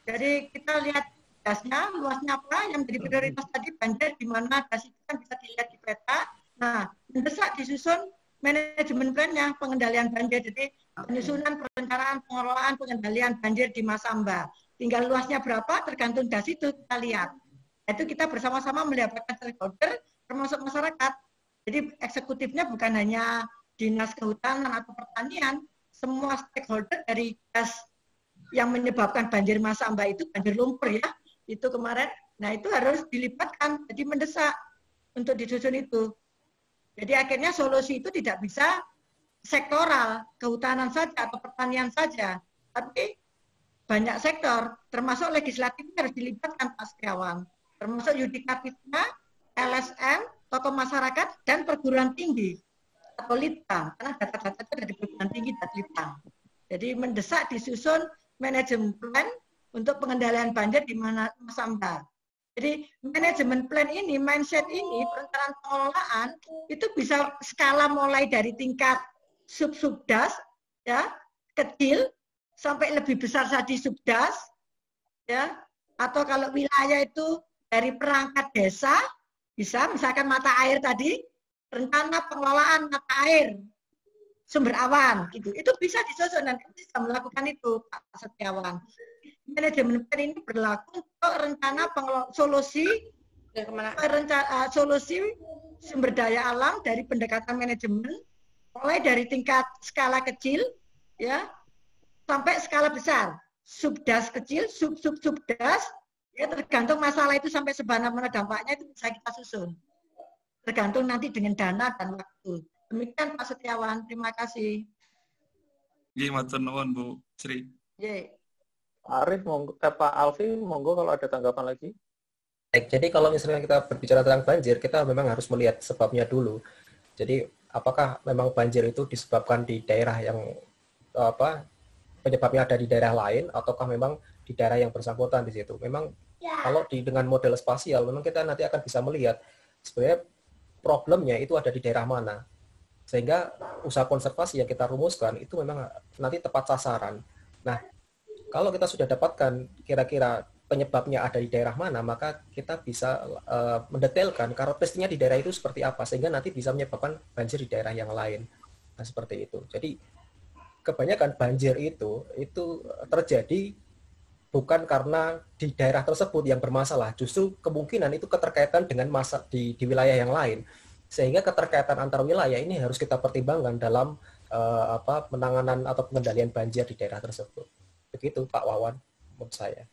jadi kita lihat dasnya, luasnya apa yang jadi hmm. prioritas tadi banjir di mana das itu kan bisa dilihat di peta. Nah, mendesak disusun manajemen plannya pengendalian banjir. Jadi penyusunan perencanaan pengelolaan pengendalian banjir di Masamba. Tinggal luasnya berapa tergantung dari situ kita lihat. Nah, itu kita bersama-sama melibatkan stakeholder termasuk masyarakat. Jadi eksekutifnya bukan hanya dinas kehutanan atau pertanian, semua stakeholder dari gas yang menyebabkan banjir masa mbak itu banjir lumpur ya itu kemarin nah itu harus dilipatkan jadi mendesak untuk disusun itu jadi akhirnya solusi itu tidak bisa sektoral kehutanan saja atau pertanian saja tapi banyak sektor, termasuk legislatif harus dilibatkan Pak Setiawan, termasuk yudikatifnya, LSM, tokoh masyarakat, dan perguruan tinggi atau litbang, karena data-data itu dari perguruan tinggi dan litbang. Jadi mendesak disusun manajemen plan untuk pengendalian banjir di mana Masamba. Jadi manajemen plan ini, mindset ini, perencanaan pengelolaan itu bisa skala mulai dari tingkat sub-subdas ya kecil sampai lebih besar di subdas, ya. Atau kalau wilayah itu dari perangkat desa, bisa misalkan mata air tadi, rencana pengelolaan mata air, sumber awan, gitu. Itu bisa disusun dan kita bisa melakukan itu, Pak Setiawan. Manajemen ini berlaku untuk rencana solusi rencana, eh, solusi sumber daya alam dari pendekatan manajemen mulai dari tingkat skala kecil ya sampai skala besar. Subdas kecil, sub sub subdas ya tergantung masalah itu sampai sebanyak mana dampaknya itu bisa kita susun. Tergantung nanti dengan dana dan waktu. Demikian Pak Setiawan, terima kasih. Nggih iya, matur nuwun Bu Sri. Ya. Arif monggo eh, Pak Alfi monggo kalau ada tanggapan lagi. Baik, jadi kalau misalnya kita berbicara tentang banjir, kita memang harus melihat sebabnya dulu. Jadi apakah memang banjir itu disebabkan di daerah yang eh, apa penyebabnya ada di daerah lain ataukah memang di daerah yang bersangkutan di situ. Memang ya. kalau di dengan model spasial memang kita nanti akan bisa melihat sebenarnya problemnya itu ada di daerah mana. Sehingga usaha konservasi yang kita rumuskan itu memang nanti tepat sasaran. Nah, kalau kita sudah dapatkan kira-kira penyebabnya ada di daerah mana, maka kita bisa uh, mendetailkan karakteristiknya di daerah itu seperti apa, sehingga nanti bisa menyebabkan banjir di daerah yang lain. Nah, seperti itu. Jadi kebanyakan banjir itu itu terjadi bukan karena di daerah tersebut yang bermasalah, justru kemungkinan itu keterkaitan dengan masa di, di wilayah yang lain. Sehingga keterkaitan antar wilayah ini harus kita pertimbangkan dalam uh, apa penanganan atau pengendalian banjir di daerah tersebut. Begitu Pak Wawan menurut saya.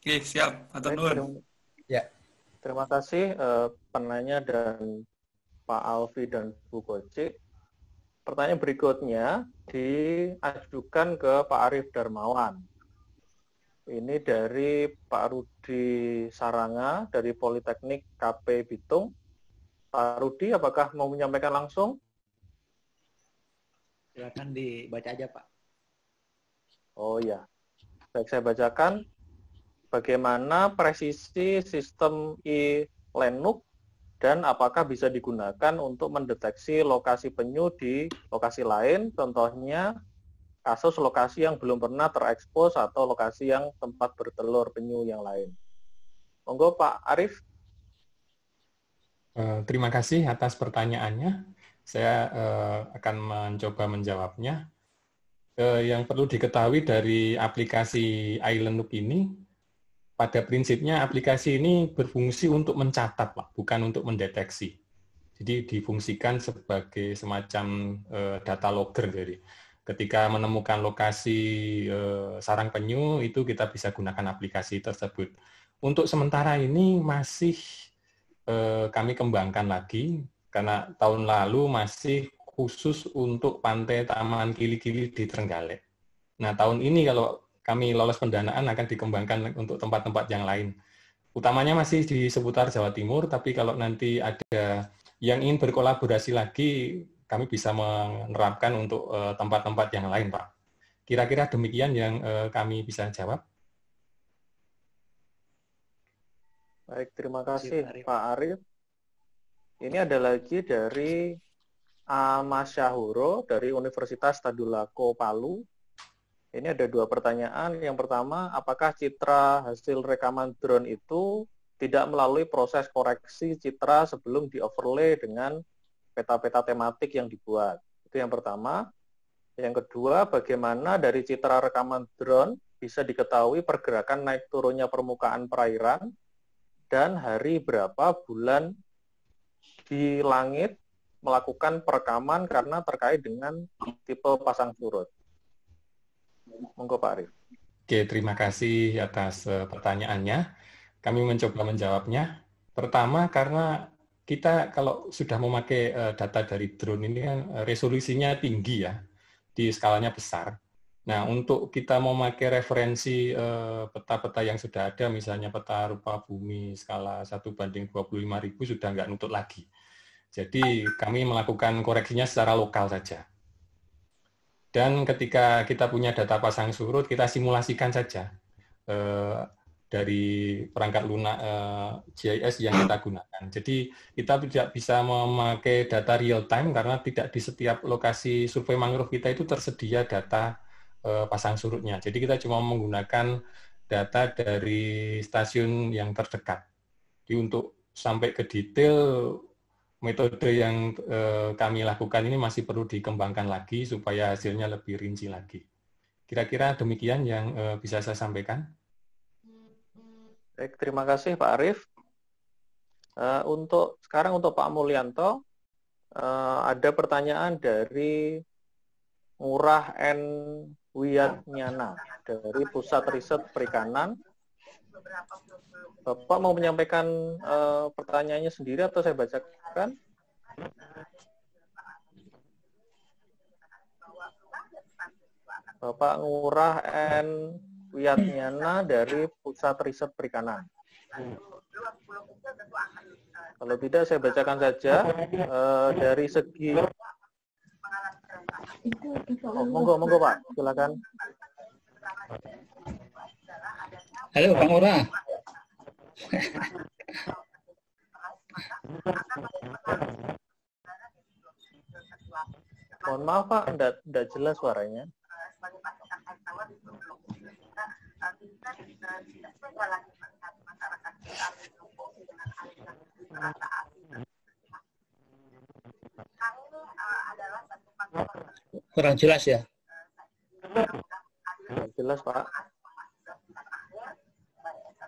Oke, siap. terima, Ya. Terima kasih uh, penanya dan Pak Alfi dan Bu Gocik pertanyaan berikutnya diajukan ke Pak Arief Darmawan. Ini dari Pak Rudi Saranga dari Politeknik KP Bitung. Pak Rudi, apakah mau menyampaikan langsung? Silakan dibaca aja, Pak. Oh ya, baik saya bacakan. Bagaimana presisi sistem e lenuk dan apakah bisa digunakan untuk mendeteksi lokasi penyu di lokasi lain, contohnya kasus lokasi yang belum pernah terekspos atau lokasi yang tempat bertelur penyu yang lain. Monggo Pak Arif. Eh, terima kasih atas pertanyaannya. Saya eh, akan mencoba menjawabnya. Eh, yang perlu diketahui dari aplikasi Island Loop ini, pada prinsipnya aplikasi ini berfungsi untuk mencatat, Pak, bukan untuk mendeteksi. Jadi difungsikan sebagai semacam uh, data logger. Jadi ketika menemukan lokasi uh, sarang penyu itu kita bisa gunakan aplikasi tersebut. Untuk sementara ini masih uh, kami kembangkan lagi karena tahun lalu masih khusus untuk pantai Taman Kili-Kili di Trenggalek. Nah tahun ini kalau kami lolos pendanaan akan dikembangkan untuk tempat-tempat yang lain. Utamanya masih di seputar Jawa Timur, tapi kalau nanti ada yang ingin berkolaborasi lagi, kami bisa menerapkan untuk eh, tempat-tempat yang lain, Pak. Kira-kira demikian yang eh, kami bisa jawab. Baik, terima kasih Pak Arif. Ini ada lagi dari Mas Syahuro dari Universitas Tadulako Palu. Ini ada dua pertanyaan. Yang pertama, apakah citra hasil rekaman drone itu tidak melalui proses koreksi citra sebelum di overlay dengan peta-peta tematik yang dibuat? Itu yang pertama. Yang kedua, bagaimana dari citra rekaman drone bisa diketahui pergerakan naik turunnya permukaan perairan dan hari berapa bulan di langit melakukan perekaman karena terkait dengan tipe pasang surut. Monggo Pak Arif. Oke, terima kasih atas eh, pertanyaannya. Kami mencoba menjawabnya. Pertama, karena kita kalau sudah memakai eh, data dari drone ini kan eh, resolusinya tinggi ya, di skalanya besar. Nah, untuk kita mau memakai referensi peta-peta yang sudah ada, misalnya peta rupa bumi skala 1 banding 25 ribu sudah nggak nutup lagi. Jadi kami melakukan koreksinya secara lokal saja. Dan ketika kita punya data pasang surut, kita simulasikan saja eh, dari perangkat lunak eh, GIS yang kita gunakan. Jadi kita tidak bisa memakai data real time karena tidak di setiap lokasi survei mangrove kita itu tersedia data eh, pasang surutnya. Jadi kita cuma menggunakan data dari stasiun yang terdekat. Jadi untuk sampai ke detail metode yang eh, kami lakukan ini masih perlu dikembangkan lagi supaya hasilnya lebih rinci lagi. Kira-kira demikian yang eh, bisa saya sampaikan. Baik, terima kasih Pak Arief. Eh, untuk sekarang untuk Pak Mulyanto ada pertanyaan dari Murah N Wiyatnyana dari Pusat Riset Perikanan beberapa Bapak mau menyampaikan uh, pertanyaannya sendiri atau saya bacakan? Bapak Ngurah N. Wiatnyana dari Pusat Riset Perikanan. Kalau tidak, saya bacakan saja uh, dari segi. Oh, monggo, monggo Pak, silakan. Halo Bang Ora. Mohon maaf Pak, tidak jelas suaranya. Kurang jelas ya? Kurang jelas Pak.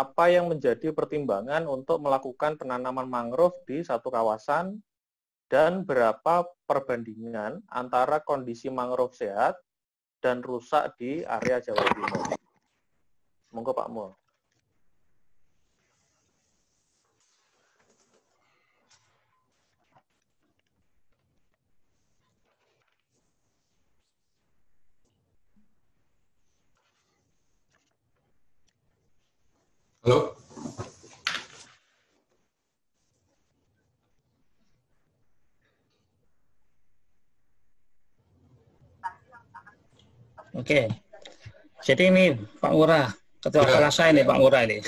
apa yang menjadi pertimbangan untuk melakukan penanaman mangrove di satu kawasan dan berapa perbandingan antara kondisi mangrove sehat dan rusak di area Jawa Timur. Monggo Pak Mul. Oke. Jadi ini Pak Ura ketua ya. kelas saya ini Pak Ura ini.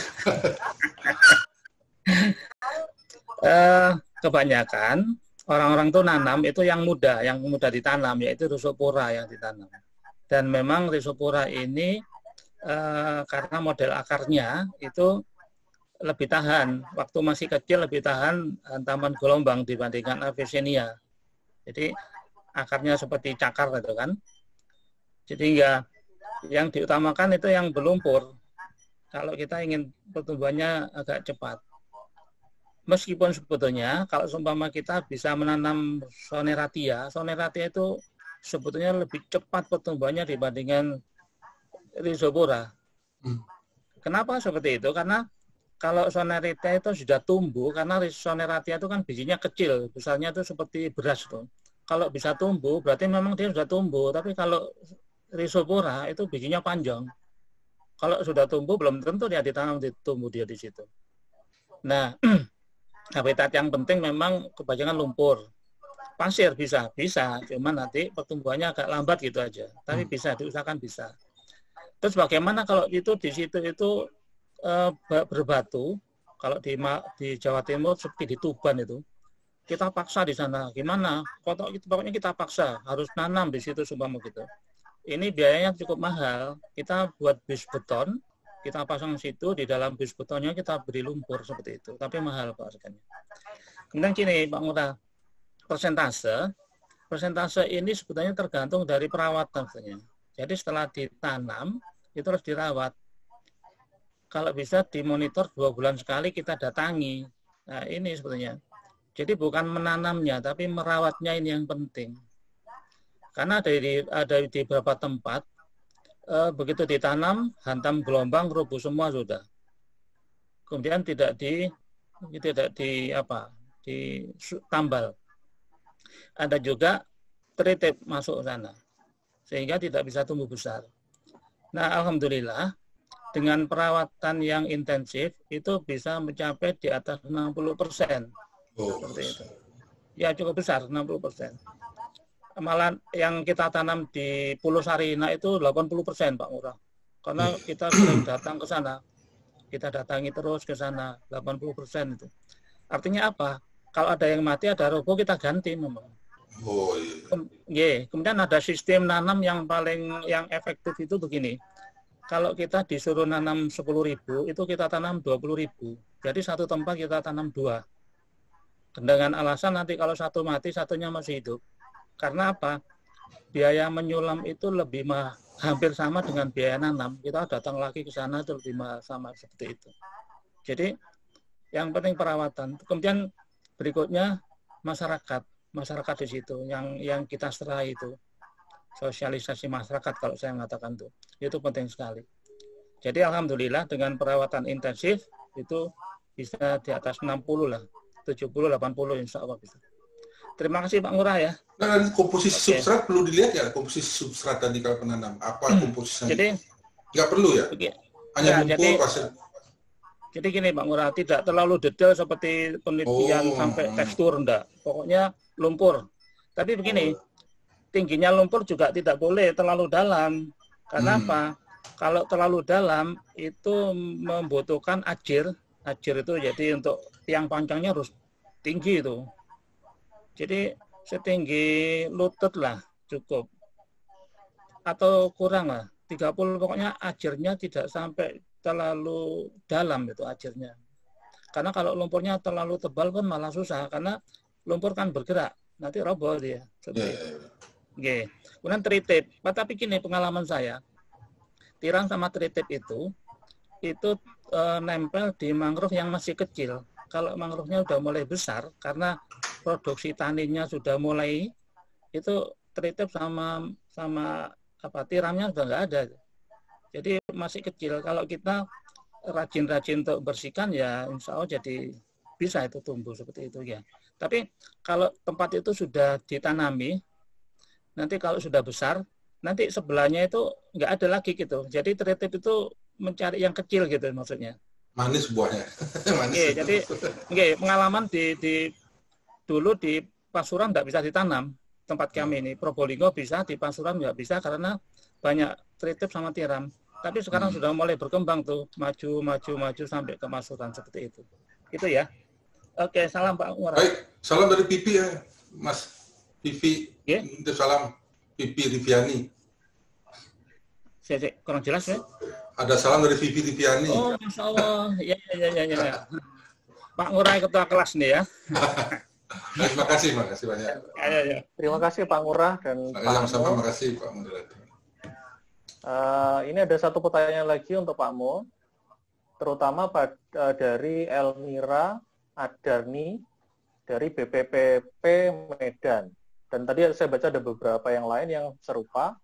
uh, kebanyakan orang-orang tuh nanam itu yang muda, yang muda ditanam yaitu risopora yang ditanam. Dan memang risopora ini uh, karena model akarnya itu lebih tahan, waktu masih kecil lebih tahan hantaman gelombang dibandingkan Avicennia. Jadi akarnya seperti cakar gitu kan. Jadi ya yang diutamakan itu yang berlumpur. Kalau kita ingin pertumbuhannya agak cepat. Meskipun sebetulnya kalau seumpama kita bisa menanam soneratia, soneratia itu sebetulnya lebih cepat pertumbuhannya dibandingkan rhizobora. Hmm. Kenapa seperti itu? Karena kalau soneratia itu sudah tumbuh karena soneratia itu kan bijinya kecil, besarnya itu seperti beras tuh. Kalau bisa tumbuh berarti memang dia sudah tumbuh, tapi kalau risopora itu bijinya panjang. Kalau sudah tumbuh belum tentu dia ditanam tumbuh dia di situ. Nah, habitat yang penting memang kebanyakan lumpur. Pasir bisa, bisa, cuman nanti pertumbuhannya agak lambat gitu aja. Tapi hmm. bisa, diusahakan bisa. Terus bagaimana kalau itu di situ itu e, berbatu? Kalau di di Jawa Timur seperti di Tuban itu, kita paksa di sana. Gimana? Kotok itu pokoknya kita paksa, harus nanam di situ sumpah gitu ini biayanya cukup mahal. Kita buat bus beton, kita pasang situ, di dalam bus betonnya kita beri lumpur seperti itu. Tapi mahal Pak harganya. Kemudian gini Pak Ngurah, persentase. Persentase ini sebetulnya tergantung dari perawatan. Sebenarnya. Jadi setelah ditanam, itu harus dirawat. Kalau bisa dimonitor dua bulan sekali kita datangi. Nah ini sebetulnya. Jadi bukan menanamnya, tapi merawatnya ini yang penting. Karena ada di ada di beberapa tempat eh, begitu ditanam hantam gelombang rubuh semua sudah. Kemudian tidak di tidak di apa di tambal. Ada juga tritip masuk sana sehingga tidak bisa tumbuh besar. Nah, alhamdulillah dengan perawatan yang intensif itu bisa mencapai di atas 60 persen. Oh, Seperti itu. Ya cukup besar 60 persen malah yang kita tanam di Pulau Sarina itu 80 persen Pak Murah. Karena hmm. kita sering datang ke sana, kita datangi terus ke sana 80 persen itu. Artinya apa? Kalau ada yang mati ada robo kita ganti memang. Oh iya. iya. Kemudian ada sistem nanam yang paling yang efektif itu begini. Kalau kita disuruh nanam 10 ribu, itu kita tanam 20 ribu. Jadi satu tempat kita tanam dua. Dengan alasan nanti kalau satu mati, satunya masih hidup. Karena apa? Biaya menyulam itu lebih mah, hampir sama dengan biaya nanam. Kita datang lagi ke sana itu lebih mah sama seperti itu. Jadi yang penting perawatan. Kemudian berikutnya masyarakat, masyarakat di situ yang yang kita setelah itu sosialisasi masyarakat kalau saya mengatakan itu itu penting sekali. Jadi alhamdulillah dengan perawatan intensif itu bisa di atas 60 lah, 70 80 insya Allah bisa. Terima kasih Pak Ngurah ya. Nah, dan komposisi okay. substrat perlu dilihat ya, komposisi substrat tadi kalau penanam. Apa hmm. komposisinya? Jadi nggak perlu ya? Hanya ya, jadi, pasir. Jadi gini Pak Ngurah, tidak terlalu detail seperti penelitian oh. sampai tekstur, enggak. Pokoknya lumpur. Tapi begini, oh. tingginya lumpur juga tidak boleh terlalu dalam. Karena hmm. apa? Kalau terlalu dalam itu membutuhkan ajir. Ajir itu jadi untuk tiang panjangnya harus tinggi itu. Jadi setinggi lutut lah cukup. Atau kurang lah. 30 pokoknya ajarnya tidak sampai terlalu dalam itu ajarnya. Karena kalau lumpurnya terlalu tebal pun malah susah karena lumpur kan bergerak, nanti roboh dia. Seperti yeah. Oke, Kemudian tritip. Tapi kini pengalaman saya. Tirang sama tritip itu itu e, nempel di mangrove yang masih kecil. Kalau mangrove-nya udah mulai besar karena produksi taninnya sudah mulai itu tritip sama sama apa tiramnya sudah nggak ada jadi masih kecil kalau kita rajin-rajin untuk bersihkan ya insya Allah jadi bisa itu tumbuh seperti itu ya tapi kalau tempat itu sudah ditanami nanti kalau sudah besar nanti sebelahnya itu nggak ada lagi gitu jadi tritip itu mencari yang kecil gitu maksudnya manis buahnya. manis. Okay, jadi okay, pengalaman di di dulu di Pasuruan tidak bisa ditanam tempat hmm. kami ini. Probolinggo bisa, di Pasuruan nggak bisa karena banyak tritip sama tiram. Tapi sekarang hmm. sudah mulai berkembang tuh, maju, maju, maju sampai ke Pasuruan seperti itu. Itu ya. Oke, salam Pak Umar. Baik, salam dari Pipi ya, Mas. Pipi, yeah. untuk salam Pipi Riviani. Saya, kurang jelas ya. Ada salam dari Vivi Riviani. Oh, Masya Allah. ya, ya, ya, ya. ya. Pak Ngurai Ketua Kelas nih ya. Nah, terima kasih, terima kasih, banyak. Ya, ya. ya. Terima kasih Pak Ngurah dan nah, Pak Sama-sama, kasih Pak Mudilati. Uh, eh, ini ada satu pertanyaan lagi untuk Pak Mo, terutama pada, uh, eh, dari Elmira Adarni dari BPPP Medan. Dan tadi saya baca ada beberapa yang lain yang serupa,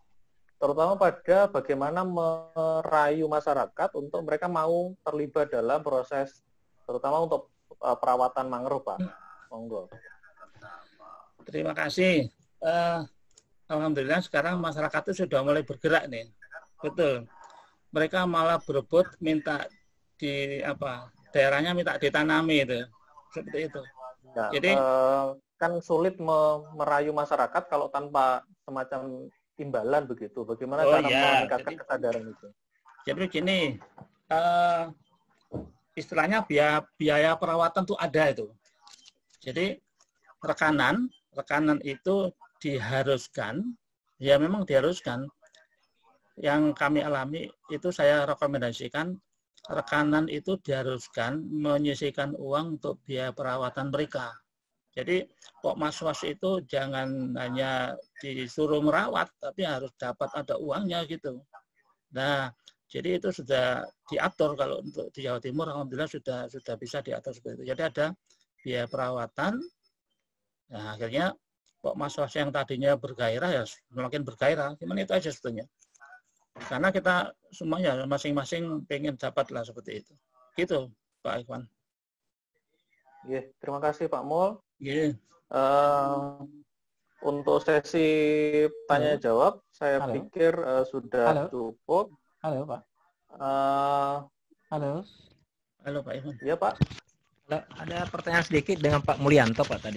terutama pada bagaimana merayu masyarakat untuk mereka mau terlibat dalam proses, terutama untuk eh, perawatan mangrove, Pak monggo terima kasih uh, alhamdulillah sekarang masyarakat itu sudah mulai bergerak nih betul mereka malah berebut minta di apa daerahnya minta ditanami itu seperti itu ya, jadi uh, kan sulit merayu masyarakat kalau tanpa semacam imbalan begitu bagaimana oh, cara ya. meningkatkan jadi, kesadaran itu jadi begini uh, eh, istilahnya biaya biaya perawatan tuh ada itu jadi rekanan, rekanan itu diharuskan, ya memang diharuskan. Yang kami alami itu saya rekomendasikan rekanan itu diharuskan menyisihkan uang untuk biaya perawatan mereka. Jadi kok maswas itu jangan hanya disuruh merawat, tapi harus dapat ada uangnya gitu. Nah, jadi itu sudah diatur kalau untuk di Jawa Timur, alhamdulillah sudah sudah bisa diatur seperti itu. Jadi ada biaya perawatan, nah akhirnya kok mahasiswa yang tadinya bergairah ya semakin bergairah. gimana itu aja sebetulnya. Karena kita semuanya masing-masing pengen dapat lah seperti itu. Gitu Pak Iwan. Yeah, terima kasih Pak Mul. Yeah. Iya. Uh, untuk sesi tanya jawab saya Halo. pikir uh, sudah Halo. cukup. Halo Pak. Uh, Halo. Halo Pak Iwan. Iya Pak. Ada pertanyaan sedikit dengan Pak Mulyanto Pak tadi.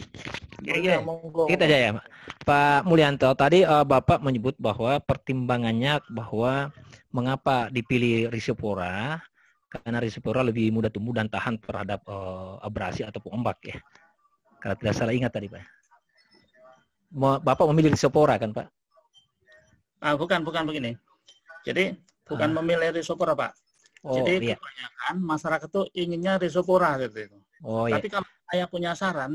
Ya, ya. Kita aja ya Pak. Pak Mulyanto tadi uh, Bapak menyebut bahwa pertimbangannya bahwa mengapa dipilih risopora karena risopora lebih mudah tumbuh dan tahan terhadap uh, abrasi ataupun ombak ya. Kalau tidak salah ingat tadi Pak. Bapak memilih risopora kan Pak? Ah, bukan, bukan begini. Jadi bukan ah. memilih risopora Pak. Oh, Jadi iya. kebanyakan masyarakat itu inginnya risopora gitu. Oh, iya. Tapi iya. kalau saya punya saran,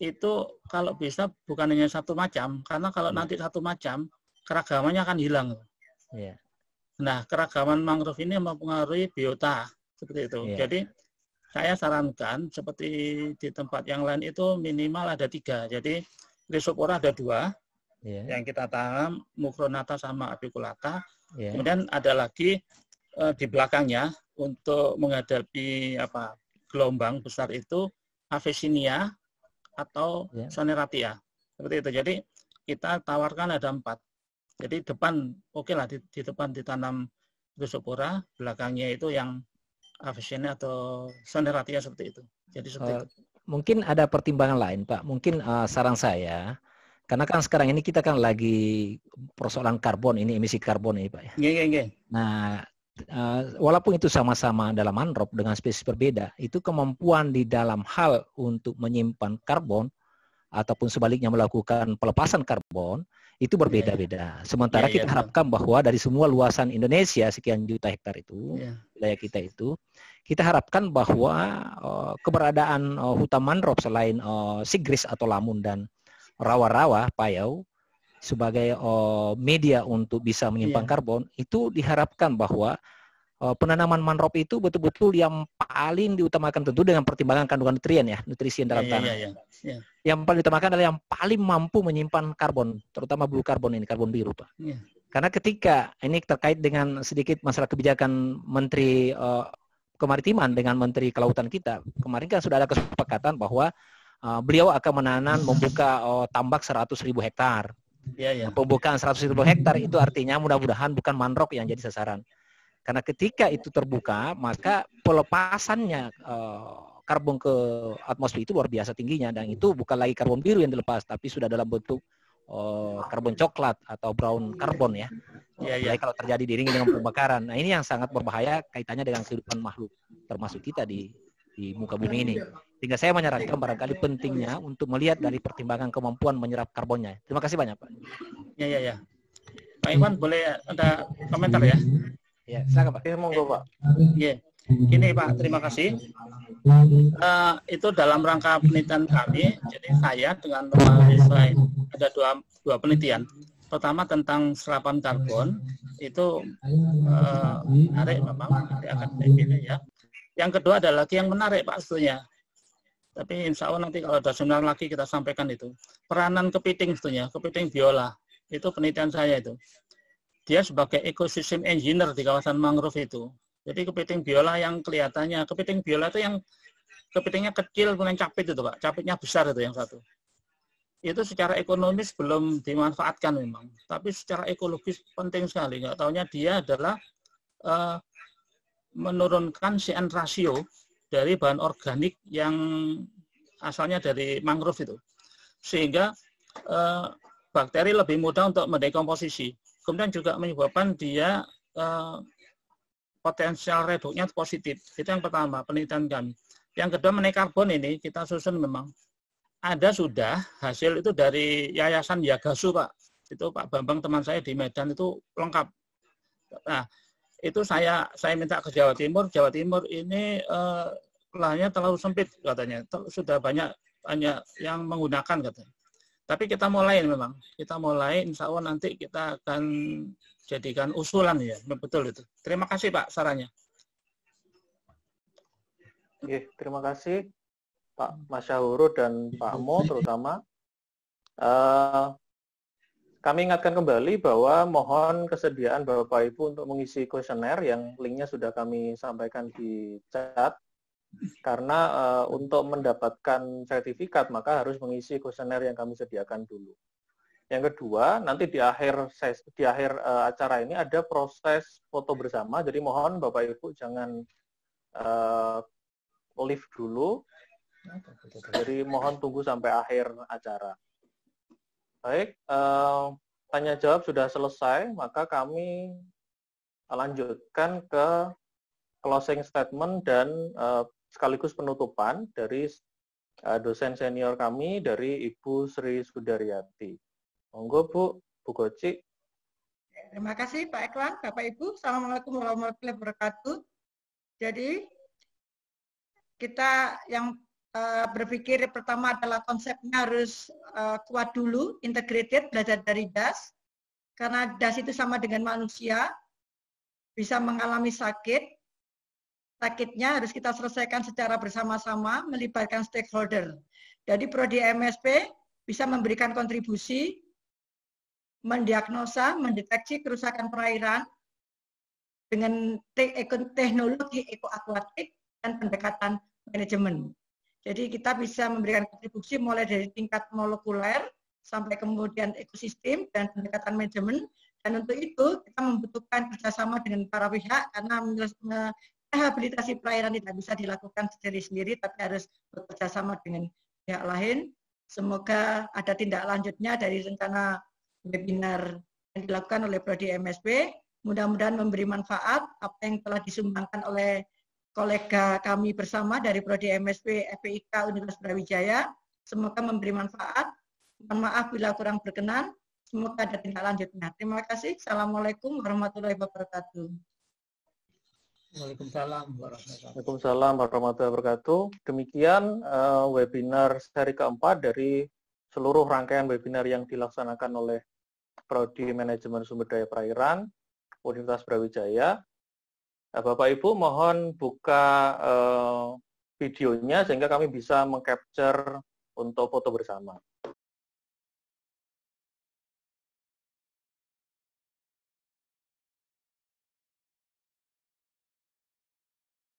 itu kalau bisa bukan hanya satu macam, karena kalau hmm. nanti satu macam, keragamannya akan hilang. Yeah. Nah, keragaman mangrove ini mempengaruhi biota, seperti itu. Yeah. Jadi, saya sarankan seperti di tempat yang lain itu minimal ada tiga. Jadi, risopora ada dua, yeah. yang kita tanam, mukronata sama apiculata. Yeah. Kemudian ada lagi eh, di belakangnya untuk menghadapi apa gelombang besar itu Avesinia atau yeah. Soneratia. Seperti itu. Jadi kita tawarkan ada empat. Jadi depan oke okay lah di, di depan ditanam Drosophora, belakangnya itu yang Avesinia atau Soneratia seperti itu. Jadi seperti uh, itu. Mungkin ada pertimbangan lain, Pak. Mungkin uh, saran saya karena kan sekarang ini kita kan lagi persoalan karbon ini emisi karbon ini Pak ya. Yeah, yeah, yeah. Nah, Eh, walaupun itu sama-sama dalam anrop dengan spesies berbeda, itu kemampuan di dalam hal untuk menyimpan karbon ataupun sebaliknya melakukan pelepasan karbon itu berbeda-beda. Ya. Sementara ya, kita ya, harapkan bahwa dari semua luasan Indonesia sekian juta hektar itu wilayah kita itu, kita harapkan bahwa eh, keberadaan eh, hutan mangrove selain sigris atau lamun dan rawa-rawa payau sebagai uh, media untuk bisa menyimpan yeah. karbon itu diharapkan bahwa uh, penanaman mangrove itu betul-betul yang paling diutamakan tentu dengan pertimbangan kandungan nutrien ya nutrisi dalam yeah, iya, tanah. Yeah, yeah, yeah. Yang paling diutamakan adalah yang paling mampu menyimpan karbon, terutama blue karbon ini karbon biru pak. Yeah. Karena ketika ini terkait dengan sedikit masalah kebijakan Menteri uh, Kemaritiman dengan Menteri Kelautan kita kemarin kan sudah ada kesepakatan bahwa uh, beliau akan menanam membuka uh, tambak 100 ribu hektar Ya, ya. Pembukaan 100 ribu hektar itu artinya mudah-mudahan bukan manrok yang jadi sasaran. Karena ketika itu terbuka, maka pelepasannya uh, karbon ke atmosfer itu luar biasa tingginya dan itu bukan lagi karbon biru yang dilepas, tapi sudah dalam bentuk uh, karbon coklat atau brown karbon ya. Ya, ya. Jadi kalau terjadi diringi dengan pembakaran. Nah, ini yang sangat berbahaya kaitannya dengan kehidupan makhluk termasuk kita di di muka bumi ini. Sehingga saya menyarankan barangkali pentingnya untuk melihat dari pertimbangan kemampuan menyerap karbonnya. Terima kasih banyak, Pak. Ya, ya, ya. Pak Iwan, boleh ada komentar ya? Ya, silakan Pak. Ya, monggo, Pak. Iya. Ini Pak, terima kasih. Uh, itu dalam rangka penelitian kami, jadi saya dengan mahasiswa ada dua, dua penelitian pertama tentang serapan karbon itu eh, menarik uh, memang di ini ya. Yang kedua adalah lagi yang menarik Pak sebetulnya tapi insya Allah nanti kalau ada seminar lagi kita sampaikan itu. Peranan kepiting sebetulnya, kepiting biola. Itu penelitian saya itu. Dia sebagai ekosistem engineer di kawasan mangrove itu. Jadi kepiting biola yang kelihatannya, kepiting biola itu yang kepitingnya kecil kemudian capit itu Pak. Capitnya besar itu yang satu. Itu secara ekonomis belum dimanfaatkan memang. Tapi secara ekologis penting sekali. Nggak tahunya dia adalah uh, menurunkan CN rasio dari bahan organik yang asalnya dari mangrove itu. Sehingga e, bakteri lebih mudah untuk mendekomposisi. Kemudian juga menyebabkan dia e, potensial reduknya positif. Itu yang pertama, penelitian kami. Yang kedua, menaik karbon ini kita susun memang. Ada sudah hasil itu dari Yayasan Yagasu, Pak. Itu Pak Bambang teman saya di Medan itu lengkap. Nah, itu saya saya minta ke Jawa Timur. Jawa Timur ini uh, lahannya terlalu sempit katanya. Sudah banyak banyak yang menggunakan katanya. Tapi kita mulai memang. Kita mulai insya Allah nanti kita akan jadikan usulan ya. Betul itu. Terima kasih Pak sarannya. Oke, terima kasih Pak Masyahuru dan Pak Mo terutama. Uh, kami ingatkan kembali bahwa mohon kesediaan Bapak Ibu untuk mengisi kuesioner yang linknya sudah kami sampaikan di chat karena uh, untuk mendapatkan sertifikat maka harus mengisi kuesioner yang kami sediakan dulu. Yang kedua, nanti di akhir ses, di akhir uh, acara ini ada proses foto bersama. Jadi mohon Bapak Ibu jangan uh, eh, live dulu. Jadi mohon tunggu sampai akhir acara. Baik, eh, tanya jawab sudah selesai, maka kami lanjutkan ke closing statement dan eh, sekaligus penutupan dari eh, dosen senior kami dari Ibu Sri Sudaryati. Monggo Bu, Bu Goci. Terima kasih Pak Eklan, Bapak Ibu. Assalamualaikum warahmatullahi wabarakatuh. Jadi kita yang Eh, berpikir pertama adalah konsepnya harus uh, kuat dulu, integrated, belajar dari DAS. Karena DAS itu sama dengan manusia, bisa mengalami sakit. Sakitnya harus kita selesaikan secara bersama-sama, melibatkan stakeholder. Jadi prodi MSP bisa memberikan kontribusi mendiagnosa, mendeteksi kerusakan perairan dengan teknologi ekoakuatik dan pendekatan manajemen. Jadi kita bisa memberikan kontribusi mulai dari tingkat molekuler sampai kemudian ekosistem dan pendekatan manajemen. Dan untuk itu kita membutuhkan kerjasama dengan para pihak karena rehabilitasi perairan tidak bisa dilakukan sendiri-sendiri tapi harus bekerja sama dengan pihak lain. Semoga ada tindak lanjutnya dari rencana webinar yang dilakukan oleh Prodi MSB. Mudah-mudahan memberi manfaat apa yang telah disumbangkan oleh kolega kami bersama dari Prodi MSP FPIK Universitas Brawijaya. Semoga memberi manfaat. Mohon maaf bila kurang berkenan. Semoga ada tindak lanjutnya. Terima kasih. Assalamualaikum warahmatullahi wabarakatuh. Waalaikumsalam warahmatullahi wabarakatuh. Demikian uh, webinar seri keempat dari seluruh rangkaian webinar yang dilaksanakan oleh Prodi Manajemen Sumber Daya Perairan Universitas Brawijaya. Nah, Bapak Ibu mohon buka eh, videonya sehingga kami bisa mengcapture untuk foto bersama.